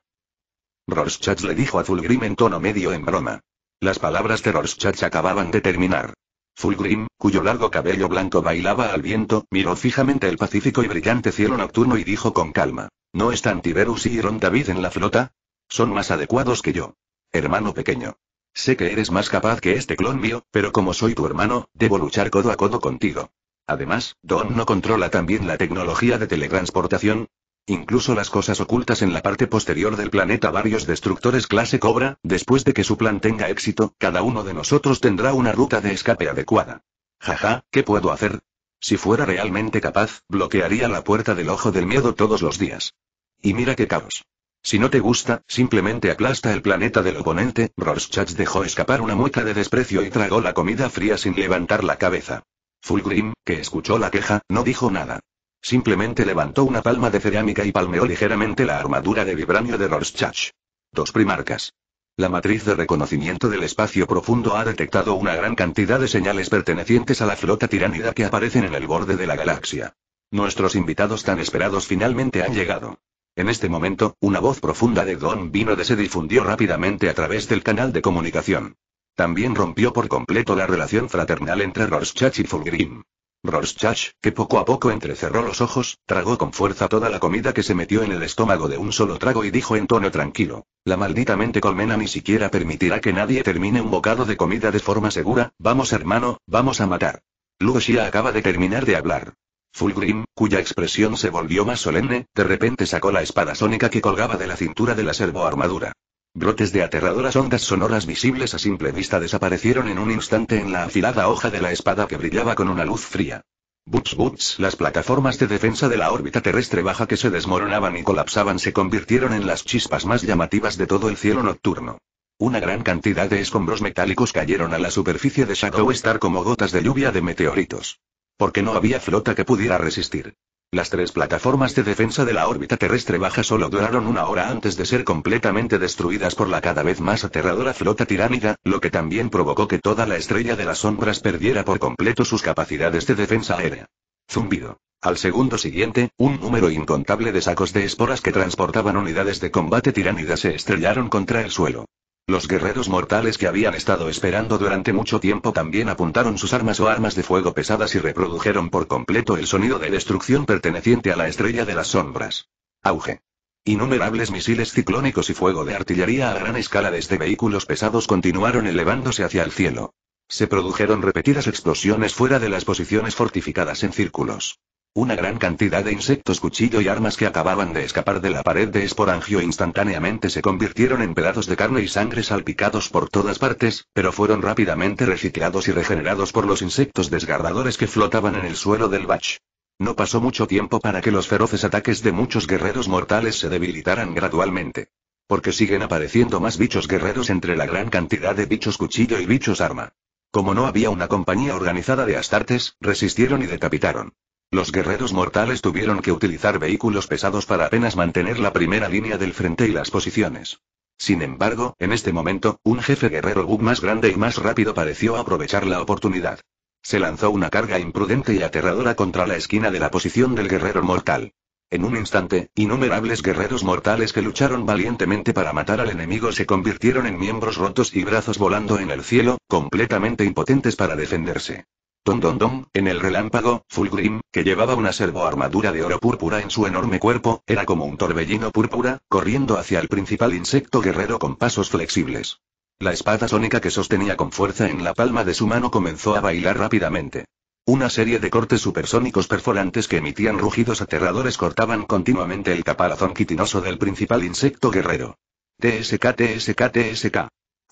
S1: Rorschach le dijo a Fulgrim en tono medio en broma. Las palabras de Rorschach acababan de terminar. Fulgrim, cuyo largo cabello blanco bailaba al viento, miró fijamente el pacífico y brillante cielo nocturno y dijo con calma. ¿No están Tiberus y Ron David en la flota? Son más adecuados que yo. Hermano pequeño. Sé que eres más capaz que este clon mío, pero como soy tu hermano, debo luchar codo a codo contigo. Además, Don no controla también la tecnología de teletransportación, Incluso las cosas ocultas en la parte posterior del planeta varios destructores clase Cobra, después de que su plan tenga éxito, cada uno de nosotros tendrá una ruta de escape adecuada. Jaja, ¿qué puedo hacer? Si fuera realmente capaz, bloquearía la puerta del ojo del miedo todos los días. Y mira qué caos. Si no te gusta, simplemente aplasta el planeta del oponente. Rorschach dejó escapar una mueca de desprecio y tragó la comida fría sin levantar la cabeza. Fulgrim, que escuchó la queja, no dijo nada. Simplemente levantó una palma de cerámica y palmeó ligeramente la armadura de vibranio de Rorschach. Dos primarcas. La matriz de reconocimiento del espacio profundo ha detectado una gran cantidad de señales pertenecientes a la flota tiránida que aparecen en el borde de la galaxia. Nuestros invitados tan esperados finalmente han llegado. En este momento, una voz profunda de Don Vino de se difundió rápidamente a través del canal de comunicación. También rompió por completo la relación fraternal entre Rorschach y Fulgrim. Rorschach, que poco a poco entrecerró los ojos, tragó con fuerza toda la comida que se metió en el estómago de un solo trago y dijo en tono tranquilo. La maldita mente colmena ni siquiera permitirá que nadie termine un bocado de comida de forma segura, vamos hermano, vamos a matar. Luo Xia acaba de terminar de hablar. Fulgrim, cuya expresión se volvió más solemne, de repente sacó la espada sónica que colgaba de la cintura de la armadura. Brotes de aterradoras ondas sonoras visibles a simple vista desaparecieron en un instante en la afilada hoja de la espada que brillaba con una luz fría. Boots, boots, las plataformas de defensa de la órbita terrestre baja que se desmoronaban y colapsaban se convirtieron en las chispas más llamativas de todo el cielo nocturno. Una gran cantidad de escombros metálicos cayeron a la superficie de Shadow Star como gotas de lluvia de meteoritos. Porque no había flota que pudiera resistir. Las tres plataformas de defensa de la órbita terrestre baja solo duraron una hora antes de ser completamente destruidas por la cada vez más aterradora flota tiránida, lo que también provocó que toda la estrella de las sombras perdiera por completo sus capacidades de defensa aérea. Zumbido. Al segundo siguiente, un número incontable de sacos de esporas que transportaban unidades de combate tiránida se estrellaron contra el suelo. Los guerreros mortales que habían estado esperando durante mucho tiempo también apuntaron sus armas o armas de fuego pesadas y reprodujeron por completo el sonido de destrucción perteneciente a la estrella de las sombras. Auge. Innumerables misiles ciclónicos y fuego de artillería a gran escala desde vehículos pesados continuaron elevándose hacia el cielo. Se produjeron repetidas explosiones fuera de las posiciones fortificadas en círculos. Una gran cantidad de insectos cuchillo y armas que acababan de escapar de la pared de esporangio instantáneamente se convirtieron en pedazos de carne y sangre salpicados por todas partes, pero fueron rápidamente reciclados y regenerados por los insectos desgarradores que flotaban en el suelo del bach. No pasó mucho tiempo para que los feroces ataques de muchos guerreros mortales se debilitaran gradualmente. Porque siguen apareciendo más bichos guerreros entre la gran cantidad de bichos cuchillo y bichos arma. Como no había una compañía organizada de astartes, resistieron y decapitaron. Los guerreros mortales tuvieron que utilizar vehículos pesados para apenas mantener la primera línea del frente y las posiciones. Sin embargo, en este momento, un jefe guerrero Bug más grande y más rápido pareció aprovechar la oportunidad. Se lanzó una carga imprudente y aterradora contra la esquina de la posición del guerrero mortal. En un instante, innumerables guerreros mortales que lucharon valientemente para matar al enemigo se convirtieron en miembros rotos y brazos volando en el cielo, completamente impotentes para defenderse don Don en el relámpago, Fulgrim, que llevaba una armadura de oro púrpura en su enorme cuerpo, era como un torbellino púrpura, corriendo hacia el principal insecto guerrero con pasos flexibles. La espada sónica que sostenía con fuerza en la palma de su mano comenzó a bailar rápidamente. Una serie de cortes supersónicos perforantes que emitían rugidos aterradores cortaban continuamente el caparazón quitinoso del principal insecto guerrero. TSK TSK TSK.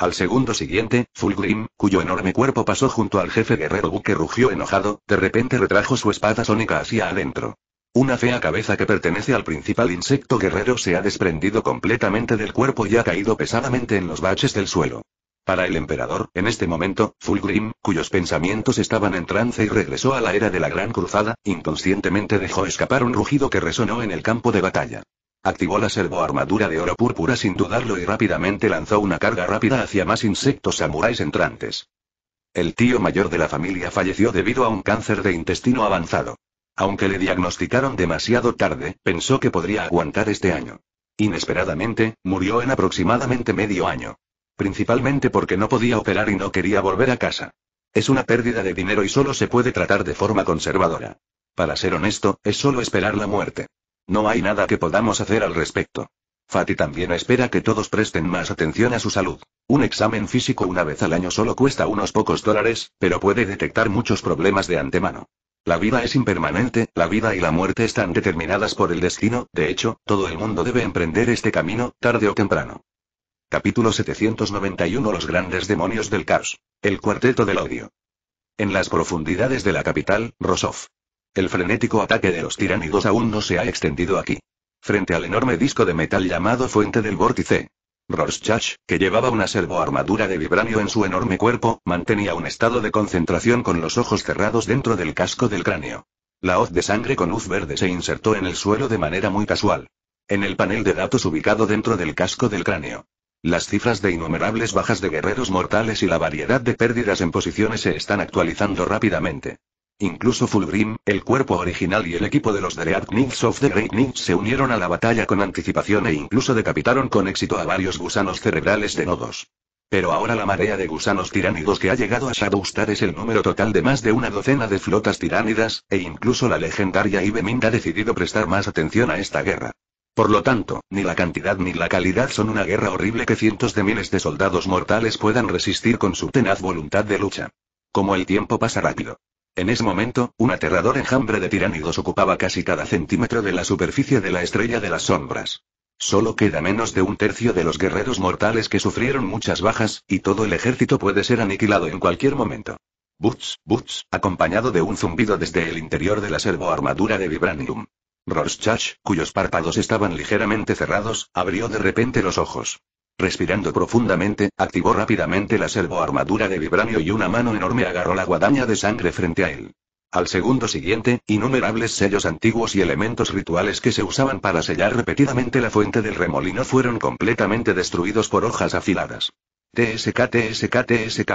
S1: Al segundo siguiente, Fulgrim, cuyo enorme cuerpo pasó junto al jefe guerrero buque rugió enojado, de repente retrajo su espada sónica hacia adentro. Una fea cabeza que pertenece al principal insecto guerrero se ha desprendido completamente del cuerpo y ha caído pesadamente en los baches del suelo. Para el emperador, en este momento, Fulgrim, cuyos pensamientos estaban en trance y regresó a la era de la Gran Cruzada, inconscientemente dejó escapar un rugido que resonó en el campo de batalla. Activó la servoarmadura de oro púrpura sin dudarlo y rápidamente lanzó una carga rápida hacia más insectos samuráis entrantes. El tío mayor de la familia falleció debido a un cáncer de intestino avanzado. Aunque le diagnosticaron demasiado tarde, pensó que podría aguantar este año. Inesperadamente, murió en aproximadamente medio año. Principalmente porque no podía operar y no quería volver a casa. Es una pérdida de dinero y solo se puede tratar de forma conservadora. Para ser honesto, es solo esperar la muerte. No hay nada que podamos hacer al respecto. Fati también espera que todos presten más atención a su salud. Un examen físico una vez al año solo cuesta unos pocos dólares, pero puede detectar muchos problemas de antemano. La vida es impermanente, la vida y la muerte están determinadas por el destino, de hecho, todo el mundo debe emprender este camino, tarde o temprano. Capítulo 791 Los grandes demonios del caos. El cuarteto del odio. En las profundidades de la capital, Rosov, el frenético ataque de los tiránidos aún no se ha extendido aquí. Frente al enorme disco de metal llamado Fuente del Vórtice, Rorschach, que llevaba una servoarmadura de vibranio en su enorme cuerpo, mantenía un estado de concentración con los ojos cerrados dentro del casco del cráneo. La hoz de sangre con luz verde se insertó en el suelo de manera muy casual. En el panel de datos ubicado dentro del casco del cráneo. Las cifras de innumerables bajas de guerreros mortales y la variedad de pérdidas en posiciones se están actualizando rápidamente. Incluso Fulgrim, el cuerpo original y el equipo de los Dread Knights of the Great Knights se unieron a la batalla con anticipación e incluso decapitaron con éxito a varios gusanos cerebrales de nodos. Pero ahora la marea de gusanos tiránidos que ha llegado a Shadowstar es el número total de más de una docena de flotas tiránidas, e incluso la legendaria Ibemin ha decidido prestar más atención a esta guerra. Por lo tanto, ni la cantidad ni la calidad son una guerra horrible que cientos de miles de soldados mortales puedan resistir con su tenaz voluntad de lucha. Como el tiempo pasa rápido. En ese momento, un aterrador enjambre de tiránidos ocupaba casi cada centímetro de la superficie de la estrella de las sombras. Solo queda menos de un tercio de los guerreros mortales que sufrieron muchas bajas, y todo el ejército puede ser aniquilado en cualquier momento. Butz, butz, acompañado de un zumbido desde el interior de la servoarmadura de Vibranium. Rorschach, cuyos párpados estaban ligeramente cerrados, abrió de repente los ojos. Respirando profundamente, activó rápidamente la servoarmadura de vibranio y una mano enorme agarró la guadaña de sangre frente a él. Al segundo siguiente, innumerables sellos antiguos y elementos rituales que se usaban para sellar repetidamente la fuente del remolino fueron completamente destruidos por hojas afiladas. TSK, TSK, TSK.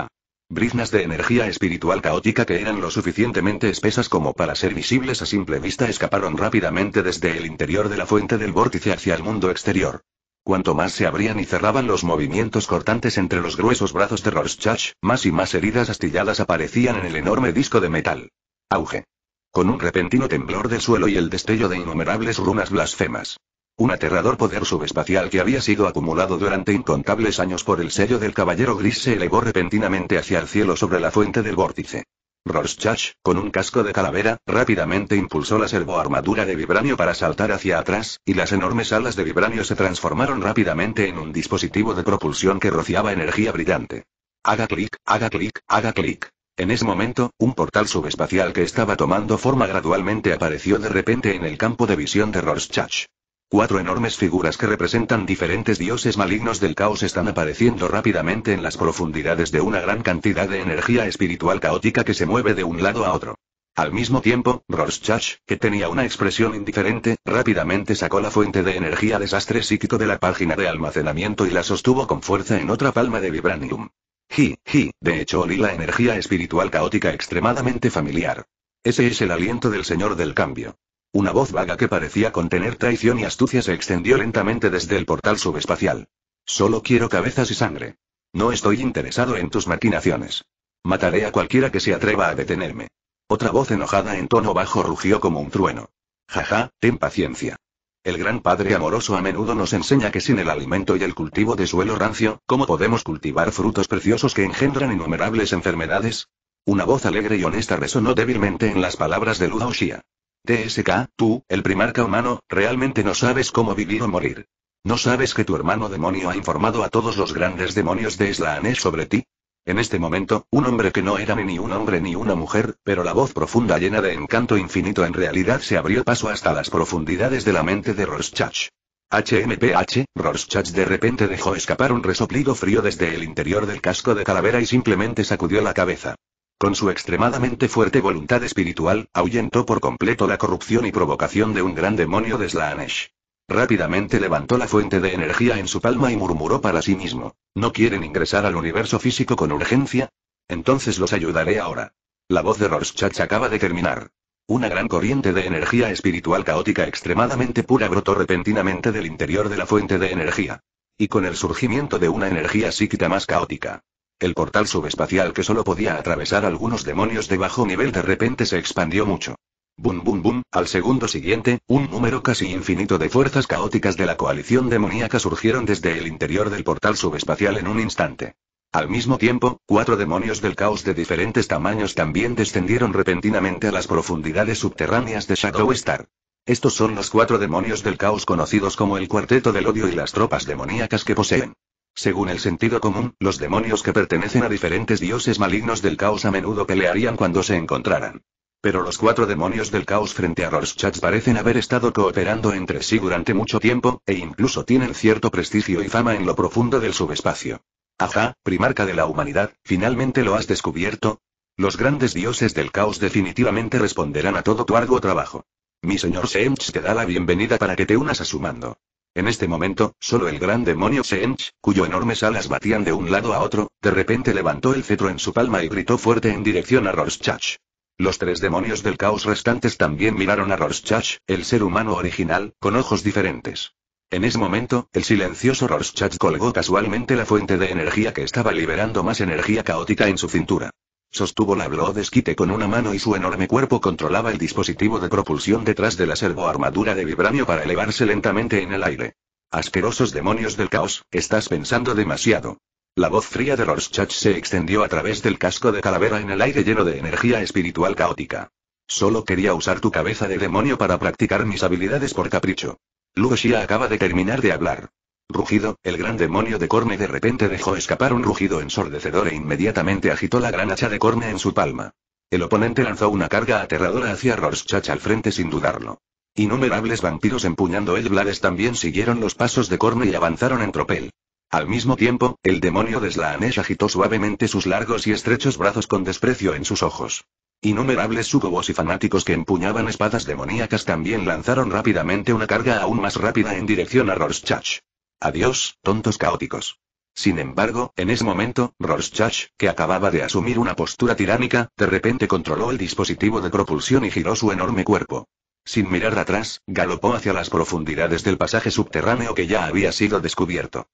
S1: Briznas de energía espiritual caótica que eran lo suficientemente espesas como para ser visibles a simple vista escaparon rápidamente desde el interior de la fuente del vórtice hacia el mundo exterior. Cuanto más se abrían y cerraban los movimientos cortantes entre los gruesos brazos de Rorschach, más y más heridas astilladas aparecían en el enorme disco de metal. Auge. Con un repentino temblor del suelo y el destello de innumerables runas blasfemas. Un aterrador poder subespacial que había sido acumulado durante incontables años por el sello del Caballero Gris se elevó repentinamente hacia el cielo sobre la fuente del vórtice. Rorschach, con un casco de calavera, rápidamente impulsó la servoarmadura de vibranio para saltar hacia atrás, y las enormes alas de vibranio se transformaron rápidamente en un dispositivo de propulsión que rociaba energía brillante. Haga clic, haga clic, haga clic. En ese momento, un portal subespacial que estaba tomando forma gradualmente apareció de repente en el campo de visión de Rorschach. Cuatro enormes figuras que representan diferentes dioses malignos del caos están apareciendo rápidamente en las profundidades de una gran cantidad de energía espiritual caótica que se mueve de un lado a otro. Al mismo tiempo, Rorschach, que tenía una expresión indiferente, rápidamente sacó la fuente de energía desastre psíquico de la página de almacenamiento y la sostuvo con fuerza en otra palma de Vibranium. Hi, hi, de hecho olí la energía espiritual caótica extremadamente familiar. Ese es el aliento del Señor del Cambio. Una voz vaga que parecía contener traición y astucia se extendió lentamente desde el portal subespacial. Solo quiero cabezas y sangre. No estoy interesado en tus maquinaciones. Mataré a cualquiera que se atreva a detenerme. Otra voz enojada en tono bajo rugió como un trueno. Jaja, ten paciencia. El gran padre amoroso a menudo nos enseña que sin el alimento y el cultivo de suelo rancio, ¿cómo podemos cultivar frutos preciosos que engendran innumerables enfermedades? Una voz alegre y honesta resonó débilmente en las palabras de Luda Oshia. TSK, tú, el primarca humano, realmente no sabes cómo vivir o morir. ¿No sabes que tu hermano demonio ha informado a todos los grandes demonios de Slaané sobre ti? En este momento, un hombre que no era ni un hombre ni una mujer, pero la voz profunda llena de encanto infinito en realidad se abrió paso hasta las profundidades de la mente de Rorschach. HMPH, Rorschach de repente dejó escapar un resoplido frío desde el interior del casco de calavera y simplemente sacudió la cabeza. Con su extremadamente fuerte voluntad espiritual, ahuyentó por completo la corrupción y provocación de un gran demonio de Slaanesh. Rápidamente levantó la fuente de energía en su palma y murmuró para sí mismo. ¿No quieren ingresar al universo físico con urgencia? Entonces los ayudaré ahora. La voz de Rorschach acaba de terminar. Una gran corriente de energía espiritual caótica extremadamente pura brotó repentinamente del interior de la fuente de energía. Y con el surgimiento de una energía psíquica más caótica, el portal subespacial que solo podía atravesar algunos demonios de bajo nivel de repente se expandió mucho. Bum bum bum, al segundo siguiente, un número casi infinito de fuerzas caóticas de la coalición demoníaca surgieron desde el interior del portal subespacial en un instante. Al mismo tiempo, cuatro demonios del caos de diferentes tamaños también descendieron repentinamente a las profundidades subterráneas de Shadow Star. Estos son los cuatro demonios del caos conocidos como el Cuarteto del Odio y las tropas demoníacas que poseen. Según el sentido común, los demonios que pertenecen a diferentes dioses malignos del caos a menudo pelearían cuando se encontraran. Pero los cuatro demonios del caos frente a Rorschach parecen haber estado cooperando entre sí durante mucho tiempo, e incluso tienen cierto prestigio y fama en lo profundo del subespacio. Ajá, primarca de la humanidad, finalmente lo has descubierto. Los grandes dioses del caos definitivamente responderán a todo tu arduo trabajo. Mi señor Semch te da la bienvenida para que te unas a su mando. En este momento, solo el gran demonio Seench, cuyo enormes alas batían de un lado a otro, de repente levantó el cetro en su palma y gritó fuerte en dirección a Rorschach. Los tres demonios del caos restantes también miraron a Rorschach, el ser humano original, con ojos diferentes. En ese momento, el silencioso Rorschach colgó casualmente la fuente de energía que estaba liberando más energía caótica en su cintura. Sostuvo la desquite con una mano y su enorme cuerpo controlaba el dispositivo de propulsión detrás de la servoarmadura de vibranio para elevarse lentamente en el aire. Asquerosos demonios del caos, estás pensando demasiado. La voz fría de Rorschach se extendió a través del casco de calavera en el aire lleno de energía espiritual caótica. Solo quería usar tu cabeza de demonio para practicar mis habilidades por capricho. Luoxia acaba de terminar de hablar. Rugido, el gran demonio de Corne de repente dejó escapar un rugido ensordecedor e inmediatamente agitó la gran hacha de Corne en su palma. El oponente lanzó una carga aterradora hacia Rorschach al frente sin dudarlo. Innumerables vampiros empuñando el blades también siguieron los pasos de Corne y avanzaron en tropel. Al mismo tiempo, el demonio de Slaanesh agitó suavemente sus largos y estrechos brazos con desprecio en sus ojos. Innumerables súcubos y fanáticos que empuñaban espadas demoníacas también lanzaron rápidamente una carga aún más rápida en dirección a Rorschach. Adiós, tontos caóticos. Sin embargo, en ese momento, Rorschach, que acababa de asumir una postura tiránica, de repente controló el dispositivo de propulsión y giró su enorme cuerpo. Sin mirar atrás, galopó hacia las profundidades del pasaje subterráneo que ya había sido descubierto.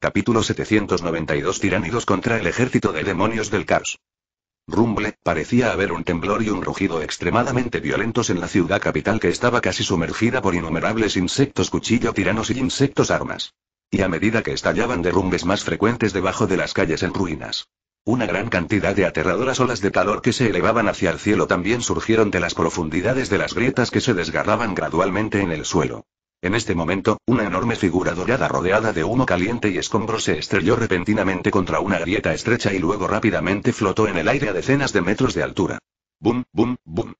S1: Capítulo 792 Tiránidos contra el ejército de demonios del caos rumble, parecía haber un temblor y un rugido extremadamente violentos en la ciudad capital que estaba casi sumergida por innumerables insectos cuchillo tiranos y insectos armas. Y a medida que estallaban derrumbes más frecuentes debajo de las calles en ruinas. Una gran cantidad de aterradoras olas de calor que se elevaban hacia el cielo también surgieron de las profundidades de las grietas que se desgarraban gradualmente en el suelo. En este momento, una enorme figura dorada rodeada de humo caliente y escombros se estrelló repentinamente contra una grieta estrecha y luego rápidamente flotó en el aire a decenas de metros de altura. ¡Bum, bum, bum!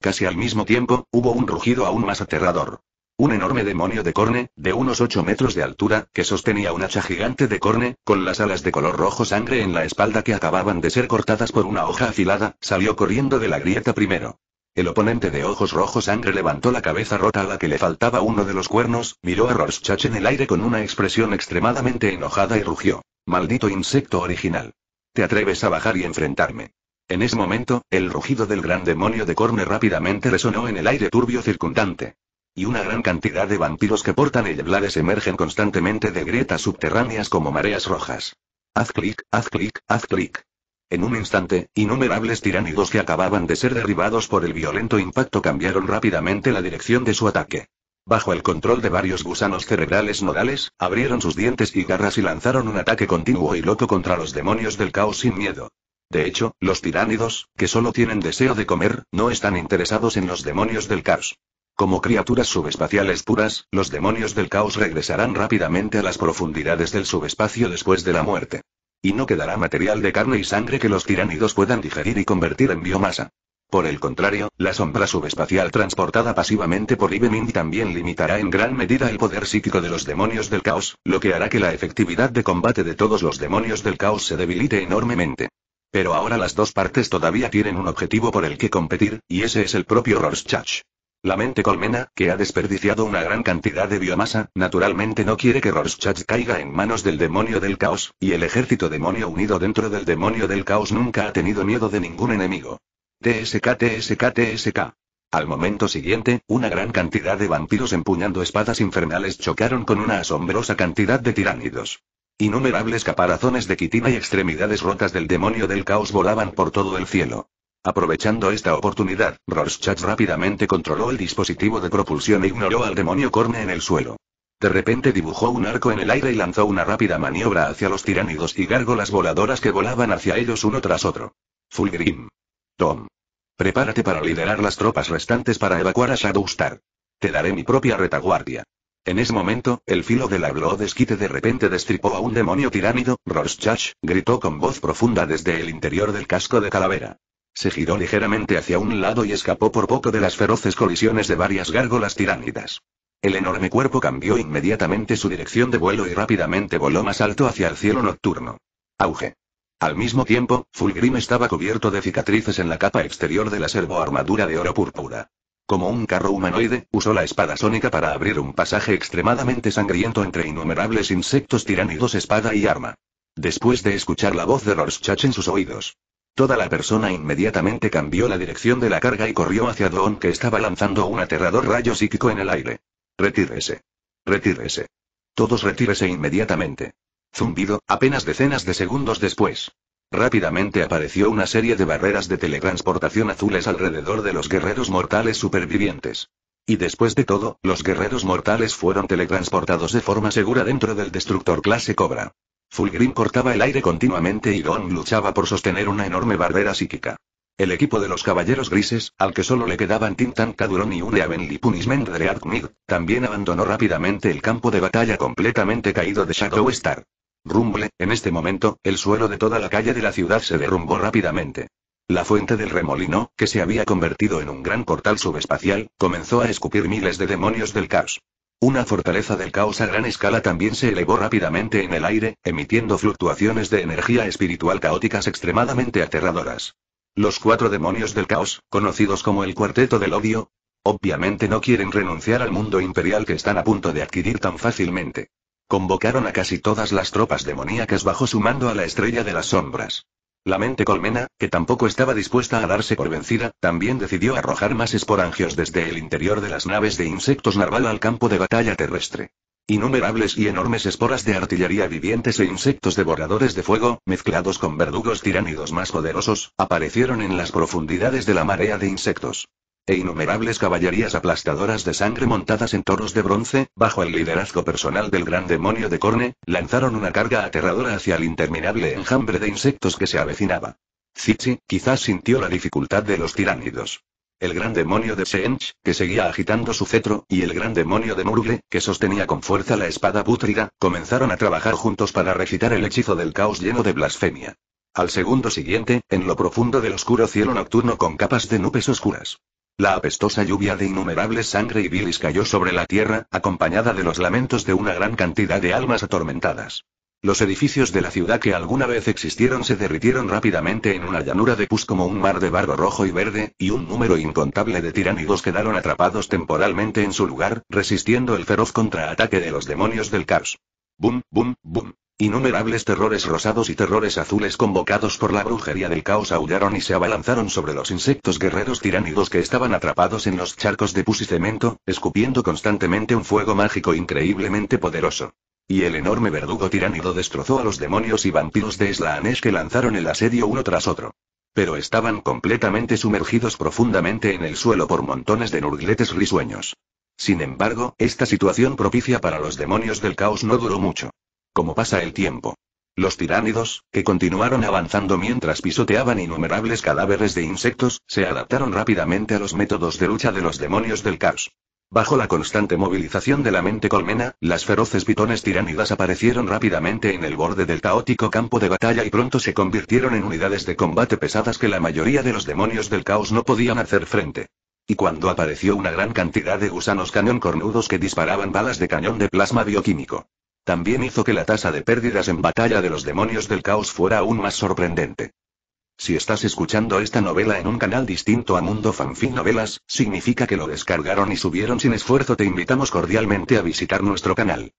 S1: Casi al mismo tiempo, hubo un rugido aún más aterrador. Un enorme demonio de corne, de unos 8 metros de altura, que sostenía un hacha gigante de corne, con las alas de color rojo sangre en la espalda que acababan de ser cortadas por una hoja afilada, salió corriendo de la grieta primero. El oponente de ojos rojos sangre levantó la cabeza rota a la que le faltaba uno de los cuernos, miró a Rorschach en el aire con una expresión extremadamente enojada y rugió. Maldito insecto original. Te atreves a bajar y enfrentarme. En ese momento, el rugido del gran demonio de Corne rápidamente resonó en el aire turbio circundante. Y una gran cantidad de vampiros que portan blades emergen constantemente de grietas subterráneas como mareas rojas. Haz clic, haz clic, haz clic. En un instante, innumerables tiránidos que acababan de ser derribados por el violento impacto cambiaron rápidamente la dirección de su ataque. Bajo el control de varios gusanos cerebrales nodales, abrieron sus dientes y garras y lanzaron un ataque continuo y loco contra los demonios del caos sin miedo. De hecho, los tiránidos, que solo tienen deseo de comer, no están interesados en los demonios del caos. Como criaturas subespaciales puras, los demonios del caos regresarán rápidamente a las profundidades del subespacio después de la muerte. Y no quedará material de carne y sangre que los tiránidos puedan digerir y convertir en biomasa. Por el contrario, la sombra subespacial transportada pasivamente por Ibemin también limitará en gran medida el poder psíquico de los demonios del caos, lo que hará que la efectividad de combate de todos los demonios del caos se debilite enormemente. Pero ahora las dos partes todavía tienen un objetivo por el que competir, y ese es el propio Rorschach. La mente colmena, que ha desperdiciado una gran cantidad de biomasa, naturalmente no quiere que Rorschach caiga en manos del demonio del caos, y el ejército demonio unido dentro del demonio del caos nunca ha tenido miedo de ningún enemigo. TSK TSK TSK. Al momento siguiente, una gran cantidad de vampiros empuñando espadas infernales chocaron con una asombrosa cantidad de tiránidos. Innumerables caparazones de quitina y extremidades rotas del demonio del caos volaban por todo el cielo. Aprovechando esta oportunidad, Rorschach rápidamente controló el dispositivo de propulsión e ignoró al demonio Corne en el suelo. De repente dibujó un arco en el aire y lanzó una rápida maniobra hacia los tiránidos y gárgolas voladoras que volaban hacia ellos uno tras otro. Fulgrim. Tom. Prepárate para liderar las tropas restantes para evacuar a Shadowstar. Te daré mi propia retaguardia. En ese momento, el filo del esquite de repente destripó a un demonio tiránido, Rorschach, gritó con voz profunda desde el interior del casco de calavera. Se giró ligeramente hacia un lado y escapó por poco de las feroces colisiones de varias gárgolas tiránidas. El enorme cuerpo cambió inmediatamente su dirección de vuelo y rápidamente voló más alto hacia el cielo nocturno. Auge. Al mismo tiempo, Fulgrim estaba cubierto de cicatrices en la capa exterior de la armadura de oro púrpura. Como un carro humanoide, usó la espada sónica para abrir un pasaje extremadamente sangriento entre innumerables insectos tiránidos espada y arma. Después de escuchar la voz de Rorschach en sus oídos, Toda la persona inmediatamente cambió la dirección de la carga y corrió hacia Don que estaba lanzando un aterrador rayo psíquico en el aire. Retírese. Retírese. Todos retírese inmediatamente. Zumbido, apenas decenas de segundos después. Rápidamente apareció una serie de barreras de teletransportación azules alrededor de los guerreros mortales supervivientes. Y después de todo, los guerreros mortales fueron teletransportados de forma segura dentro del destructor clase Cobra. Fulgrim cortaba el aire continuamente y Don luchaba por sostener una enorme barrera psíquica. El equipo de los Caballeros Grises, al que solo le quedaban Tintan Cadurón y y Punishment de también abandonó rápidamente el campo de batalla completamente caído de Shadow Star. Rumble, en este momento, el suelo de toda la calle de la ciudad se derrumbó rápidamente. La fuente del remolino, que se había convertido en un gran portal subespacial, comenzó a escupir miles de demonios del caos. Una fortaleza del caos a gran escala también se elevó rápidamente en el aire, emitiendo fluctuaciones de energía espiritual caóticas extremadamente aterradoras. Los cuatro demonios del caos, conocidos como el Cuarteto del Odio, obviamente no quieren renunciar al mundo imperial que están a punto de adquirir tan fácilmente. Convocaron a casi todas las tropas demoníacas bajo su mando a la Estrella de las Sombras. La mente colmena, que tampoco estaba dispuesta a darse por vencida, también decidió arrojar más esporangios desde el interior de las naves de insectos narval al campo de batalla terrestre. Innumerables y enormes esporas de artillería vivientes e insectos devoradores de fuego, mezclados con verdugos tiránidos más poderosos, aparecieron en las profundidades de la marea de insectos e innumerables caballerías aplastadoras de sangre montadas en toros de bronce, bajo el liderazgo personal del gran demonio de Corne, lanzaron una carga aterradora hacia el interminable enjambre de insectos que se avecinaba. Zichi, quizás sintió la dificultad de los tiránidos. El gran demonio de Sench, que seguía agitando su cetro, y el gran demonio de Murgle, que sostenía con fuerza la espada pútrida, comenzaron a trabajar juntos para recitar el hechizo del caos lleno de blasfemia. Al segundo siguiente, en lo profundo del oscuro cielo nocturno con capas de nubes oscuras. La apestosa lluvia de innumerables sangre y bilis cayó sobre la tierra, acompañada de los lamentos de una gran cantidad de almas atormentadas. Los edificios de la ciudad que alguna vez existieron se derritieron rápidamente en una llanura de pus como un mar de barro rojo y verde, y un número incontable de tiránidos quedaron atrapados temporalmente en su lugar, resistiendo el feroz contraataque de los demonios del caos. Bum, bum, bum. Innumerables terrores rosados y terrores azules convocados por la brujería del caos aullaron y se abalanzaron sobre los insectos guerreros tiránidos que estaban atrapados en los charcos de pus y cemento, escupiendo constantemente un fuego mágico increíblemente poderoso. Y el enorme verdugo tiránido destrozó a los demonios y vampiros de Slaanesh que lanzaron el asedio uno tras otro. Pero estaban completamente sumergidos profundamente en el suelo por montones de nurgletes risueños. Sin embargo, esta situación propicia para los demonios del caos no duró mucho como pasa el tiempo. Los tiránidos, que continuaron avanzando mientras pisoteaban innumerables cadáveres de insectos, se adaptaron rápidamente a los métodos de lucha de los demonios del caos. Bajo la constante movilización de la mente colmena, las feroces pitones tiránidas aparecieron rápidamente en el borde del caótico campo de batalla y pronto se convirtieron en unidades de combate pesadas que la mayoría de los demonios del caos no podían hacer frente. Y cuando apareció una gran cantidad de gusanos cañón cornudos que disparaban balas de cañón de plasma bioquímico. También hizo que la tasa de pérdidas en batalla de los demonios del caos fuera aún más sorprendente. Si estás escuchando esta novela en un canal distinto a Mundo Fanfic Novelas, significa que lo descargaron y subieron sin esfuerzo. Te invitamos cordialmente a visitar nuestro canal.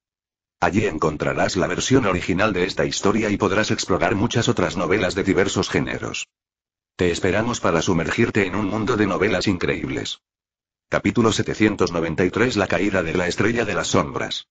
S1: Allí encontrarás la versión original de esta historia y podrás explorar muchas otras novelas de diversos géneros. Te esperamos para sumergirte en un mundo de novelas increíbles. Capítulo 793 La caída de la estrella de las sombras.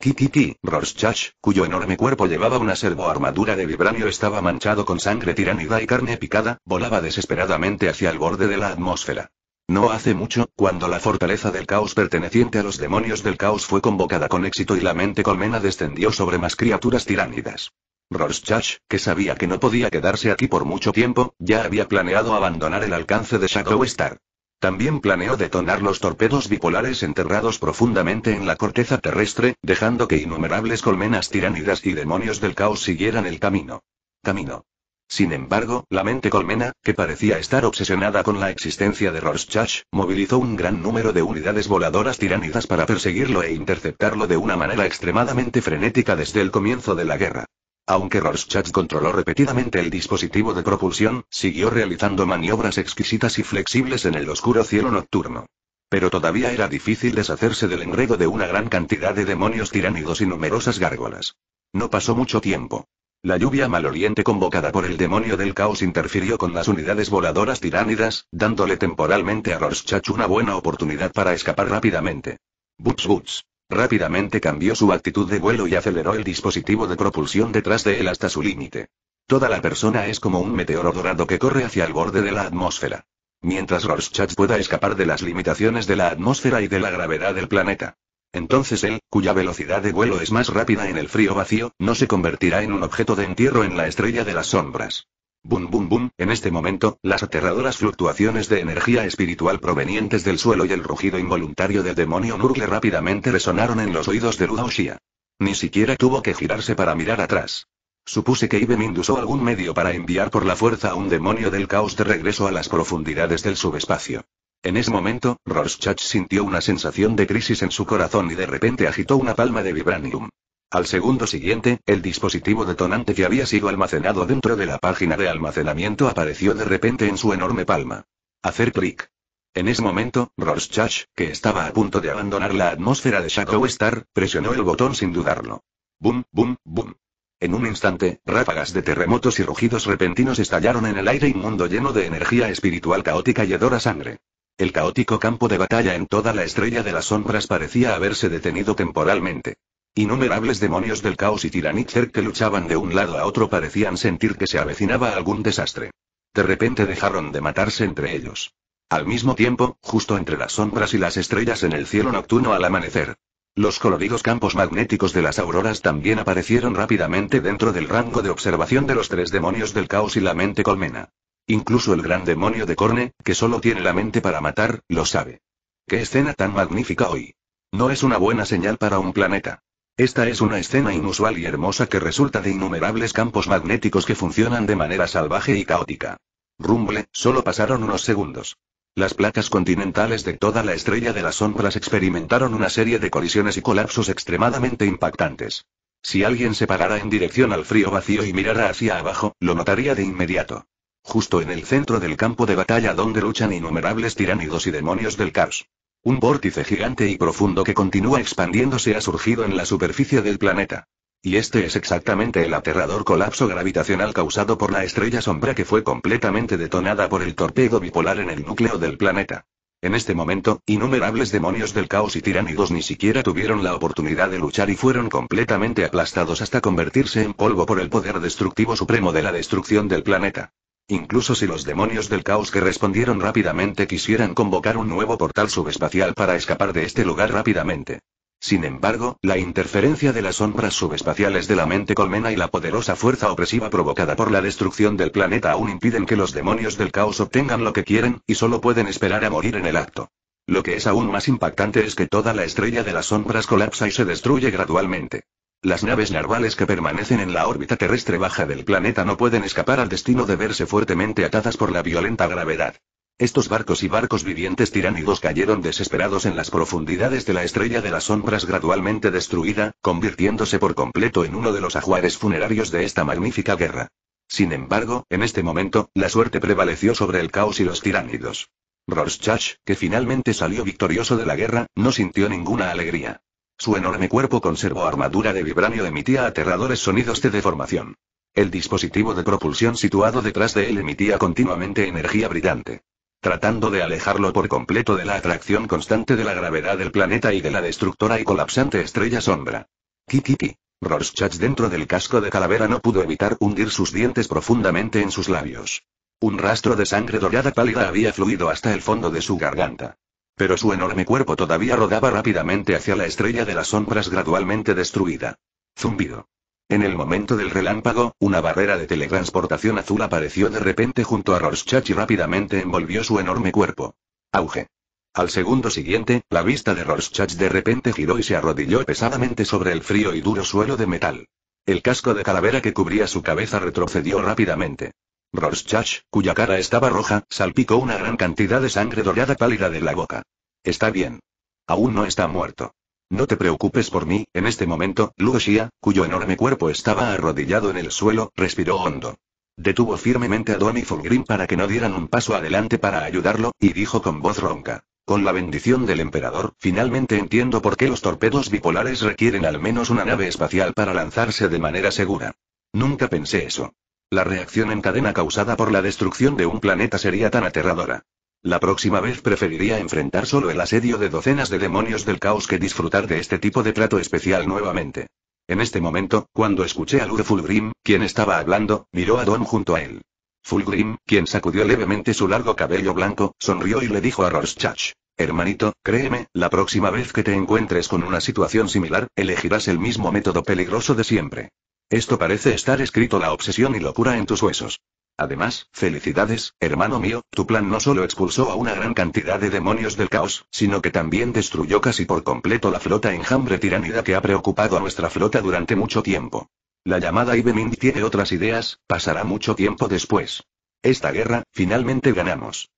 S1: Kikiki, Rorschach, cuyo enorme cuerpo llevaba una armadura de vibranio estaba manchado con sangre tiránida y carne picada, volaba desesperadamente hacia el borde de la atmósfera. No hace mucho, cuando la fortaleza del caos perteneciente a los demonios del caos fue convocada con éxito y la mente colmena descendió sobre más criaturas tiránidas. Rorschach, que sabía que no podía quedarse aquí por mucho tiempo, ya había planeado abandonar el alcance de Shadow Star. También planeó detonar los torpedos bipolares enterrados profundamente en la corteza terrestre, dejando que innumerables colmenas tiránidas y demonios del caos siguieran el camino. Camino. Sin embargo, la mente colmena, que parecía estar obsesionada con la existencia de Rorschach, movilizó un gran número de unidades voladoras tiránidas para perseguirlo e interceptarlo de una manera extremadamente frenética desde el comienzo de la guerra. Aunque Rorschach controló repetidamente el dispositivo de propulsión, siguió realizando maniobras exquisitas y flexibles en el oscuro cielo nocturno. Pero todavía era difícil deshacerse del enredo de una gran cantidad de demonios tiránidos y numerosas gárgolas. No pasó mucho tiempo. La lluvia maloliente convocada por el demonio del caos interfirió con las unidades voladoras tiránidas, dándole temporalmente a Rorschach una buena oportunidad para escapar rápidamente. boots boots. Rápidamente cambió su actitud de vuelo y aceleró el dispositivo de propulsión detrás de él hasta su límite. Toda la persona es como un meteoro dorado que corre hacia el borde de la atmósfera. Mientras Rorschach pueda escapar de las limitaciones de la atmósfera y de la gravedad del planeta. Entonces él, cuya velocidad de vuelo es más rápida en el frío vacío, no se convertirá en un objeto de entierro en la estrella de las sombras. Bum bum bum, en este momento, las aterradoras fluctuaciones de energía espiritual provenientes del suelo y el rugido involuntario del demonio Nurgle rápidamente resonaron en los oídos de Ludaoshia. Ni siquiera tuvo que girarse para mirar atrás. Supuse que Ibemind usó algún medio para enviar por la fuerza a un demonio del caos de regreso a las profundidades del subespacio. En ese momento, Rorschach sintió una sensación de crisis en su corazón y de repente agitó una palma de vibranium. Al segundo siguiente, el dispositivo detonante que había sido almacenado dentro de la página de almacenamiento apareció de repente en su enorme palma. Hacer clic. En ese momento, Rorschach, que estaba a punto de abandonar la atmósfera de Shadow Star, presionó el botón sin dudarlo. Boom, boom, boom. En un instante, ráfagas de terremotos y rugidos repentinos estallaron en el aire inmundo lleno de energía espiritual caótica y dora sangre. El caótico campo de batalla en toda la estrella de las sombras parecía haberse detenido temporalmente. Innumerables demonios del caos y Tiranicher que luchaban de un lado a otro parecían sentir que se avecinaba algún desastre. De repente dejaron de matarse entre ellos. Al mismo tiempo, justo entre las sombras y las estrellas en el cielo nocturno al amanecer, los coloridos campos magnéticos de las auroras también aparecieron rápidamente dentro del rango de observación de los tres demonios del caos y la mente colmena. Incluso el gran demonio de Corne, que solo tiene la mente para matar, lo sabe. ¡Qué escena tan magnífica hoy! No es una buena señal para un planeta. Esta es una escena inusual y hermosa que resulta de innumerables campos magnéticos que funcionan de manera salvaje y caótica. Rumble, solo pasaron unos segundos. Las placas continentales de toda la estrella de las sombras experimentaron una serie de colisiones y colapsos extremadamente impactantes. Si alguien se parara en dirección al frío vacío y mirara hacia abajo, lo notaría de inmediato. Justo en el centro del campo de batalla donde luchan innumerables tiránidos y demonios del caos. Un vórtice gigante y profundo que continúa expandiéndose ha surgido en la superficie del planeta. Y este es exactamente el aterrador colapso gravitacional causado por la estrella sombra que fue completamente detonada por el torpedo bipolar en el núcleo del planeta. En este momento, innumerables demonios del caos y tiránidos ni siquiera tuvieron la oportunidad de luchar y fueron completamente aplastados hasta convertirse en polvo por el poder destructivo supremo de la destrucción del planeta. Incluso si los demonios del caos que respondieron rápidamente quisieran convocar un nuevo portal subespacial para escapar de este lugar rápidamente. Sin embargo, la interferencia de las sombras subespaciales de la mente colmena y la poderosa fuerza opresiva provocada por la destrucción del planeta aún impiden que los demonios del caos obtengan lo que quieren, y solo pueden esperar a morir en el acto. Lo que es aún más impactante es que toda la estrella de las sombras colapsa y se destruye gradualmente. Las naves narvales que permanecen en la órbita terrestre baja del planeta no pueden escapar al destino de verse fuertemente atadas por la violenta gravedad. Estos barcos y barcos vivientes tiránidos cayeron desesperados en las profundidades de la estrella de las sombras gradualmente destruida, convirtiéndose por completo en uno de los ajuares funerarios de esta magnífica guerra. Sin embargo, en este momento, la suerte prevaleció sobre el caos y los tiránidos. Rorschach, que finalmente salió victorioso de la guerra, no sintió ninguna alegría. Su enorme cuerpo conservó armadura de vibranio emitía aterradores sonidos de deformación. El dispositivo de propulsión situado detrás de él emitía continuamente energía brillante. Tratando de alejarlo por completo de la atracción constante de la gravedad del planeta y de la destructora y colapsante estrella sombra. Kikiki. Rorschach dentro del casco de calavera no pudo evitar hundir sus dientes profundamente en sus labios. Un rastro de sangre dorada pálida había fluido hasta el fondo de su garganta. Pero su enorme cuerpo todavía rodaba rápidamente hacia la estrella de las sombras gradualmente destruida. Zumbido. En el momento del relámpago, una barrera de teletransportación azul apareció de repente junto a Rorschach y rápidamente envolvió su enorme cuerpo. Auge. Al segundo siguiente, la vista de Rorschach de repente giró y se arrodilló pesadamente sobre el frío y duro suelo de metal. El casco de calavera que cubría su cabeza retrocedió rápidamente. Rorschach, cuya cara estaba roja, salpicó una gran cantidad de sangre dorada pálida de la boca. Está bien. Aún no está muerto. No te preocupes por mí, en este momento, Lugoshia, cuyo enorme cuerpo estaba arrodillado en el suelo, respiró hondo. Detuvo firmemente a Don y Fulgrim para que no dieran un paso adelante para ayudarlo, y dijo con voz ronca. Con la bendición del emperador, finalmente entiendo por qué los torpedos bipolares requieren al menos una nave espacial para lanzarse de manera segura. Nunca pensé eso. La reacción en cadena causada por la destrucción de un planeta sería tan aterradora. La próxima vez preferiría enfrentar solo el asedio de docenas de demonios del caos que disfrutar de este tipo de trato especial nuevamente. En este momento, cuando escuché a Lord Fulgrim, quien estaba hablando, miró a Don junto a él. Fulgrim, quien sacudió levemente su largo cabello blanco, sonrió y le dijo a Rorschach. Hermanito, créeme, la próxima vez que te encuentres con una situación similar, elegirás el mismo método peligroso de siempre. Esto parece estar escrito la obsesión y locura en tus huesos. Además, felicidades, hermano mío, tu plan no solo expulsó a una gran cantidad de demonios del caos, sino que también destruyó casi por completo la flota enjambre tiranida que ha preocupado a nuestra flota durante mucho tiempo. La llamada Ibemin tiene otras ideas, pasará mucho tiempo después. Esta guerra, finalmente ganamos.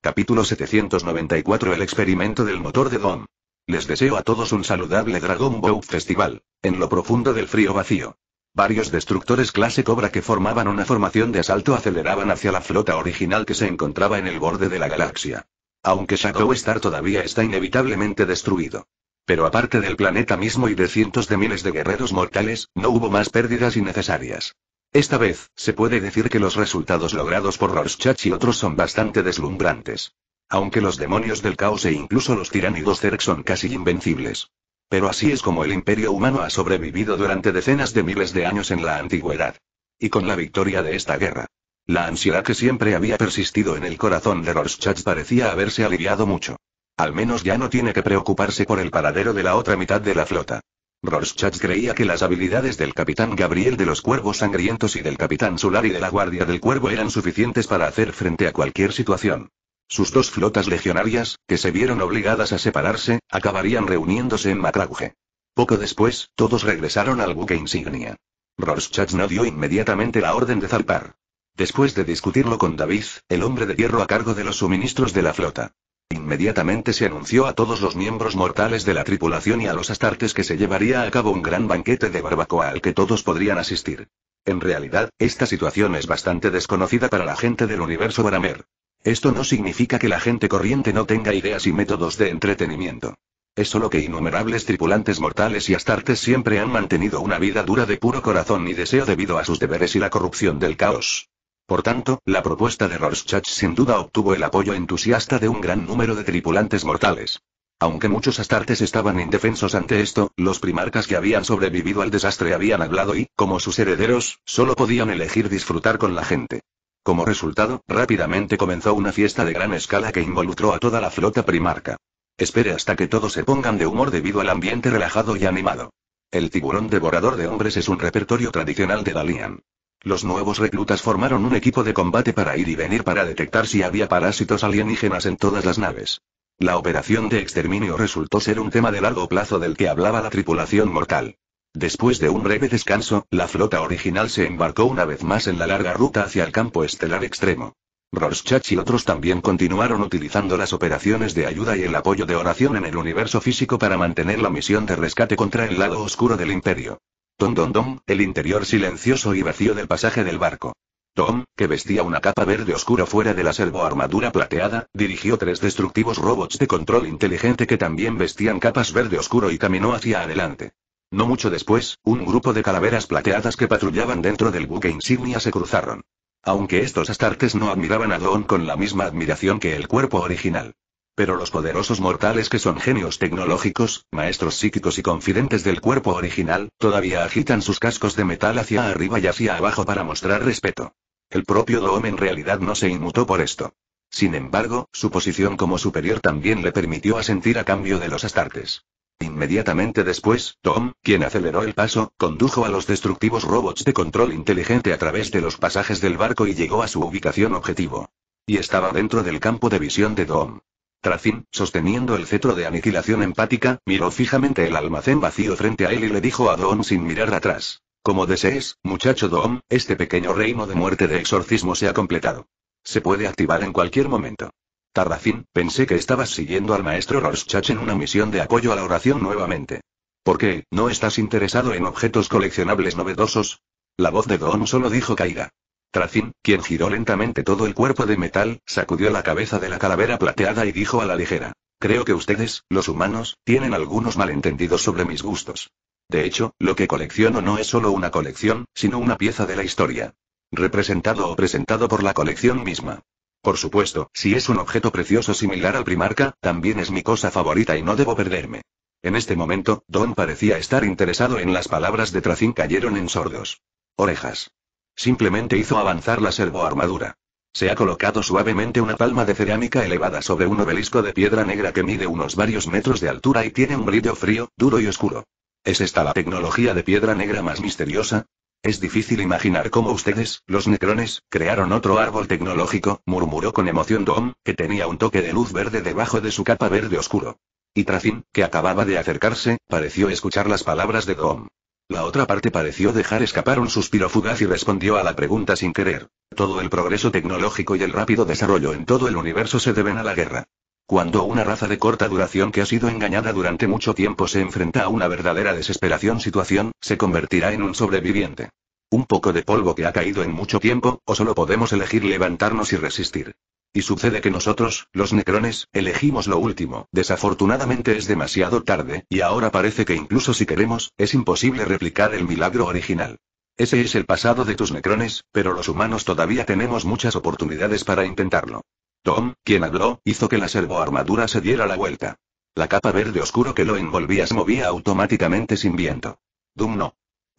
S1: Capítulo 794 El experimento del motor de Don. Les deseo a todos un saludable Dragon Boat Festival, en lo profundo del frío vacío. Varios destructores clase Cobra que formaban una formación de asalto aceleraban hacia la flota original que se encontraba en el borde de la galaxia. Aunque Shadow Star todavía está inevitablemente destruido. Pero aparte del planeta mismo y de cientos de miles de guerreros mortales, no hubo más pérdidas innecesarias. Esta vez, se puede decir que los resultados logrados por Rorschach y otros son bastante deslumbrantes. Aunque los demonios del caos e incluso los tiránidos Zerg son casi invencibles. Pero así es como el imperio humano ha sobrevivido durante decenas de miles de años en la antigüedad. Y con la victoria de esta guerra. La ansiedad que siempre había persistido en el corazón de Rorschach parecía haberse aliviado mucho. Al menos ya no tiene que preocuparse por el paradero de la otra mitad de la flota. Rorschach creía que las habilidades del capitán Gabriel de los Cuervos Sangrientos y del capitán Solar y de la Guardia del Cuervo eran suficientes para hacer frente a cualquier situación. Sus dos flotas legionarias, que se vieron obligadas a separarse, acabarían reuniéndose en Macrauge. Poco después, todos regresaron al buque insignia. Rorschach no dio inmediatamente la orden de zarpar. Después de discutirlo con David, el hombre de hierro a cargo de los suministros de la flota. Inmediatamente se anunció a todos los miembros mortales de la tripulación y a los astartes que se llevaría a cabo un gran banquete de barbacoa al que todos podrían asistir. En realidad, esta situación es bastante desconocida para la gente del universo Baramer. Esto no significa que la gente corriente no tenga ideas y métodos de entretenimiento. Es solo que innumerables tripulantes mortales y astartes siempre han mantenido una vida dura de puro corazón y deseo debido a sus deberes y la corrupción del caos. Por tanto, la propuesta de Rorschach sin duda obtuvo el apoyo entusiasta de un gran número de tripulantes mortales. Aunque muchos astartes estaban indefensos ante esto, los primarcas que habían sobrevivido al desastre habían hablado y, como sus herederos, solo podían elegir disfrutar con la gente. Como resultado, rápidamente comenzó una fiesta de gran escala que involucró a toda la flota primarca. Espere hasta que todos se pongan de humor debido al ambiente relajado y animado. El tiburón devorador de hombres es un repertorio tradicional de Dalian. Los nuevos reclutas formaron un equipo de combate para ir y venir para detectar si había parásitos alienígenas en todas las naves. La operación de exterminio resultó ser un tema de largo plazo del que hablaba la tripulación mortal. Después de un breve descanso, la flota original se embarcó una vez más en la larga ruta hacia el campo estelar extremo. Rorschach y otros también continuaron utilizando las operaciones de ayuda y el apoyo de oración en el universo físico para mantener la misión de rescate contra el lado oscuro del imperio. Tom Don Don, el interior silencioso y vacío del pasaje del barco. Tom, que vestía una capa verde oscuro fuera de la servoarmadura plateada, dirigió tres destructivos robots de control inteligente que también vestían capas verde oscuro y caminó hacia adelante. No mucho después, un grupo de calaveras plateadas que patrullaban dentro del buque insignia se cruzaron. Aunque estos astartes no admiraban a Doon con la misma admiración que el cuerpo original. Pero los poderosos mortales que son genios tecnológicos, maestros psíquicos y confidentes del cuerpo original, todavía agitan sus cascos de metal hacia arriba y hacia abajo para mostrar respeto. El propio Doom en realidad no se inmutó por esto. Sin embargo, su posición como superior también le permitió asentir a cambio de los astartes. Inmediatamente después, Tom, quien aceleró el paso, condujo a los destructivos robots de control inteligente a través de los pasajes del barco y llegó a su ubicación objetivo. Y estaba dentro del campo de visión de Dom. Tracin, sosteniendo el cetro de aniquilación empática, miró fijamente el almacén vacío frente a él y le dijo a Dom sin mirar atrás. Como desees, muchacho Dom, este pequeño reino de muerte de exorcismo se ha completado. Se puede activar en cualquier momento. «Tarracín, pensé que estabas siguiendo al maestro Rorschach en una misión de apoyo a la oración nuevamente. ¿Por qué, no estás interesado en objetos coleccionables novedosos? La voz de Don solo dijo caiga. Tracín, quien giró lentamente todo el cuerpo de metal, sacudió la cabeza de la calavera plateada y dijo a la ligera. Creo que ustedes, los humanos, tienen algunos malentendidos sobre mis gustos. De hecho, lo que colecciono no es solo una colección, sino una pieza de la historia. Representado o presentado por la colección misma. Por supuesto, si es un objeto precioso similar al Primarca, también es mi cosa favorita y no debo perderme. En este momento, Don parecía estar interesado en las palabras de Tracín cayeron en sordos. Orejas. Simplemente hizo avanzar la servoarmadura. Se ha colocado suavemente una palma de cerámica elevada sobre un obelisco de piedra negra que mide unos varios metros de altura y tiene un brillo frío, duro y oscuro. ¿Es esta la tecnología de piedra negra más misteriosa? Es difícil imaginar cómo ustedes, los necrones, crearon otro árbol tecnológico, murmuró con emoción Dom, que tenía un toque de luz verde debajo de su capa verde oscuro. Y Tracin, que acababa de acercarse, pareció escuchar las palabras de Dom. La otra parte pareció dejar escapar un suspiro fugaz y respondió a la pregunta sin querer. Todo el progreso tecnológico y el rápido desarrollo en todo el universo se deben a la guerra. Cuando una raza de corta duración que ha sido engañada durante mucho tiempo se enfrenta a una verdadera desesperación situación, se convertirá en un sobreviviente. Un poco de polvo que ha caído en mucho tiempo, o solo podemos elegir levantarnos y resistir. Y sucede que nosotros, los necrones, elegimos lo último, desafortunadamente es demasiado tarde, y ahora parece que incluso si queremos, es imposible replicar el milagro original. Ese es el pasado de tus necrones, pero los humanos todavía tenemos muchas oportunidades para intentarlo. Tom, quien habló, hizo que la servoarmadura se diera la vuelta. La capa verde oscuro que lo envolvía se movía automáticamente sin viento. Dumno, no.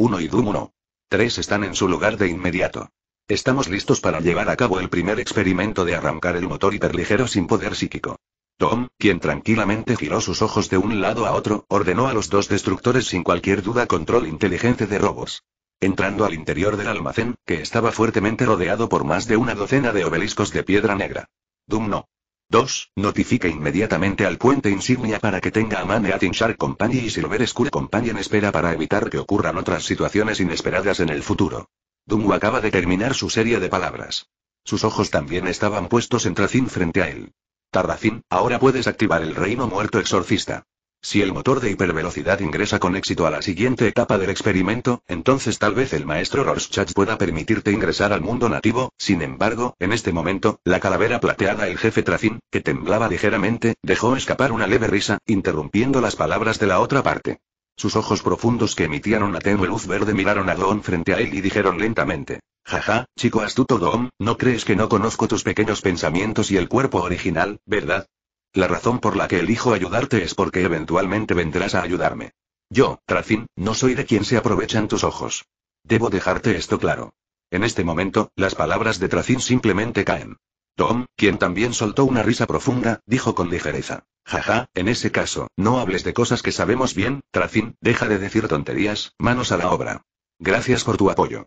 S1: Uno y Dumno, Tres están en su lugar de inmediato. Estamos listos para llevar a cabo el primer experimento de arrancar el motor hiperligero sin poder psíquico. Tom, quien tranquilamente giró sus ojos de un lado a otro, ordenó a los dos destructores sin cualquier duda control inteligente de robos. Entrando al interior del almacén, que estaba fuertemente rodeado por más de una docena de obeliscos de piedra negra. Doom no. 2. Notifica inmediatamente al puente insignia para que tenga a a Shark Company y Silver School Company en espera para evitar que ocurran otras situaciones inesperadas en el futuro. Dumu acaba de terminar su serie de palabras. Sus ojos también estaban puestos en Tracin frente a él. Tarracín, ahora puedes activar el reino muerto exorcista. Si el motor de hipervelocidad ingresa con éxito a la siguiente etapa del experimento, entonces tal vez el maestro Rorschach pueda permitirte ingresar al mundo nativo, sin embargo, en este momento, la calavera plateada el jefe Tracin, que temblaba ligeramente, dejó escapar una leve risa, interrumpiendo las palabras de la otra parte. Sus ojos profundos que emitían una tenue luz verde miraron a Don frente a él y dijeron lentamente. Jaja, chico astuto Don, ¿no crees que no conozco tus pequeños pensamientos y el cuerpo original, verdad? La razón por la que elijo ayudarte es porque eventualmente vendrás a ayudarme. Yo, Tracín, no soy de quien se aprovechan tus ojos. Debo dejarte esto claro. En este momento, las palabras de Tracín simplemente caen. Tom, quien también soltó una risa profunda, dijo con ligereza. Jaja, en ese caso, no hables de cosas que sabemos bien, Tracín, deja de decir tonterías, manos a la obra. Gracias por tu apoyo.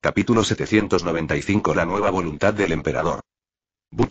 S1: Capítulo 795 La nueva voluntad del emperador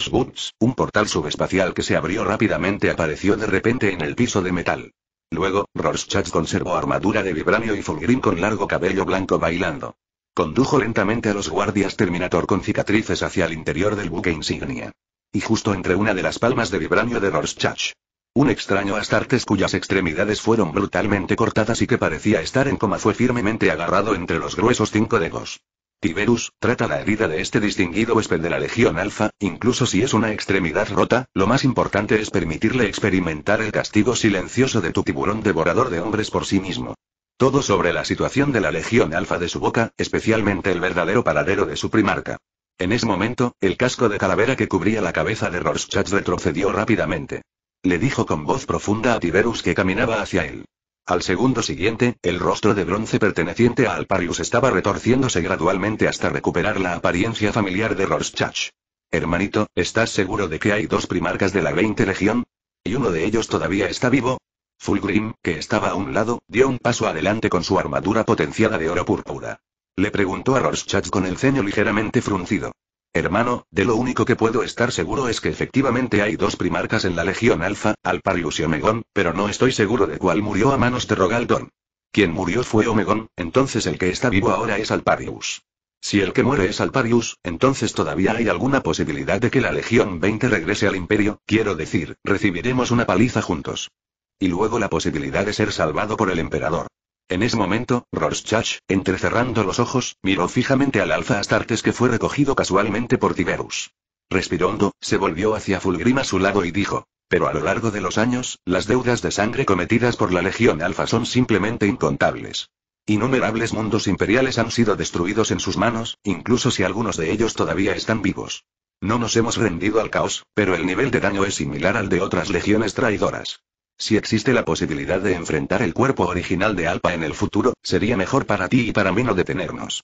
S1: boots un portal subespacial que se abrió rápidamente apareció de repente en el piso de metal. Luego, Rorschach conservó armadura de vibranio y fulgrim con largo cabello blanco bailando. Condujo lentamente a los guardias Terminator con cicatrices hacia el interior del buque insignia. Y justo entre una de las palmas de vibranio de Rorschach. Un extraño Astartes cuyas extremidades fueron brutalmente cortadas y que parecía estar en coma fue firmemente agarrado entre los gruesos cinco dedos. Tiberus, trata la herida de este distinguido huésped de la Legión Alfa, incluso si es una extremidad rota, lo más importante es permitirle experimentar el castigo silencioso de tu tiburón devorador de hombres por sí mismo. Todo sobre la situación de la Legión Alfa de su boca, especialmente el verdadero paradero de su primarca. En ese momento, el casco de calavera que cubría la cabeza de Rorschach retrocedió rápidamente. Le dijo con voz profunda a Tiberus que caminaba hacia él. Al segundo siguiente, el rostro de bronce perteneciente a Alparius estaba retorciéndose gradualmente hasta recuperar la apariencia familiar de Rorschach. Hermanito, ¿estás seguro de que hay dos primarcas de la 20 Legión? ¿Y uno de ellos todavía está vivo? Fulgrim, que estaba a un lado, dio un paso adelante con su armadura potenciada de oro púrpura. Le preguntó a Rorschach con el ceño ligeramente fruncido. Hermano, de lo único que puedo estar seguro es que efectivamente hay dos primarcas en la Legión Alfa, Alparius y Omegón, pero no estoy seguro de cuál murió a manos de Rogaldón. Quien murió fue Omegón, entonces el que está vivo ahora es Alparius. Si el que muere es Alparius, entonces todavía hay alguna posibilidad de que la Legión 20 regrese al Imperio, quiero decir, recibiremos una paliza juntos. Y luego la posibilidad de ser salvado por el Emperador. En ese momento, Rorschach, entrecerrando los ojos, miró fijamente al alfa Astartes que fue recogido casualmente por Tiberus. Respirando, se volvió hacia Fulgrim a su lado y dijo. Pero a lo largo de los años, las deudas de sangre cometidas por la Legión Alfa son simplemente incontables. Innumerables mundos imperiales han sido destruidos en sus manos, incluso si algunos de ellos todavía están vivos. No nos hemos rendido al caos, pero el nivel de daño es similar al de otras legiones traidoras. Si existe la posibilidad de enfrentar el cuerpo original de Alpa en el futuro, sería mejor para ti y para mí no detenernos.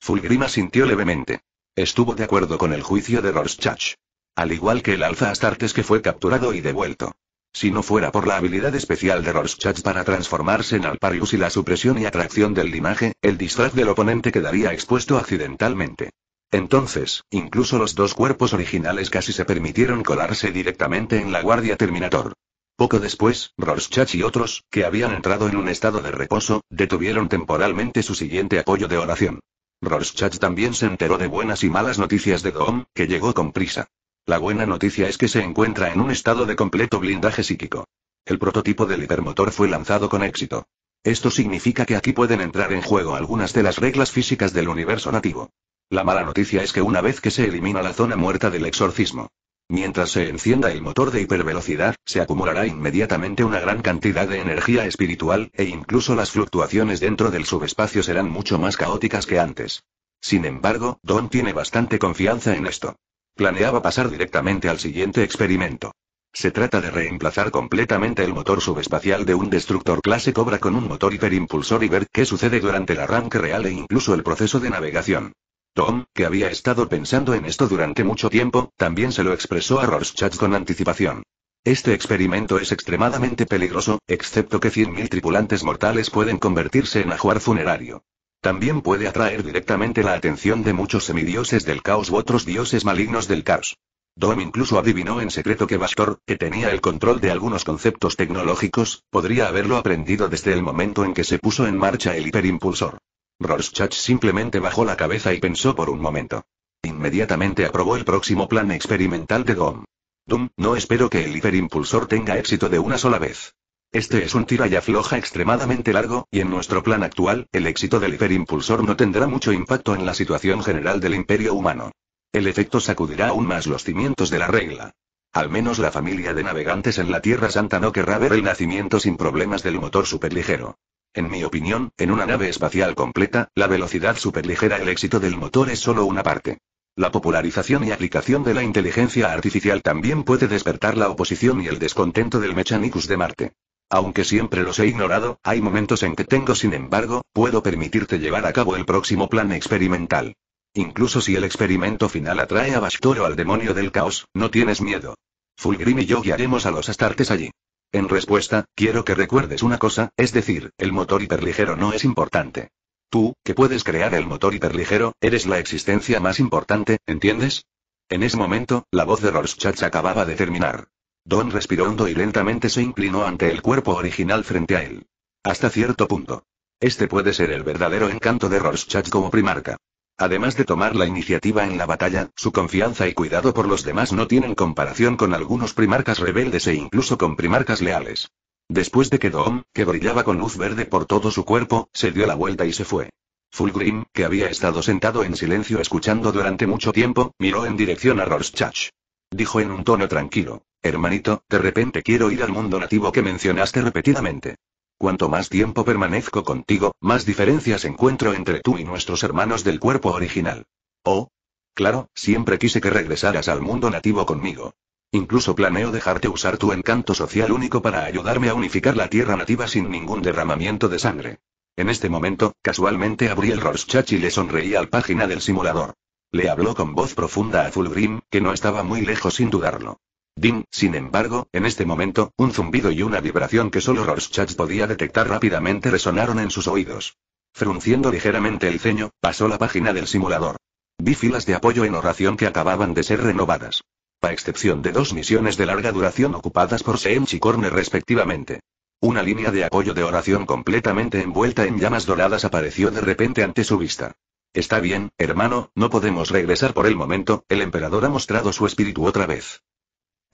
S1: Fulgrima sintió levemente. Estuvo de acuerdo con el juicio de Rorschach. Al igual que el Alfa Astartes que fue capturado y devuelto. Si no fuera por la habilidad especial de Rorschach para transformarse en Alparius y la supresión y atracción del linaje, el disfraz del oponente quedaría expuesto accidentalmente. Entonces, incluso los dos cuerpos originales casi se permitieron colarse directamente en la Guardia Terminator. Poco después, Rorschach y otros, que habían entrado en un estado de reposo, detuvieron temporalmente su siguiente apoyo de oración. Rorschach también se enteró de buenas y malas noticias de Dom, que llegó con prisa. La buena noticia es que se encuentra en un estado de completo blindaje psíquico. El prototipo del hipermotor fue lanzado con éxito. Esto significa que aquí pueden entrar en juego algunas de las reglas físicas del universo nativo. La mala noticia es que una vez que se elimina la zona muerta del exorcismo, Mientras se encienda el motor de hipervelocidad, se acumulará inmediatamente una gran cantidad de energía espiritual, e incluso las fluctuaciones dentro del subespacio serán mucho más caóticas que antes. Sin embargo, Don tiene bastante confianza en esto. Planeaba pasar directamente al siguiente experimento. Se trata de reemplazar completamente el motor subespacial de un destructor clase Cobra con un motor hiperimpulsor y ver qué sucede durante el arranque real e incluso el proceso de navegación. Tom, que había estado pensando en esto durante mucho tiempo, también se lo expresó a Rorschach con anticipación. Este experimento es extremadamente peligroso, excepto que 100.000 tripulantes mortales pueden convertirse en ajuar funerario. También puede atraer directamente la atención de muchos semidioses del caos u otros dioses malignos del caos. Dom incluso adivinó en secreto que Bastor, que tenía el control de algunos conceptos tecnológicos, podría haberlo aprendido desde el momento en que se puso en marcha el hiperimpulsor. Rorschach simplemente bajó la cabeza y pensó por un momento. Inmediatamente aprobó el próximo plan experimental de Dom. Doom, no espero que el hiperimpulsor tenga éxito de una sola vez. Este es un tira y afloja extremadamente largo, y en nuestro plan actual, el éxito del hiperimpulsor no tendrá mucho impacto en la situación general del imperio humano. El efecto sacudirá aún más los cimientos de la regla. Al menos la familia de navegantes en la Tierra Santa no querrá ver el nacimiento sin problemas del motor superligero. En mi opinión, en una nave espacial completa, la velocidad superligera el éxito del motor es solo una parte. La popularización y aplicación de la inteligencia artificial también puede despertar la oposición y el descontento del Mechanicus de Marte. Aunque siempre los he ignorado, hay momentos en que tengo, sin embargo, puedo permitirte llevar a cabo el próximo plan experimental. Incluso si el experimento final atrae a Bastor o al demonio del caos, no tienes miedo. Fulgrim y yo guiaremos a los astartes allí. En respuesta, quiero que recuerdes una cosa, es decir, el motor hiperligero no es importante. Tú, que puedes crear el motor hiperligero, eres la existencia más importante, ¿entiendes? En ese momento, la voz de Rorschach acababa de terminar. Don respiró hondo y lentamente se inclinó ante el cuerpo original frente a él. Hasta cierto punto. Este puede ser el verdadero encanto de Rorschach como primarca. Además de tomar la iniciativa en la batalla, su confianza y cuidado por los demás no tienen comparación con algunos primarcas rebeldes e incluso con primarcas leales. Después de que Doom, que brillaba con luz verde por todo su cuerpo, se dio la vuelta y se fue. Fulgrim, que había estado sentado en silencio escuchando durante mucho tiempo, miró en dirección a Rorschach. Dijo en un tono tranquilo. Hermanito, de repente quiero ir al mundo nativo que mencionaste repetidamente. Cuanto más tiempo permanezco contigo, más diferencias encuentro entre tú y nuestros hermanos del cuerpo original. Oh. Claro, siempre quise que regresaras al mundo nativo conmigo. Incluso planeo dejarte usar tu encanto social único para ayudarme a unificar la tierra nativa sin ningún derramamiento de sangre. En este momento, casualmente abrí el Rorschach y le sonreí al página del simulador. Le habló con voz profunda a Fulgrim, que no estaba muy lejos sin dudarlo. Dim, sin embargo, en este momento, un zumbido y una vibración que solo Rorschach podía detectar rápidamente resonaron en sus oídos. Frunciendo ligeramente el ceño, pasó la página del simulador. Vi filas de apoyo en oración que acababan de ser renovadas. A excepción de dos misiones de larga duración ocupadas por Seems y Corne respectivamente. Una línea de apoyo de oración completamente envuelta en llamas doradas apareció de repente ante su vista. Está bien, hermano, no podemos regresar por el momento, el emperador ha mostrado su espíritu otra vez.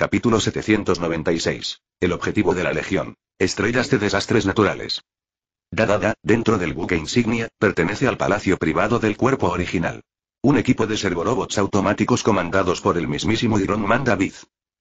S1: Capítulo 796. El objetivo de la Legión. Estrellas de desastres naturales. Dadada, dentro del buque insignia, pertenece al palacio privado del cuerpo original. Un equipo de servorobots automáticos comandados por el mismísimo Iron Man David.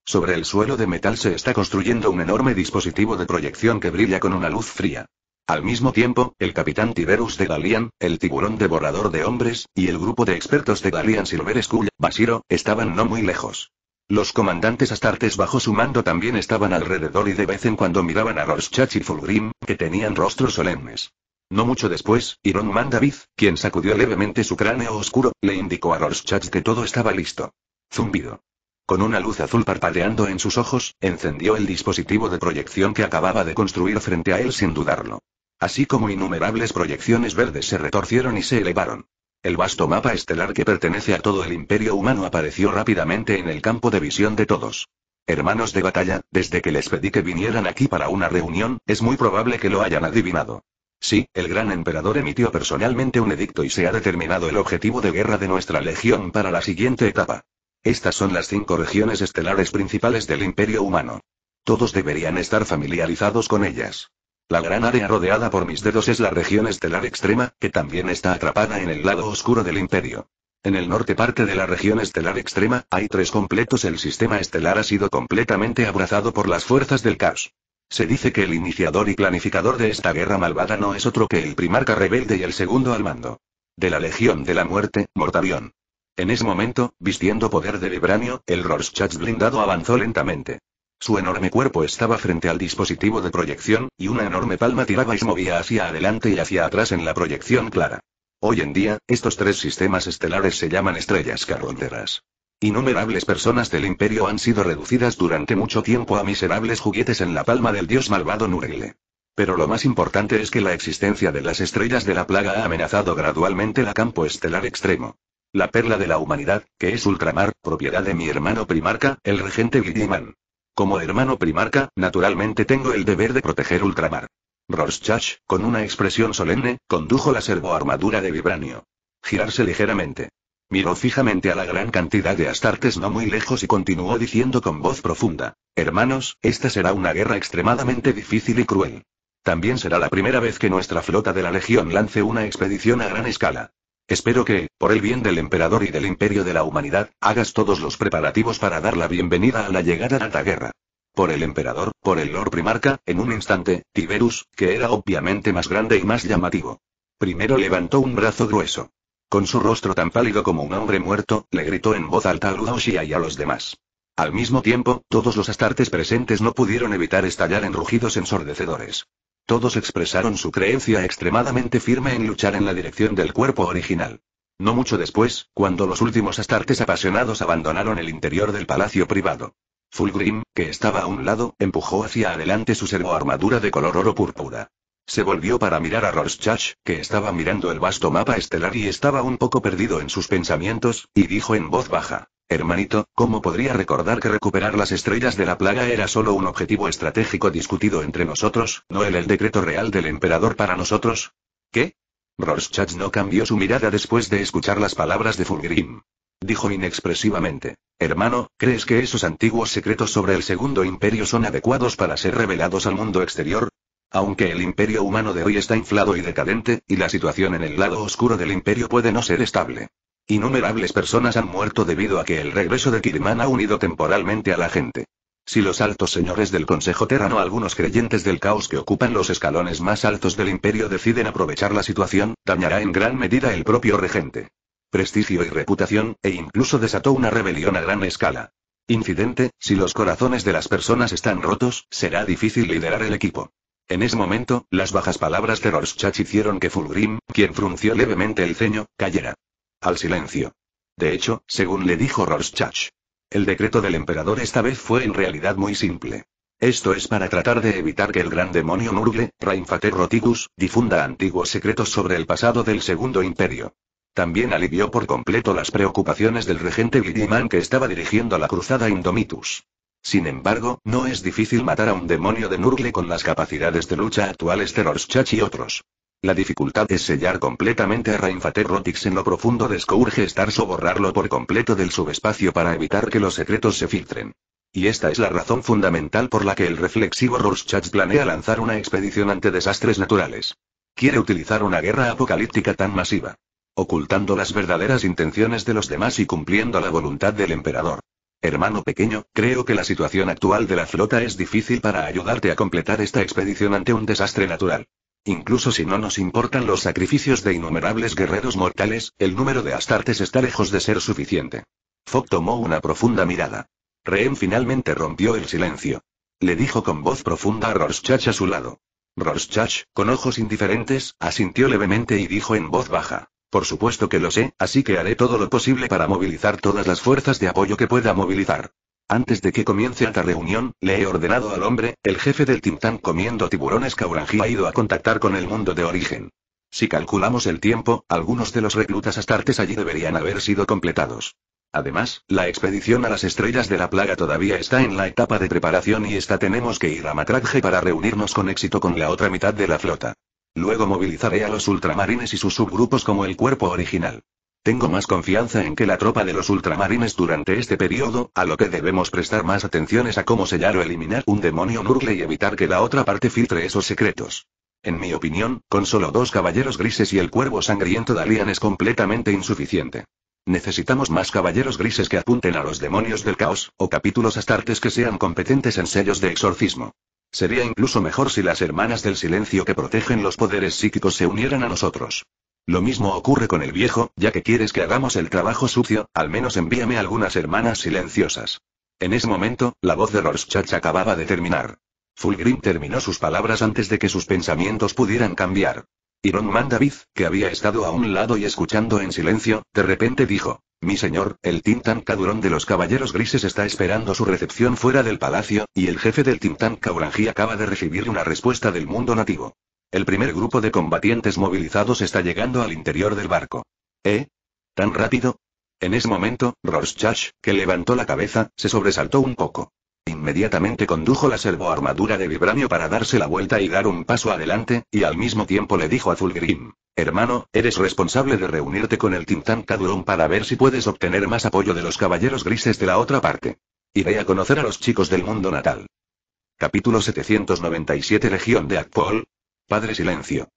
S1: Sobre el suelo de metal se está construyendo un enorme dispositivo de proyección que brilla con una luz fría. Al mismo tiempo, el capitán Tiberus de Galian, el tiburón devorador de hombres, y el grupo de expertos de Galian Silver School Basiro, estaban no muy lejos. Los comandantes astartes bajo su mando también estaban alrededor y de vez en cuando miraban a Rorschach y Fulgrim, que tenían rostros solemnes. No mucho después, Iron Man quien sacudió levemente su cráneo oscuro, le indicó a Rorschach que todo estaba listo. Zumbido. Con una luz azul parpadeando en sus ojos, encendió el dispositivo de proyección que acababa de construir frente a él sin dudarlo. Así como innumerables proyecciones verdes se retorcieron y se elevaron. El vasto mapa estelar que pertenece a todo el imperio humano apareció rápidamente en el campo de visión de todos. Hermanos de batalla, desde que les pedí que vinieran aquí para una reunión, es muy probable que lo hayan adivinado. Sí, el gran emperador emitió personalmente un edicto y se ha determinado el objetivo de guerra de nuestra legión para la siguiente etapa. Estas son las cinco regiones estelares principales del imperio humano. Todos deberían estar familiarizados con ellas. La gran área rodeada por mis dedos es la región estelar extrema, que también está atrapada en el lado oscuro del imperio. En el norte parte de la región estelar extrema, hay tres completos. El sistema estelar ha sido completamente abrazado por las fuerzas del caos. Se dice que el iniciador y planificador de esta guerra malvada no es otro que el primarca rebelde y el segundo al mando. De la Legión de la Muerte, Mortarion. En ese momento, vistiendo poder de vibranio, el Rorschach blindado avanzó lentamente. Su enorme cuerpo estaba frente al dispositivo de proyección, y una enorme palma tiraba y se movía hacia adelante y hacia atrás en la proyección clara. Hoy en día, estos tres sistemas estelares se llaman estrellas carronteras. Innumerables personas del imperio han sido reducidas durante mucho tiempo a miserables juguetes en la palma del dios malvado Nurele. Pero lo más importante es que la existencia de las estrellas de la plaga ha amenazado gradualmente la campo estelar extremo. La perla de la humanidad, que es ultramar, propiedad de mi hermano primarca, el regente Guilliman. Como hermano primarca, naturalmente tengo el deber de proteger Ultramar. Rorschach, con una expresión solemne, condujo la servoarmadura de vibranio. Girarse ligeramente. Miró fijamente a la gran cantidad de astartes no muy lejos y continuó diciendo con voz profunda. Hermanos, esta será una guerra extremadamente difícil y cruel. También será la primera vez que nuestra flota de la Legión lance una expedición a gran escala. Espero que, por el bien del emperador y del imperio de la humanidad, hagas todos los preparativos para dar la bienvenida a la llegada de la guerra. Por el emperador, por el Lord Primarca, en un instante, Tiberus, que era obviamente más grande y más llamativo. Primero levantó un brazo grueso. Con su rostro tan pálido como un hombre muerto, le gritó en voz alta a Ludoshia y a los demás. Al mismo tiempo, todos los astartes presentes no pudieron evitar estallar en rugidos ensordecedores. Todos expresaron su creencia extremadamente firme en luchar en la dirección del cuerpo original. No mucho después, cuando los últimos astartes apasionados abandonaron el interior del palacio privado. Fulgrim, que estaba a un lado, empujó hacia adelante su armadura de color oro púrpura. Se volvió para mirar a Rorschach, que estaba mirando el vasto mapa estelar y estaba un poco perdido en sus pensamientos, y dijo en voz baja. Hermanito, ¿cómo podría recordar que recuperar las estrellas de la plaga era solo un objetivo estratégico discutido entre nosotros, no el, el decreto real del emperador para nosotros? ¿Qué? Rorschach no cambió su mirada después de escuchar las palabras de Fulgrim. Dijo inexpresivamente. Hermano, ¿crees que esos antiguos secretos sobre el Segundo Imperio son adecuados para ser revelados al mundo exterior? Aunque el imperio humano de hoy está inflado y decadente, y la situación en el lado oscuro del imperio puede no ser estable. Innumerables personas han muerto debido a que el regreso de Kirman ha unido temporalmente a la gente. Si los altos señores del Consejo Terrano, algunos creyentes del caos que ocupan los escalones más altos del imperio, deciden aprovechar la situación, dañará en gran medida el propio regente. Prestigio y reputación, e incluso desató una rebelión a gran escala. Incidente, si los corazones de las personas están rotos, será difícil liderar el equipo. En ese momento, las bajas palabras de Rorschach hicieron que Fulgrim, quien frunció levemente el ceño, cayera. Al silencio. De hecho, según le dijo Rorschach. El decreto del emperador esta vez fue en realidad muy simple. Esto es para tratar de evitar que el gran demonio Nurgle, Rainfater Roticus, difunda antiguos secretos sobre el pasado del Segundo Imperio. También alivió por completo las preocupaciones del regente Vidiman que estaba dirigiendo la cruzada Indomitus. Sin embargo, no es difícil matar a un demonio de Nurgle con las capacidades de lucha actuales de Rorschach y otros. La dificultad es sellar completamente a Reinfate Rotix en lo profundo de Scourge Stars o borrarlo por completo del subespacio para evitar que los secretos se filtren. Y esta es la razón fundamental por la que el reflexivo Rorschach planea lanzar una expedición ante desastres naturales. Quiere utilizar una guerra apocalíptica tan masiva. Ocultando las verdaderas intenciones de los demás y cumpliendo la voluntad del emperador. Hermano pequeño, creo que la situación actual de la flota es difícil para ayudarte a completar esta expedición ante un desastre natural. Incluso si no nos importan los sacrificios de innumerables guerreros mortales, el número de astartes está lejos de ser suficiente. Fogg tomó una profunda mirada. Rehén finalmente rompió el silencio. Le dijo con voz profunda a Rorschach a su lado. Rorschach, con ojos indiferentes, asintió levemente y dijo en voz baja. Por supuesto que lo sé, así que haré todo lo posible para movilizar todas las fuerzas de apoyo que pueda movilizar. Antes de que comience esta reunión, le he ordenado al hombre, el jefe del Tintán comiendo tiburones Kaurangi ha ido a contactar con el mundo de origen. Si calculamos el tiempo, algunos de los reclutas astartes allí deberían haber sido completados. Además, la expedición a las estrellas de la plaga todavía está en la etapa de preparación y esta tenemos que ir a Matraje para reunirnos con éxito con la otra mitad de la flota. Luego movilizaré a los ultramarines y sus subgrupos como el cuerpo original. Tengo más confianza en que la tropa de los ultramarines durante este periodo, a lo que debemos prestar más atención es a cómo sellar o eliminar un demonio nurgle y evitar que la otra parte filtre esos secretos. En mi opinión, con solo dos caballeros grises y el cuervo sangriento Dalian es completamente insuficiente. Necesitamos más caballeros grises que apunten a los demonios del caos, o capítulos astartes que sean competentes en sellos de exorcismo. Sería incluso mejor si las hermanas del silencio que protegen los poderes psíquicos se unieran a nosotros. Lo mismo ocurre con el viejo, ya que quieres que hagamos el trabajo sucio, al menos envíame algunas hermanas silenciosas. En ese momento, la voz de Rorschach acababa de terminar. Fulgrim terminó sus palabras antes de que sus pensamientos pudieran cambiar. Iron Man que había estado a un lado y escuchando en silencio, de repente dijo, Mi señor, el Tintán Cadurón de los Caballeros Grises está esperando su recepción fuera del palacio, y el jefe del Tintán Caurangi acaba de recibir una respuesta del mundo nativo. El primer grupo de combatientes movilizados está llegando al interior del barco. ¿Eh? ¿Tan rápido? En ese momento, Rorschach, que levantó la cabeza, se sobresaltó un poco. Inmediatamente condujo la servoarmadura de vibranio para darse la vuelta y dar un paso adelante, y al mismo tiempo le dijo a Zulgrim: Hermano, eres responsable de reunirte con el Tintán Cadurón para ver si puedes obtener más apoyo de los caballeros grises de la otra parte. Iré a conocer a los chicos del mundo natal. Capítulo 797 Legión de Akpol, Padre Silencio.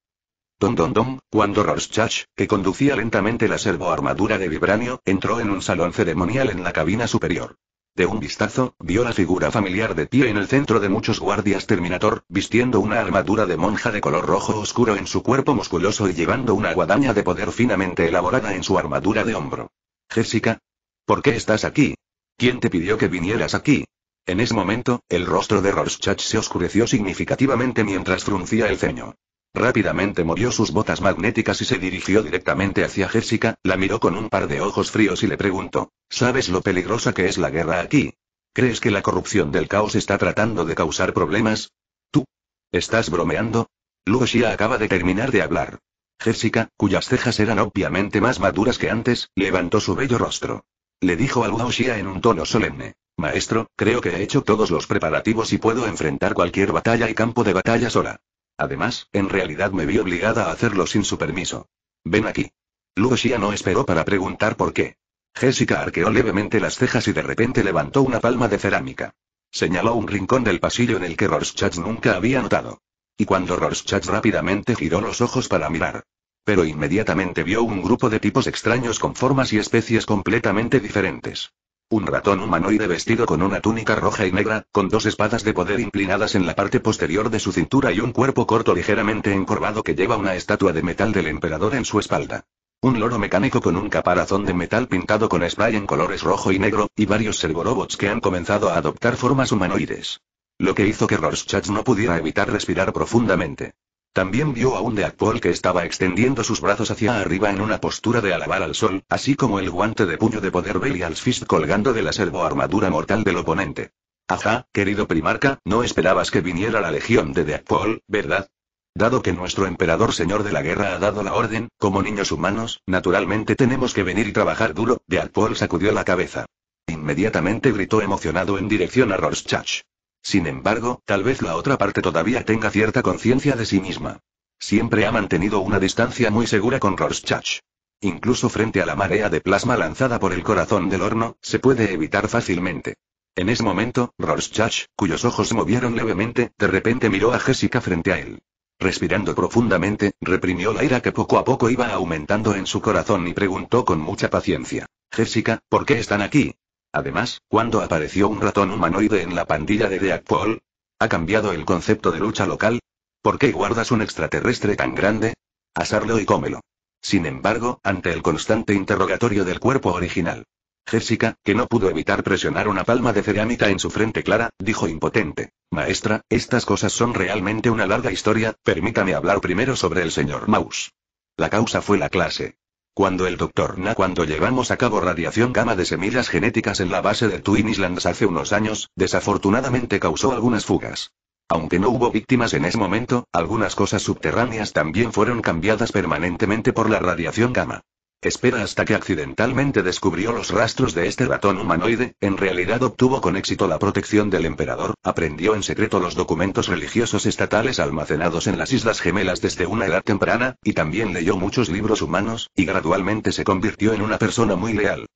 S1: Don Don Don, cuando Rorschach, que conducía lentamente la servoarmadura de vibranio, entró en un salón ceremonial en la cabina superior. De un vistazo, vio la figura familiar de pie en el centro de muchos guardias Terminator, vistiendo una armadura de monja de color rojo oscuro en su cuerpo musculoso y llevando una guadaña de poder finamente elaborada en su armadura de hombro. Jessica. ¿Por qué estás aquí? ¿Quién te pidió que vinieras aquí? En ese momento, el rostro de Rorschach se oscureció significativamente mientras fruncía el ceño. Rápidamente movió sus botas magnéticas y se dirigió directamente hacia Jessica, la miró con un par de ojos fríos y le preguntó, ¿sabes lo peligrosa que es la guerra aquí? ¿Crees que la corrupción del caos está tratando de causar problemas? ¿Tú? ¿Estás bromeando? Xia acaba de terminar de hablar. Jessica, cuyas cejas eran obviamente más maduras que antes, levantó su bello rostro. Le dijo a Xia en un tono solemne. Maestro, creo que he hecho todos los preparativos y puedo enfrentar cualquier batalla y campo de batalla sola. Además, en realidad me vi obligada a hacerlo sin su permiso. Ven aquí. lucia no esperó para preguntar por qué. Jessica arqueó levemente las cejas y de repente levantó una palma de cerámica. Señaló un rincón del pasillo en el que Rorschach nunca había notado. Y cuando Rorschach rápidamente giró los ojos para mirar. Pero inmediatamente vio un grupo de tipos extraños con formas y especies completamente diferentes. Un ratón humanoide vestido con una túnica roja y negra, con dos espadas de poder inclinadas en la parte posterior de su cintura y un cuerpo corto ligeramente encorvado que lleva una estatua de metal del emperador en su espalda. Un loro mecánico con un caparazón de metal pintado con spray en colores rojo y negro, y varios servorobots que han comenzado a adoptar formas humanoides. Lo que hizo que Rorschach no pudiera evitar respirar profundamente. También vio a un Deadpool que estaba extendiendo sus brazos hacia arriba en una postura de alabar al sol, así como el guante de puño de poder al Fist colgando de la armadura mortal del oponente. Ajá, querido primarca, no esperabas que viniera la legión de Deadpool, ¿verdad? Dado que nuestro emperador señor de la guerra ha dado la orden, como niños humanos, naturalmente tenemos que venir y trabajar duro, Deadpool sacudió la cabeza. Inmediatamente gritó emocionado en dirección a Rorschach. Sin embargo, tal vez la otra parte todavía tenga cierta conciencia de sí misma. Siempre ha mantenido una distancia muy segura con Rorschach. Incluso frente a la marea de plasma lanzada por el corazón del horno, se puede evitar fácilmente. En ese momento, Rorschach, cuyos ojos se movieron levemente, de repente miró a Jessica frente a él. Respirando profundamente, reprimió la ira que poco a poco iba aumentando en su corazón y preguntó con mucha paciencia. Jessica, ¿por qué están aquí? Además, cuando apareció un ratón humanoide en la pandilla de Paul? ¿ha cambiado el concepto de lucha local? ¿Por qué guardas un extraterrestre tan grande? Asarlo y cómelo. Sin embargo, ante el constante interrogatorio del cuerpo original. Jessica, que no pudo evitar presionar una palma de cerámica en su frente clara, dijo impotente. Maestra, estas cosas son realmente una larga historia, permítame hablar primero sobre el señor Mouse. La causa fue la clase. Cuando el doctor Na cuando llevamos a cabo radiación gamma de semillas genéticas en la base de Twin Islands hace unos años, desafortunadamente causó algunas fugas. Aunque no hubo víctimas en ese momento, algunas cosas subterráneas también fueron cambiadas permanentemente por la radiación gamma. Espera hasta que accidentalmente descubrió los rastros de este ratón humanoide, en realidad obtuvo con éxito la protección del emperador, aprendió en secreto los documentos religiosos estatales almacenados en las Islas Gemelas desde una edad temprana, y también leyó muchos libros humanos, y gradualmente se convirtió en una persona muy leal.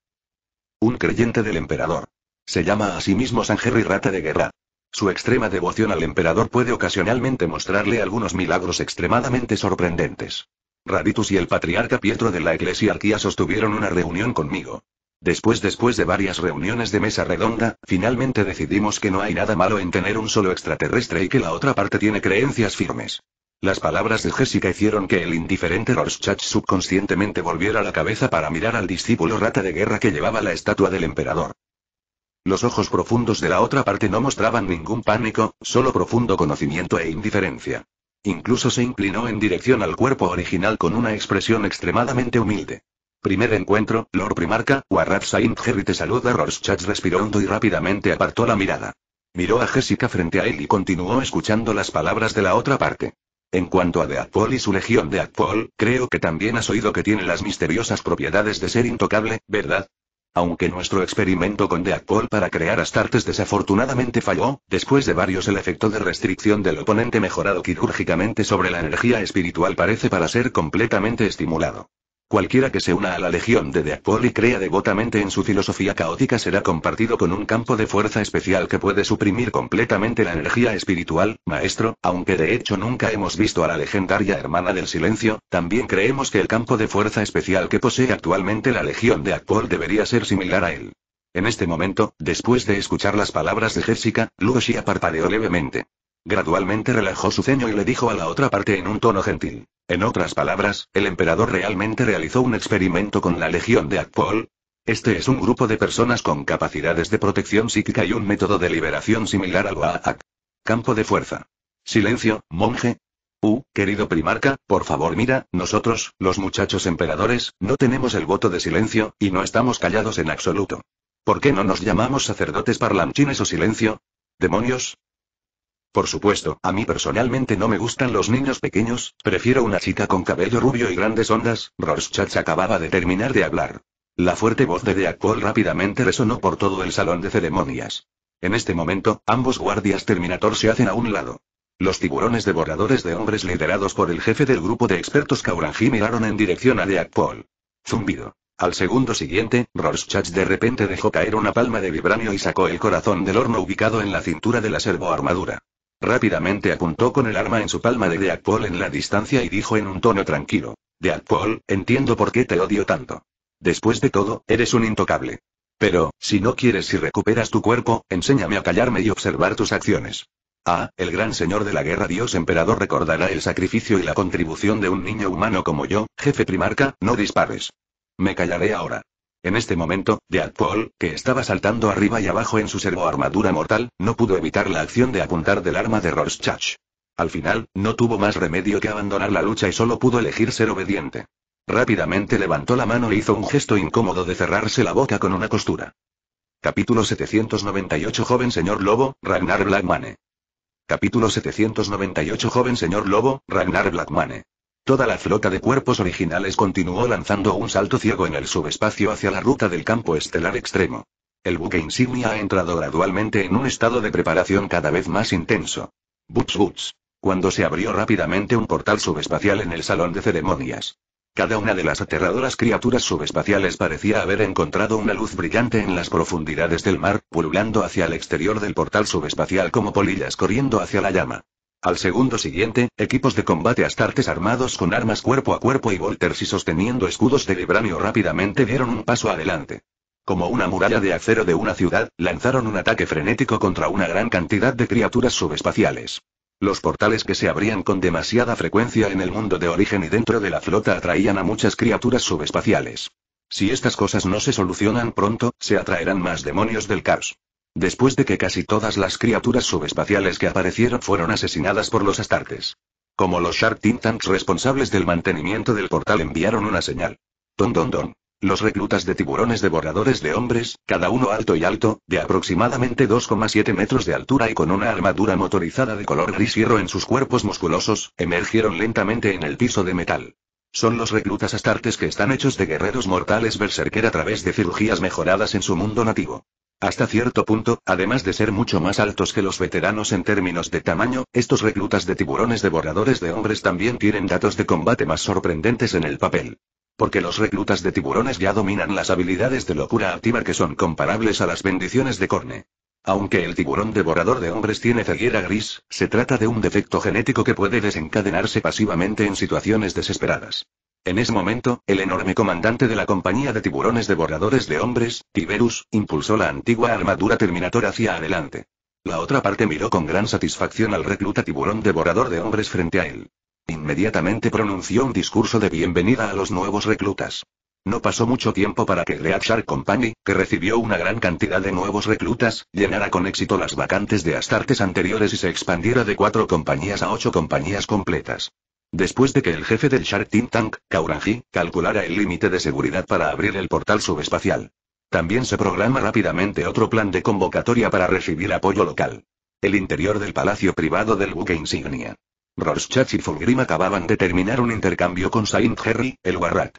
S1: Un creyente del emperador. Se llama a sí mismo San Jerry Rata de Guerra. Su extrema devoción al emperador puede ocasionalmente mostrarle algunos milagros extremadamente sorprendentes. Raditus y el patriarca Pietro de la eclesiarquía sostuvieron una reunión conmigo. Después, después de varias reuniones de mesa redonda, finalmente decidimos que no hay nada malo en tener un solo extraterrestre y que la otra parte tiene creencias firmes. Las palabras de Jessica hicieron que el indiferente Rorschach subconscientemente volviera la cabeza para mirar al discípulo rata de guerra que llevaba la estatua del emperador. Los ojos profundos de la otra parte no mostraban ningún pánico, solo profundo conocimiento e indiferencia. Incluso se inclinó en dirección al cuerpo original con una expresión extremadamente humilde. Primer encuentro, Lord Primarca, Warrap Saint Jerry te saluda Rorschach respiró hondo y rápidamente apartó la mirada. Miró a Jessica frente a él y continuó escuchando las palabras de la otra parte. En cuanto a Deadpool y su legión de Deadpool, creo que también has oído que tiene las misteriosas propiedades de ser intocable, ¿verdad? Aunque nuestro experimento con Deadpool para crear Astartes desafortunadamente falló, después de varios el efecto de restricción del oponente mejorado quirúrgicamente sobre la energía espiritual parece para ser completamente estimulado. Cualquiera que se una a la legión de Deadpool y crea devotamente en su filosofía caótica será compartido con un campo de fuerza especial que puede suprimir completamente la energía espiritual, maestro, aunque de hecho nunca hemos visto a la legendaria hermana del silencio, también creemos que el campo de fuerza especial que posee actualmente la legión de Deadpool debería ser similar a él. En este momento, después de escuchar las palabras de Jessica, Lugoshi parpadeó levemente. Gradualmente relajó su ceño y le dijo a la otra parte en un tono gentil. En otras palabras, el emperador realmente realizó un experimento con la legión de Akpol. Este es un grupo de personas con capacidades de protección psíquica y un método de liberación similar al Waak. Campo de fuerza. Silencio, monje. Uh, querido primarca, por favor mira, nosotros, los muchachos emperadores, no tenemos el voto de silencio, y no estamos callados en absoluto. ¿Por qué no nos llamamos sacerdotes parlanchines o silencio? Demonios, por supuesto, a mí personalmente no me gustan los niños pequeños, prefiero una chica con cabello rubio y grandes ondas, Rorschach acababa de terminar de hablar. La fuerte voz de Paul rápidamente resonó por todo el salón de ceremonias. En este momento, ambos guardias Terminator se hacen a un lado. Los tiburones devoradores de hombres liderados por el jefe del grupo de expertos Kauranji miraron en dirección a Paul. Zumbido. Al segundo siguiente, Rorschach de repente dejó caer una palma de vibranio y sacó el corazón del horno ubicado en la cintura de la servoarmadura. Rápidamente apuntó con el arma en su palma de Deadpool en la distancia y dijo en un tono tranquilo. Deadpool, entiendo por qué te odio tanto. Después de todo, eres un intocable. Pero, si no quieres y recuperas tu cuerpo, enséñame a callarme y observar tus acciones. Ah, el gran señor de la guerra Dios emperador recordará el sacrificio y la contribución de un niño humano como yo, jefe primarca, no dispares. Me callaré ahora. En este momento, Deadpool, que estaba saltando arriba y abajo en su armadura mortal, no pudo evitar la acción de apuntar del arma de Rorschach. Al final, no tuvo más remedio que abandonar la lucha y solo pudo elegir ser obediente. Rápidamente levantó la mano e hizo un gesto incómodo de cerrarse la boca con una costura. Capítulo 798 Joven Señor Lobo, Ragnar Blackmane. Capítulo 798 Joven Señor Lobo, Ragnar Blackmane. Toda la flota de cuerpos originales continuó lanzando un salto ciego en el subespacio hacia la ruta del campo estelar extremo. El buque insignia ha entrado gradualmente en un estado de preparación cada vez más intenso. Butch Butch. Cuando se abrió rápidamente un portal subespacial en el salón de ceremonias. Cada una de las aterradoras criaturas subespaciales parecía haber encontrado una luz brillante en las profundidades del mar, pululando hacia el exterior del portal subespacial como polillas corriendo hacia la llama. Al segundo siguiente, equipos de combate astartes armados con armas cuerpo a cuerpo y volters y sosteniendo escudos de vibranio rápidamente dieron un paso adelante. Como una muralla de acero de una ciudad, lanzaron un ataque frenético contra una gran cantidad de criaturas subespaciales. Los portales que se abrían con demasiada frecuencia en el mundo de origen y dentro de la flota atraían a muchas criaturas subespaciales. Si estas cosas no se solucionan pronto, se atraerán más demonios del caos. Después de que casi todas las criaturas subespaciales que aparecieron fueron asesinadas por los Astartes. Como los Shark Tanks responsables del mantenimiento del portal enviaron una señal. Don don don. Los reclutas de tiburones devoradores de hombres, cada uno alto y alto, de aproximadamente 2,7 metros de altura y con una armadura motorizada de color gris hierro en sus cuerpos musculosos, emergieron lentamente en el piso de metal. Son los reclutas astartes que están hechos de guerreros mortales berserker a través de cirugías mejoradas en su mundo nativo. Hasta cierto punto, además de ser mucho más altos que los veteranos en términos de tamaño, estos reclutas de tiburones devoradores de hombres también tienen datos de combate más sorprendentes en el papel. Porque los reclutas de tiburones ya dominan las habilidades de locura activa que son comparables a las bendiciones de Corne. Aunque el tiburón devorador de hombres tiene ceguera gris, se trata de un defecto genético que puede desencadenarse pasivamente en situaciones desesperadas. En ese momento, el enorme comandante de la compañía de tiburones devoradores de hombres, Tiberus, impulsó la antigua armadura Terminator hacia adelante. La otra parte miró con gran satisfacción al recluta tiburón devorador de hombres frente a él. Inmediatamente pronunció un discurso de bienvenida a los nuevos reclutas. No pasó mucho tiempo para que Great Shark Company, que recibió una gran cantidad de nuevos reclutas, llenara con éxito las vacantes de astartes anteriores y se expandiera de cuatro compañías a ocho compañías completas. Después de que el jefe del Shark Team Tank, Kaurangi, calculara el límite de seguridad para abrir el portal subespacial. También se programa rápidamente otro plan de convocatoria para recibir apoyo local. El interior del palacio privado del buque insignia. Rorschach y Fulgrim acababan de terminar un intercambio con Saint Harry, el Warrat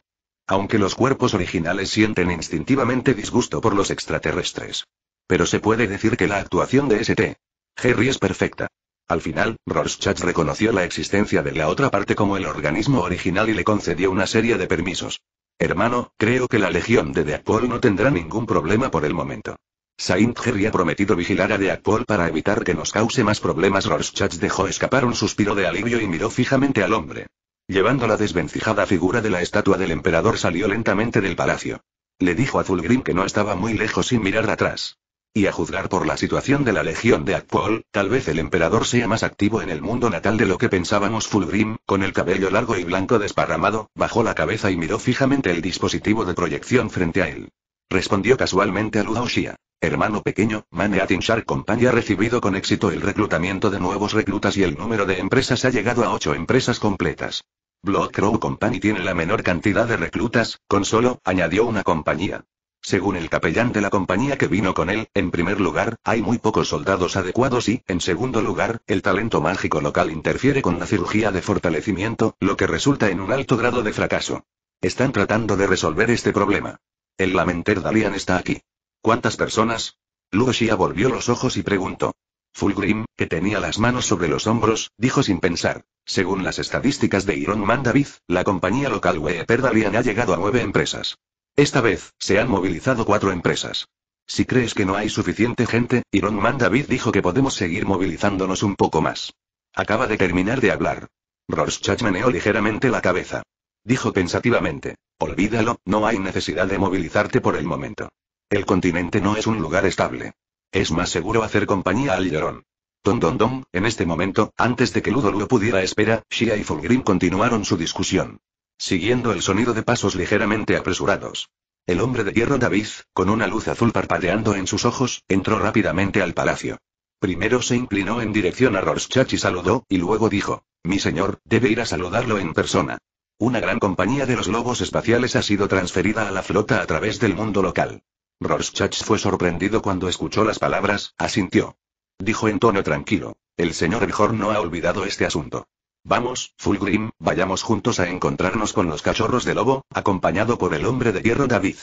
S1: aunque los cuerpos originales sienten instintivamente disgusto por los extraterrestres. Pero se puede decir que la actuación de St. Jerry es perfecta. Al final, Rorschach reconoció la existencia de la otra parte como el organismo original y le concedió una serie de permisos. Hermano, creo que la Legión de Deadpool no tendrá ningún problema por el momento. Saint Jerry ha prometido vigilar a Deadpool para evitar que nos cause más problemas. Rorschach dejó escapar un suspiro de alivio y miró fijamente al hombre. Llevando la desvencijada figura de la estatua del emperador salió lentamente del palacio. Le dijo a Fulgrim que no estaba muy lejos sin mirar atrás. Y a juzgar por la situación de la legión de Akpol, tal vez el emperador sea más activo en el mundo natal de lo que pensábamos. Fulgrim, con el cabello largo y blanco desparramado, bajó la cabeza y miró fijamente el dispositivo de proyección frente a él. Respondió casualmente a Ludoshia. Hermano pequeño, Maneatin Shark Company ha recibido con éxito el reclutamiento de nuevos reclutas y el número de empresas ha llegado a 8 empresas completas. Blood Crow Company tiene la menor cantidad de reclutas, con solo, añadió una compañía. Según el capellán de la compañía que vino con él, en primer lugar, hay muy pocos soldados adecuados y, en segundo lugar, el talento mágico local interfiere con la cirugía de fortalecimiento, lo que resulta en un alto grado de fracaso. Están tratando de resolver este problema. El Lamenter Dalian está aquí. ¿Cuántas personas? Luoxia volvió los ojos y preguntó. Fulgrim, que tenía las manos sobre los hombros, dijo sin pensar. Según las estadísticas de Iron Mandavid, la compañía local Weeperdalian ha llegado a nueve empresas. Esta vez, se han movilizado cuatro empresas. Si crees que no hay suficiente gente, Iron Mandavid dijo que podemos seguir movilizándonos un poco más. Acaba de terminar de hablar. Rorschach meneó ligeramente la cabeza. Dijo pensativamente. Olvídalo, no hay necesidad de movilizarte por el momento. El continente no es un lugar estable. Es más seguro hacer compañía al llorón. Don don don, en este momento, antes de que Ludo pudiera esperar, Shia y Fulgrim continuaron su discusión. Siguiendo el sonido de pasos ligeramente apresurados. El hombre de hierro David, con una luz azul parpadeando en sus ojos, entró rápidamente al palacio. Primero se inclinó en dirección a Rorschach y saludó, y luego dijo, mi señor, debe ir a saludarlo en persona. Una gran compañía de los lobos espaciales ha sido transferida a la flota a través del mundo local. Rorschach fue sorprendido cuando escuchó las palabras, asintió. Dijo en tono tranquilo. El señor Bjorn no ha olvidado este asunto. Vamos, Fulgrim, vayamos juntos a encontrarnos con los cachorros de lobo, acompañado por el hombre de hierro David.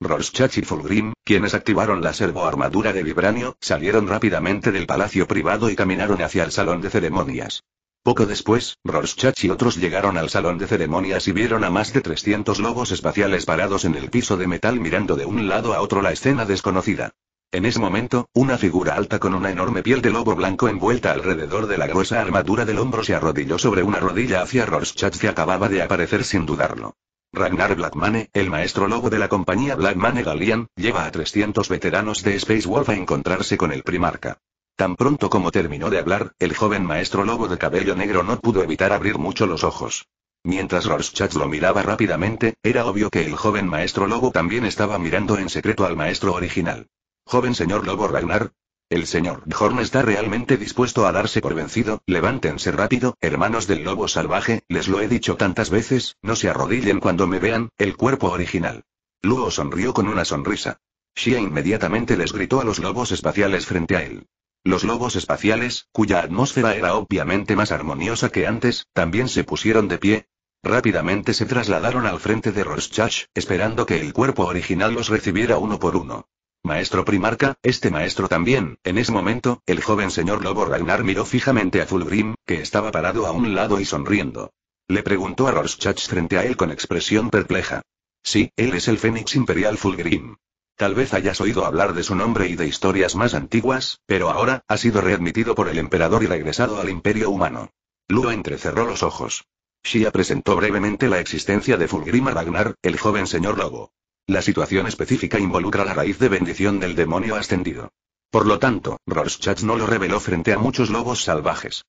S1: Rorschach y Fulgrim, quienes activaron la servoarmadura de vibranio, salieron rápidamente del palacio privado y caminaron hacia el salón de ceremonias. Poco después, Rorschach y otros llegaron al salón de ceremonias y vieron a más de 300 lobos espaciales parados en el piso de metal mirando de un lado a otro la escena desconocida. En ese momento, una figura alta con una enorme piel de lobo blanco envuelta alrededor de la gruesa armadura del hombro se arrodilló sobre una rodilla hacia Rorschach que acababa de aparecer sin dudarlo. Ragnar Blackmane, el maestro lobo de la compañía Blackmane Gallian, lleva a 300 veteranos de Space Wolf a encontrarse con el primarca. Tan pronto como terminó de hablar, el joven maestro lobo de cabello negro no pudo evitar abrir mucho los ojos. Mientras Rorschach lo miraba rápidamente, era obvio que el joven maestro lobo también estaba mirando en secreto al maestro original. Joven señor lobo Ragnar. El señor Horn está realmente dispuesto a darse por vencido, levántense rápido, hermanos del lobo salvaje, les lo he dicho tantas veces, no se arrodillen cuando me vean, el cuerpo original. Luo sonrió con una sonrisa. Shia inmediatamente les gritó a los lobos espaciales frente a él. Los lobos espaciales, cuya atmósfera era obviamente más armoniosa que antes, también se pusieron de pie. Rápidamente se trasladaron al frente de Rorschach, esperando que el cuerpo original los recibiera uno por uno. Maestro Primarca, este maestro también. En ese momento, el joven señor Lobo Ragnar miró fijamente a Fulgrim, que estaba parado a un lado y sonriendo. Le preguntó a Rorschach frente a él con expresión perpleja. Sí, él es el Fénix Imperial Fulgrim. Tal vez hayas oído hablar de su nombre y de historias más antiguas, pero ahora, ha sido readmitido por el emperador y regresado al imperio humano. Lua entrecerró los ojos. Shia presentó brevemente la existencia de Fulgrima Ragnar, el joven señor lobo. La situación específica involucra la raíz de bendición del demonio ascendido. Por lo tanto, Rorschach no lo reveló frente a muchos lobos salvajes.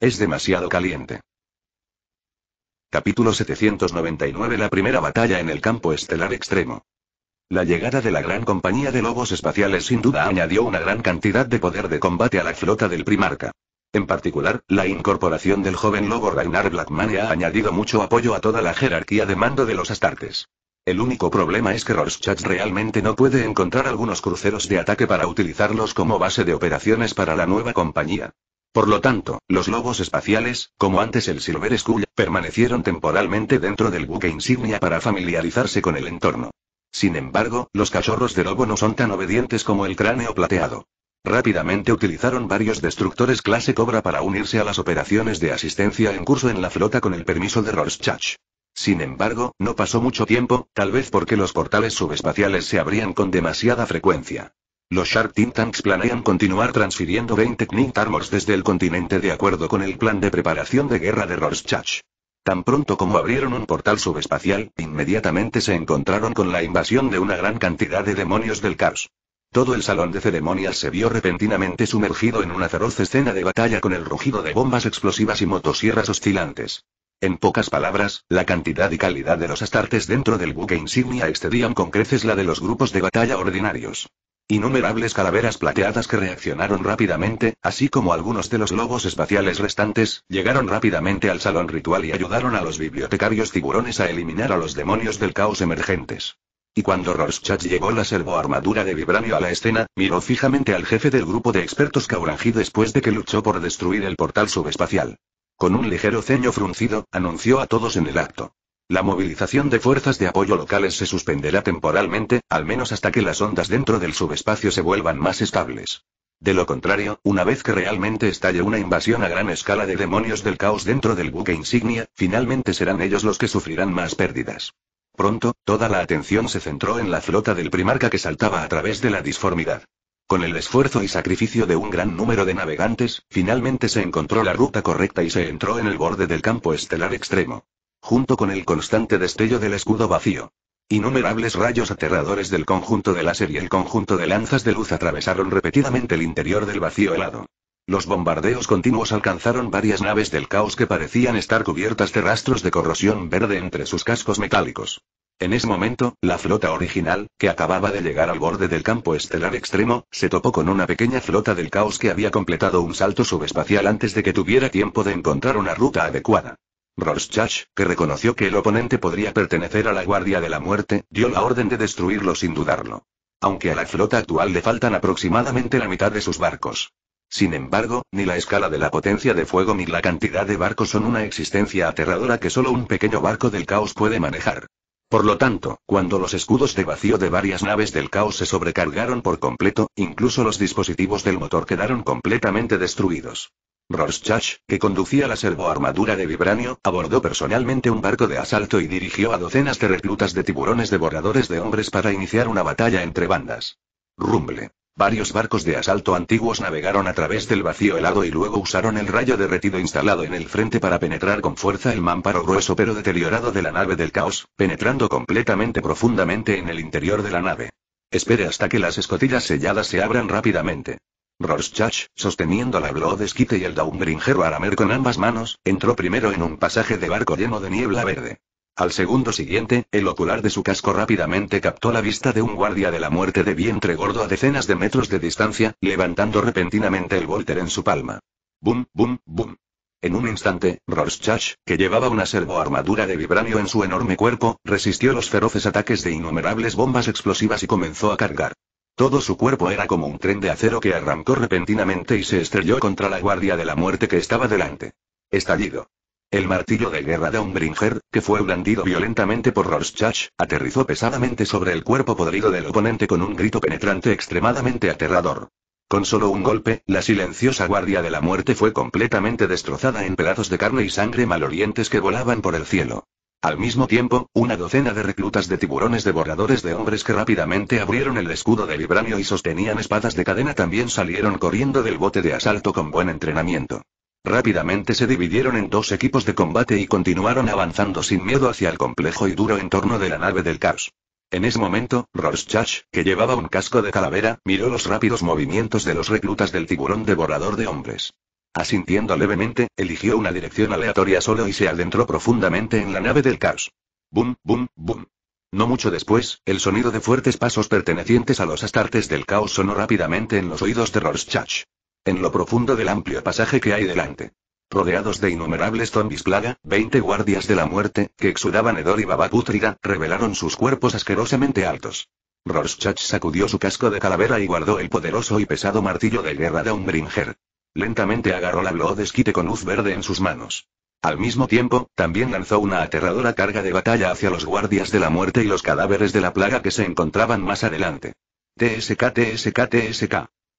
S1: Es demasiado caliente. Capítulo 799 La primera batalla en el campo estelar extremo. La llegada de la gran compañía de lobos espaciales sin duda añadió una gran cantidad de poder de combate a la flota del Primarca. En particular, la incorporación del joven lobo Ragnar blackman ha añadido mucho apoyo a toda la jerarquía de mando de los Astartes. El único problema es que Rorschach realmente no puede encontrar algunos cruceros de ataque para utilizarlos como base de operaciones para la nueva compañía. Por lo tanto, los lobos espaciales, como antes el Silver Skull, permanecieron temporalmente dentro del buque insignia para familiarizarse con el entorno. Sin embargo, los cachorros de lobo no son tan obedientes como el cráneo plateado. Rápidamente utilizaron varios destructores clase Cobra para unirse a las operaciones de asistencia en curso en la flota con el permiso de Rorschach. Sin embargo, no pasó mucho tiempo, tal vez porque los portales subespaciales se abrían con demasiada frecuencia. Los Shark Team Tanks planean continuar transfiriendo 20 Knight Armors desde el continente de acuerdo con el plan de preparación de guerra de Rorschach. Tan pronto como abrieron un portal subespacial, inmediatamente se encontraron con la invasión de una gran cantidad de demonios del caos. Todo el salón de ceremonias se vio repentinamente sumergido en una feroz escena de batalla con el rugido de bombas explosivas y motosierras oscilantes. En pocas palabras, la cantidad y calidad de los astartes dentro del buque insignia excedían con creces la de los grupos de batalla ordinarios. Innumerables calaveras plateadas que reaccionaron rápidamente, así como algunos de los lobos espaciales restantes, llegaron rápidamente al salón ritual y ayudaron a los bibliotecarios tiburones a eliminar a los demonios del caos emergentes. Y cuando Rorschach llegó la servoarmadura de vibranio a la escena, miró fijamente al jefe del grupo de expertos Kaurangi después de que luchó por destruir el portal subespacial. Con un ligero ceño fruncido, anunció a todos en el acto. La movilización de fuerzas de apoyo locales se suspenderá temporalmente, al menos hasta que las ondas dentro del subespacio se vuelvan más estables. De lo contrario, una vez que realmente estalle una invasión a gran escala de demonios del caos dentro del buque insignia, finalmente serán ellos los que sufrirán más pérdidas. Pronto, toda la atención se centró en la flota del primarca que saltaba a través de la disformidad. Con el esfuerzo y sacrificio de un gran número de navegantes, finalmente se encontró la ruta correcta y se entró en el borde del campo estelar extremo junto con el constante destello del escudo vacío. Innumerables rayos aterradores del conjunto de láser y el conjunto de lanzas de luz atravesaron repetidamente el interior del vacío helado. Los bombardeos continuos alcanzaron varias naves del caos que parecían estar cubiertas de rastros de corrosión verde entre sus cascos metálicos. En ese momento, la flota original, que acababa de llegar al borde del campo estelar extremo, se topó con una pequeña flota del caos que había completado un salto subespacial antes de que tuviera tiempo de encontrar una ruta adecuada. Rorschach, que reconoció que el oponente podría pertenecer a la Guardia de la Muerte, dio la orden de destruirlo sin dudarlo. Aunque a la flota actual le faltan aproximadamente la mitad de sus barcos. Sin embargo, ni la escala de la potencia de fuego ni la cantidad de barcos son una existencia aterradora que solo un pequeño barco del caos puede manejar. Por lo tanto, cuando los escudos de vacío de varias naves del caos se sobrecargaron por completo, incluso los dispositivos del motor quedaron completamente destruidos. Rorschach, que conducía la servoarmadura de Vibranio, abordó personalmente un barco de asalto y dirigió a docenas de reclutas de tiburones devoradores de hombres para iniciar una batalla entre bandas. Rumble. Varios barcos de asalto antiguos navegaron a través del vacío helado y luego usaron el rayo derretido instalado en el frente para penetrar con fuerza el mamparo grueso pero deteriorado de la nave del caos, penetrando completamente profundamente en el interior de la nave. Espere hasta que las escotillas selladas se abran rápidamente. Rorschach, sosteniendo la Bloodskite y el Daumbringer Aramer con ambas manos, entró primero en un pasaje de barco lleno de niebla verde. Al segundo siguiente, el ocular de su casco rápidamente captó la vista de un guardia de la muerte de vientre gordo a decenas de metros de distancia, levantando repentinamente el Volter en su palma. ¡Bum, bum, bum! En un instante, Rorschach, que llevaba una armadura de vibranio en su enorme cuerpo, resistió los feroces ataques de innumerables bombas explosivas y comenzó a cargar. Todo su cuerpo era como un tren de acero que arrancó repentinamente y se estrelló contra la guardia de la muerte que estaba delante. Estallido. El martillo de guerra de Umbringer, que fue blandido violentamente por Rorschach, aterrizó pesadamente sobre el cuerpo podrido del oponente con un grito penetrante extremadamente aterrador. Con solo un golpe, la silenciosa guardia de la muerte fue completamente destrozada en pedazos de carne y sangre malolientes que volaban por el cielo. Al mismo tiempo, una docena de reclutas de tiburones devoradores de hombres que rápidamente abrieron el escudo de vibranio y sostenían espadas de cadena también salieron corriendo del bote de asalto con buen entrenamiento. Rápidamente se dividieron en dos equipos de combate y continuaron avanzando sin miedo hacia el complejo y duro entorno de la nave del caos. En ese momento, Rorschach, que llevaba un casco de calavera, miró los rápidos movimientos de los reclutas del tiburón devorador de hombres. Asintiendo levemente, eligió una dirección aleatoria solo y se adentró profundamente en la nave del caos. Bum, bum, bum. No mucho después, el sonido de fuertes pasos pertenecientes a los astartes del caos sonó rápidamente en los oídos de Rorschach. En lo profundo del amplio pasaje que hay delante. Rodeados de innumerables zombies plaga, 20 guardias de la muerte, que exudaban hedor y baba revelaron sus cuerpos asquerosamente altos. Rorschach sacudió su casco de calavera y guardó el poderoso y pesado martillo de guerra de un Bringer. Lentamente agarró la esquite con luz verde en sus manos. Al mismo tiempo, también lanzó una aterradora carga de batalla hacia los guardias de la muerte y los cadáveres de la plaga que se encontraban más adelante. TSK, TSK, TSK.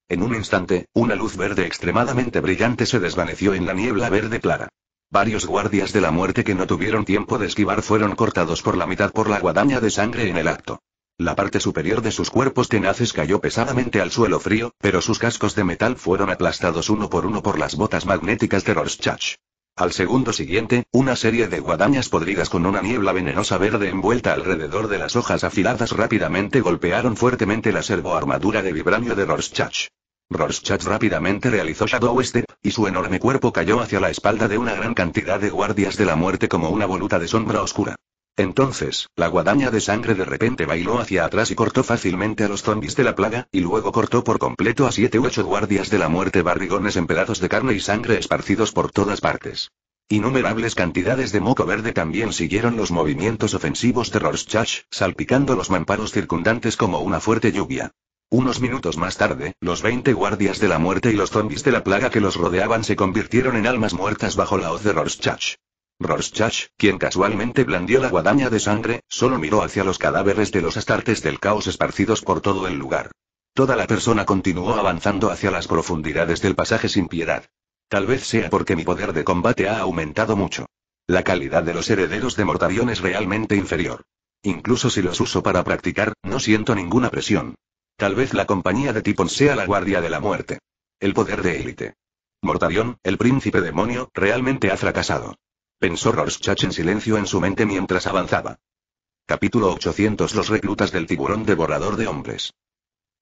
S1: En un instante, una luz verde extremadamente brillante se desvaneció en la niebla verde clara. Varios guardias de la muerte que no tuvieron tiempo de esquivar fueron cortados por la mitad por la guadaña de sangre en el acto. La parte superior de sus cuerpos tenaces cayó pesadamente al suelo frío, pero sus cascos de metal fueron aplastados uno por uno por las botas magnéticas de Rorschach. Al segundo siguiente, una serie de guadañas podridas con una niebla venenosa verde envuelta alrededor de las hojas afiladas rápidamente golpearon fuertemente la servoarmadura de vibranio de Rorschach. Rorschach rápidamente realizó Shadow Step, y su enorme cuerpo cayó hacia la espalda de una gran cantidad de guardias de la muerte como una voluta de sombra oscura. Entonces, la guadaña de sangre de repente bailó hacia atrás y cortó fácilmente a los zombies de la plaga, y luego cortó por completo a siete u ocho guardias de la muerte barrigones en pedazos de carne y sangre esparcidos por todas partes. Innumerables cantidades de moco verde también siguieron los movimientos ofensivos de Rorschach, salpicando los mamparos circundantes como una fuerte lluvia. Unos minutos más tarde, los 20 guardias de la muerte y los zombies de la plaga que los rodeaban se convirtieron en almas muertas bajo la hoz de Rorschach. Rorschach, quien casualmente blandió la guadaña de sangre, solo miró hacia los cadáveres de los astartes del caos esparcidos por todo el lugar. Toda la persona continuó avanzando hacia las profundidades del pasaje sin piedad. Tal vez sea porque mi poder de combate ha aumentado mucho. La calidad de los herederos de Mortarion es realmente inferior. Incluso si los uso para practicar, no siento ninguna presión. Tal vez la compañía de Tipon sea la guardia de la muerte. El poder de élite. Mortarion, el príncipe demonio, realmente ha fracasado pensó Rorschach en silencio en su mente mientras avanzaba. Capítulo 800 Los reclutas del tiburón devorador de hombres.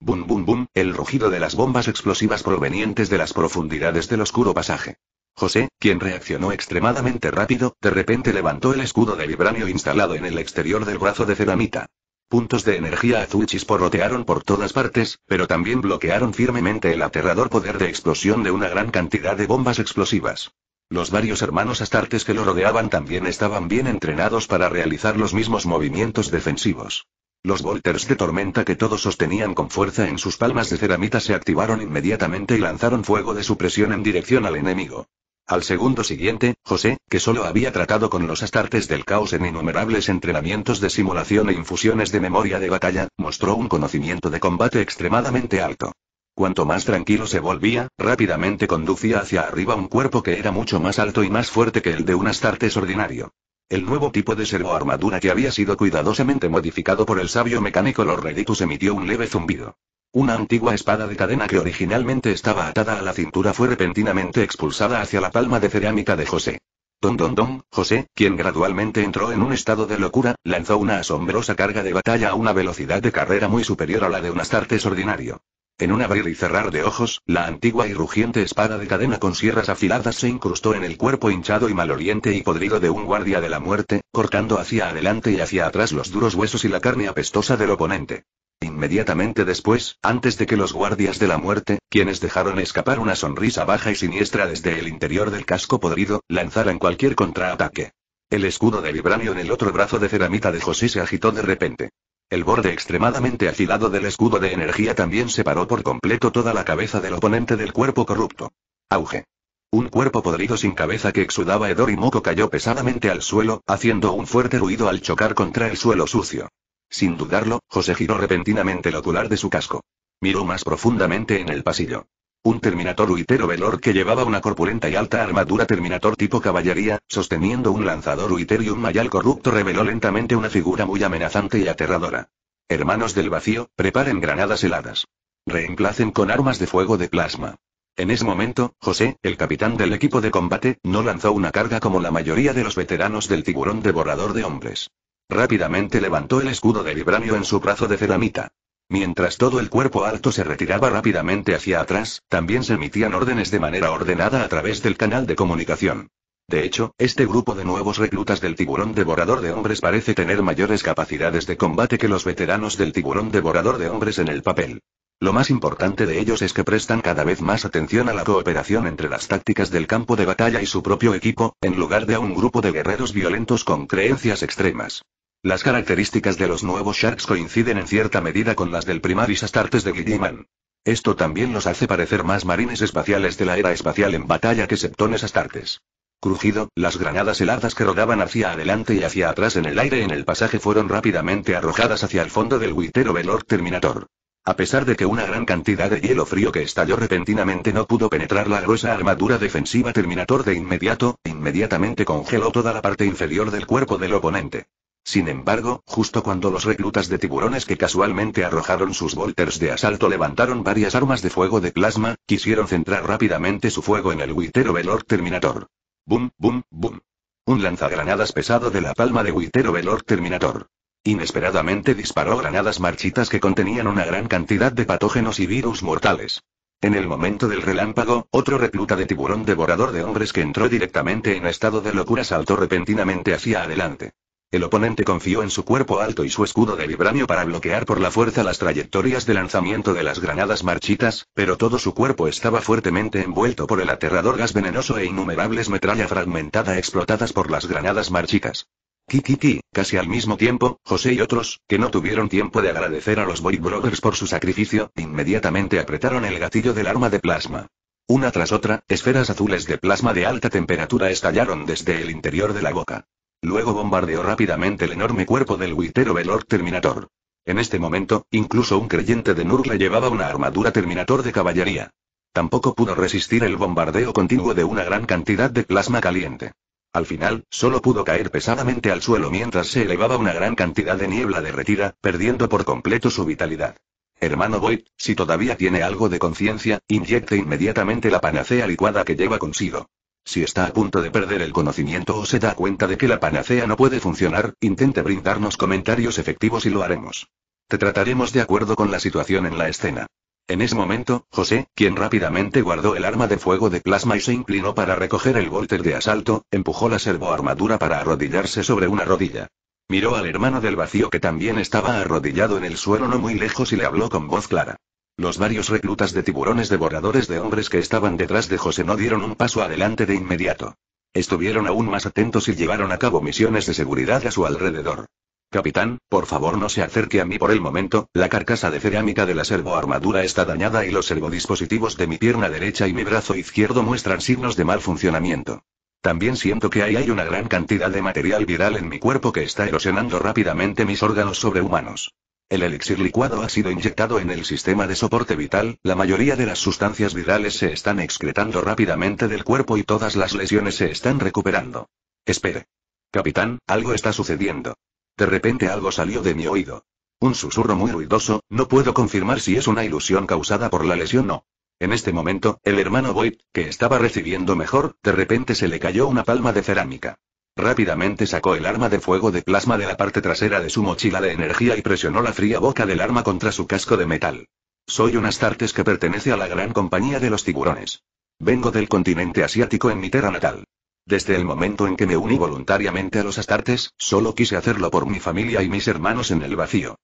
S1: Bum bum bum, el rugido de las bombas explosivas provenientes de las profundidades del oscuro pasaje. José, quien reaccionó extremadamente rápido, de repente levantó el escudo de vibranio instalado en el exterior del brazo de ceramita. Puntos de energía azul chisporrotearon por todas partes, pero también bloquearon firmemente el aterrador poder de explosión de una gran cantidad de bombas explosivas. Los varios hermanos astartes que lo rodeaban también estaban bien entrenados para realizar los mismos movimientos defensivos. Los volters de tormenta que todos sostenían con fuerza en sus palmas de ceramita se activaron inmediatamente y lanzaron fuego de supresión en dirección al enemigo. Al segundo siguiente, José, que solo había tratado con los astartes del caos en innumerables entrenamientos de simulación e infusiones de memoria de batalla, mostró un conocimiento de combate extremadamente alto. Cuanto más tranquilo se volvía, rápidamente conducía hacia arriba un cuerpo que era mucho más alto y más fuerte que el de un Astartes ordinario. El nuevo tipo de servoarmadura que había sido cuidadosamente modificado por el sabio mecánico Lorreditus emitió un leve zumbido. Una antigua espada de cadena que originalmente estaba atada a la cintura fue repentinamente expulsada hacia la palma de cerámica de José. Don Don Don, José, quien gradualmente entró en un estado de locura, lanzó una asombrosa carga de batalla a una velocidad de carrera muy superior a la de un Astartes ordinario. En un abrir y cerrar de ojos, la antigua y rugiente espada de cadena con sierras afiladas se incrustó en el cuerpo hinchado y maloliente y podrido de un guardia de la muerte, cortando hacia adelante y hacia atrás los duros huesos y la carne apestosa del oponente. Inmediatamente después, antes de que los guardias de la muerte, quienes dejaron escapar una sonrisa baja y siniestra desde el interior del casco podrido, lanzaran cualquier contraataque. El escudo de vibranio en el otro brazo de ceramita de José se agitó de repente. El borde extremadamente afilado del escudo de energía también separó por completo toda la cabeza del oponente del cuerpo corrupto. Auge. Un cuerpo podrido sin cabeza que exudaba hedor y moco cayó pesadamente al suelo, haciendo un fuerte ruido al chocar contra el suelo sucio. Sin dudarlo, José giró repentinamente el ocular de su casco. Miró más profundamente en el pasillo. Un Terminator Uitero Velor que llevaba una corpulenta y alta armadura Terminator tipo caballería, sosteniendo un lanzador Uitero y un mayal corrupto reveló lentamente una figura muy amenazante y aterradora. Hermanos del vacío, preparen granadas heladas. Reemplacen con armas de fuego de plasma. En ese momento, José, el capitán del equipo de combate, no lanzó una carga como la mayoría de los veteranos del tiburón devorador de hombres. Rápidamente levantó el escudo de vibranio en su brazo de ceramita. Mientras todo el cuerpo alto se retiraba rápidamente hacia atrás, también se emitían órdenes de manera ordenada a través del canal de comunicación. De hecho, este grupo de nuevos reclutas del tiburón devorador de hombres parece tener mayores capacidades de combate que los veteranos del tiburón devorador de hombres en el papel. Lo más importante de ellos es que prestan cada vez más atención a la cooperación entre las tácticas del campo de batalla y su propio equipo, en lugar de a un grupo de guerreros violentos con creencias extremas. Las características de los nuevos Sharks coinciden en cierta medida con las del Primaris Astartes de Guilliman. Esto también los hace parecer más marines espaciales de la era espacial en batalla que septones Astartes. Crujido, las granadas heladas que rodaban hacia adelante y hacia atrás en el aire en el pasaje fueron rápidamente arrojadas hacia el fondo del huitero Velor Terminator. A pesar de que una gran cantidad de hielo frío que estalló repentinamente no pudo penetrar la gruesa armadura defensiva Terminator de inmediato, inmediatamente congeló toda la parte inferior del cuerpo del oponente. Sin embargo, justo cuando los reclutas de tiburones que casualmente arrojaron sus bolters de asalto levantaron varias armas de fuego de plasma, quisieron centrar rápidamente su fuego en el Witero Velor Terminator. ¡Bum, boom, boom. Un lanzagranadas pesado de la palma de Withero Velor Terminator. Inesperadamente disparó granadas marchitas que contenían una gran cantidad de patógenos y virus mortales. En el momento del relámpago, otro recluta de tiburón devorador de hombres que entró directamente en estado de locura saltó repentinamente hacia adelante. El oponente confió en su cuerpo alto y su escudo de vibranio para bloquear por la fuerza las trayectorias de lanzamiento de las granadas marchitas, pero todo su cuerpo estaba fuertemente envuelto por el aterrador gas venenoso e innumerables metralla fragmentada explotadas por las granadas marchitas. Kikiki, casi al mismo tiempo, José y otros, que no tuvieron tiempo de agradecer a los Void Brothers por su sacrificio, inmediatamente apretaron el gatillo del arma de plasma. Una tras otra, esferas azules de plasma de alta temperatura estallaron desde el interior de la boca. Luego bombardeó rápidamente el enorme cuerpo del Witero Velor Terminator. En este momento, incluso un creyente de Nurgle llevaba una armadura Terminator de caballería. Tampoco pudo resistir el bombardeo continuo de una gran cantidad de plasma caliente. Al final, solo pudo caer pesadamente al suelo mientras se elevaba una gran cantidad de niebla derretida, perdiendo por completo su vitalidad. Hermano Boyd, si todavía tiene algo de conciencia, inyecte inmediatamente la panacea licuada que lleva consigo. Si está a punto de perder el conocimiento o se da cuenta de que la panacea no puede funcionar, intente brindarnos comentarios efectivos y lo haremos. Te trataremos de acuerdo con la situación en la escena. En ese momento, José, quien rápidamente guardó el arma de fuego de plasma y se inclinó para recoger el volter de asalto, empujó la servoarmadura para arrodillarse sobre una rodilla. Miró al hermano del vacío que también estaba arrodillado en el suelo no muy lejos y le habló con voz clara. Los varios reclutas de tiburones devoradores de hombres que estaban detrás de José no dieron un paso adelante de inmediato. Estuvieron aún más atentos y llevaron a cabo misiones de seguridad a su alrededor. Capitán, por favor no se acerque a mí por el momento, la carcasa de cerámica de la servoarmadura está dañada y los servodispositivos de mi pierna derecha y mi brazo izquierdo muestran signos de mal funcionamiento. También siento que ahí hay una gran cantidad de material viral en mi cuerpo que está erosionando rápidamente mis órganos sobrehumanos. El elixir licuado ha sido inyectado en el sistema de soporte vital, la mayoría de las sustancias virales se están excretando rápidamente del cuerpo y todas las lesiones se están recuperando. Espere. Capitán, algo está sucediendo. De repente algo salió de mi oído. Un susurro muy ruidoso, no puedo confirmar si es una ilusión causada por la lesión o no. En este momento, el hermano Boyd, que estaba recibiendo mejor, de repente se le cayó una palma de cerámica. Rápidamente sacó el arma de fuego de plasma de la parte trasera de su mochila de energía y presionó la fría boca del arma contra su casco de metal. Soy un Astartes que pertenece a la gran compañía de los tiburones. Vengo del continente asiático en mi tierra natal. Desde el momento en que me uní voluntariamente a los Astartes, solo quise hacerlo por mi familia y mis hermanos en el vacío.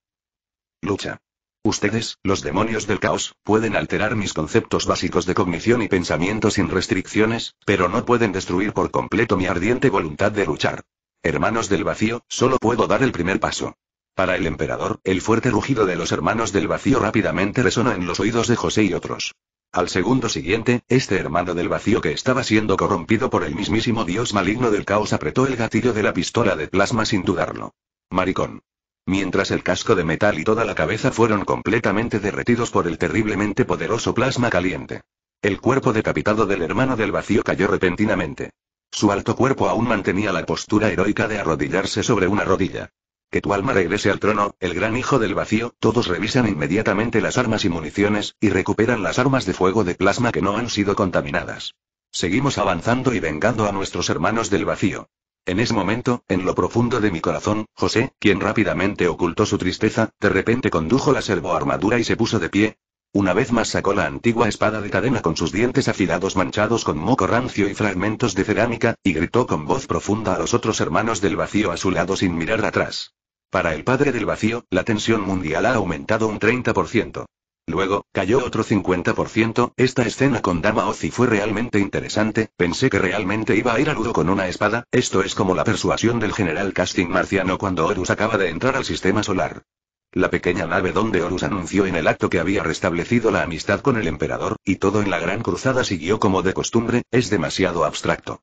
S1: Lucha. Ustedes, los demonios del caos, pueden alterar mis conceptos básicos de cognición y pensamiento sin restricciones, pero no pueden destruir por completo mi ardiente voluntad de luchar. Hermanos del vacío, solo puedo dar el primer paso. Para el emperador, el fuerte rugido de los hermanos del vacío rápidamente resonó en los oídos de José y otros. Al segundo siguiente, este hermano del vacío que estaba siendo corrompido por el mismísimo dios maligno del caos apretó el gatillo de la pistola de plasma sin dudarlo. Maricón mientras el casco de metal y toda la cabeza fueron completamente derretidos por el terriblemente poderoso plasma caliente. El cuerpo decapitado del hermano del vacío cayó repentinamente. Su alto cuerpo aún mantenía la postura heroica de arrodillarse sobre una rodilla. Que tu alma regrese al trono, el gran hijo del vacío, todos revisan inmediatamente las armas y municiones, y recuperan las armas de fuego de plasma que no han sido contaminadas. Seguimos avanzando y vengando a nuestros hermanos del vacío. En ese momento, en lo profundo de mi corazón, José, quien rápidamente ocultó su tristeza, de repente condujo la servoarmadura y se puso de pie. Una vez más sacó la antigua espada de cadena con sus dientes afilados manchados con moco rancio y fragmentos de cerámica, y gritó con voz profunda a los otros hermanos del vacío a su lado sin mirar atrás. Para el padre del vacío, la tensión mundial ha aumentado un 30%. Luego, cayó otro 50%, esta escena con Dama Ozi fue realmente interesante, pensé que realmente iba a ir a Ludo con una espada, esto es como la persuasión del general Casting marciano cuando Horus acaba de entrar al sistema solar. La pequeña nave donde Horus anunció en el acto que había restablecido la amistad con el emperador, y todo en la Gran Cruzada siguió como de costumbre, es demasiado abstracto.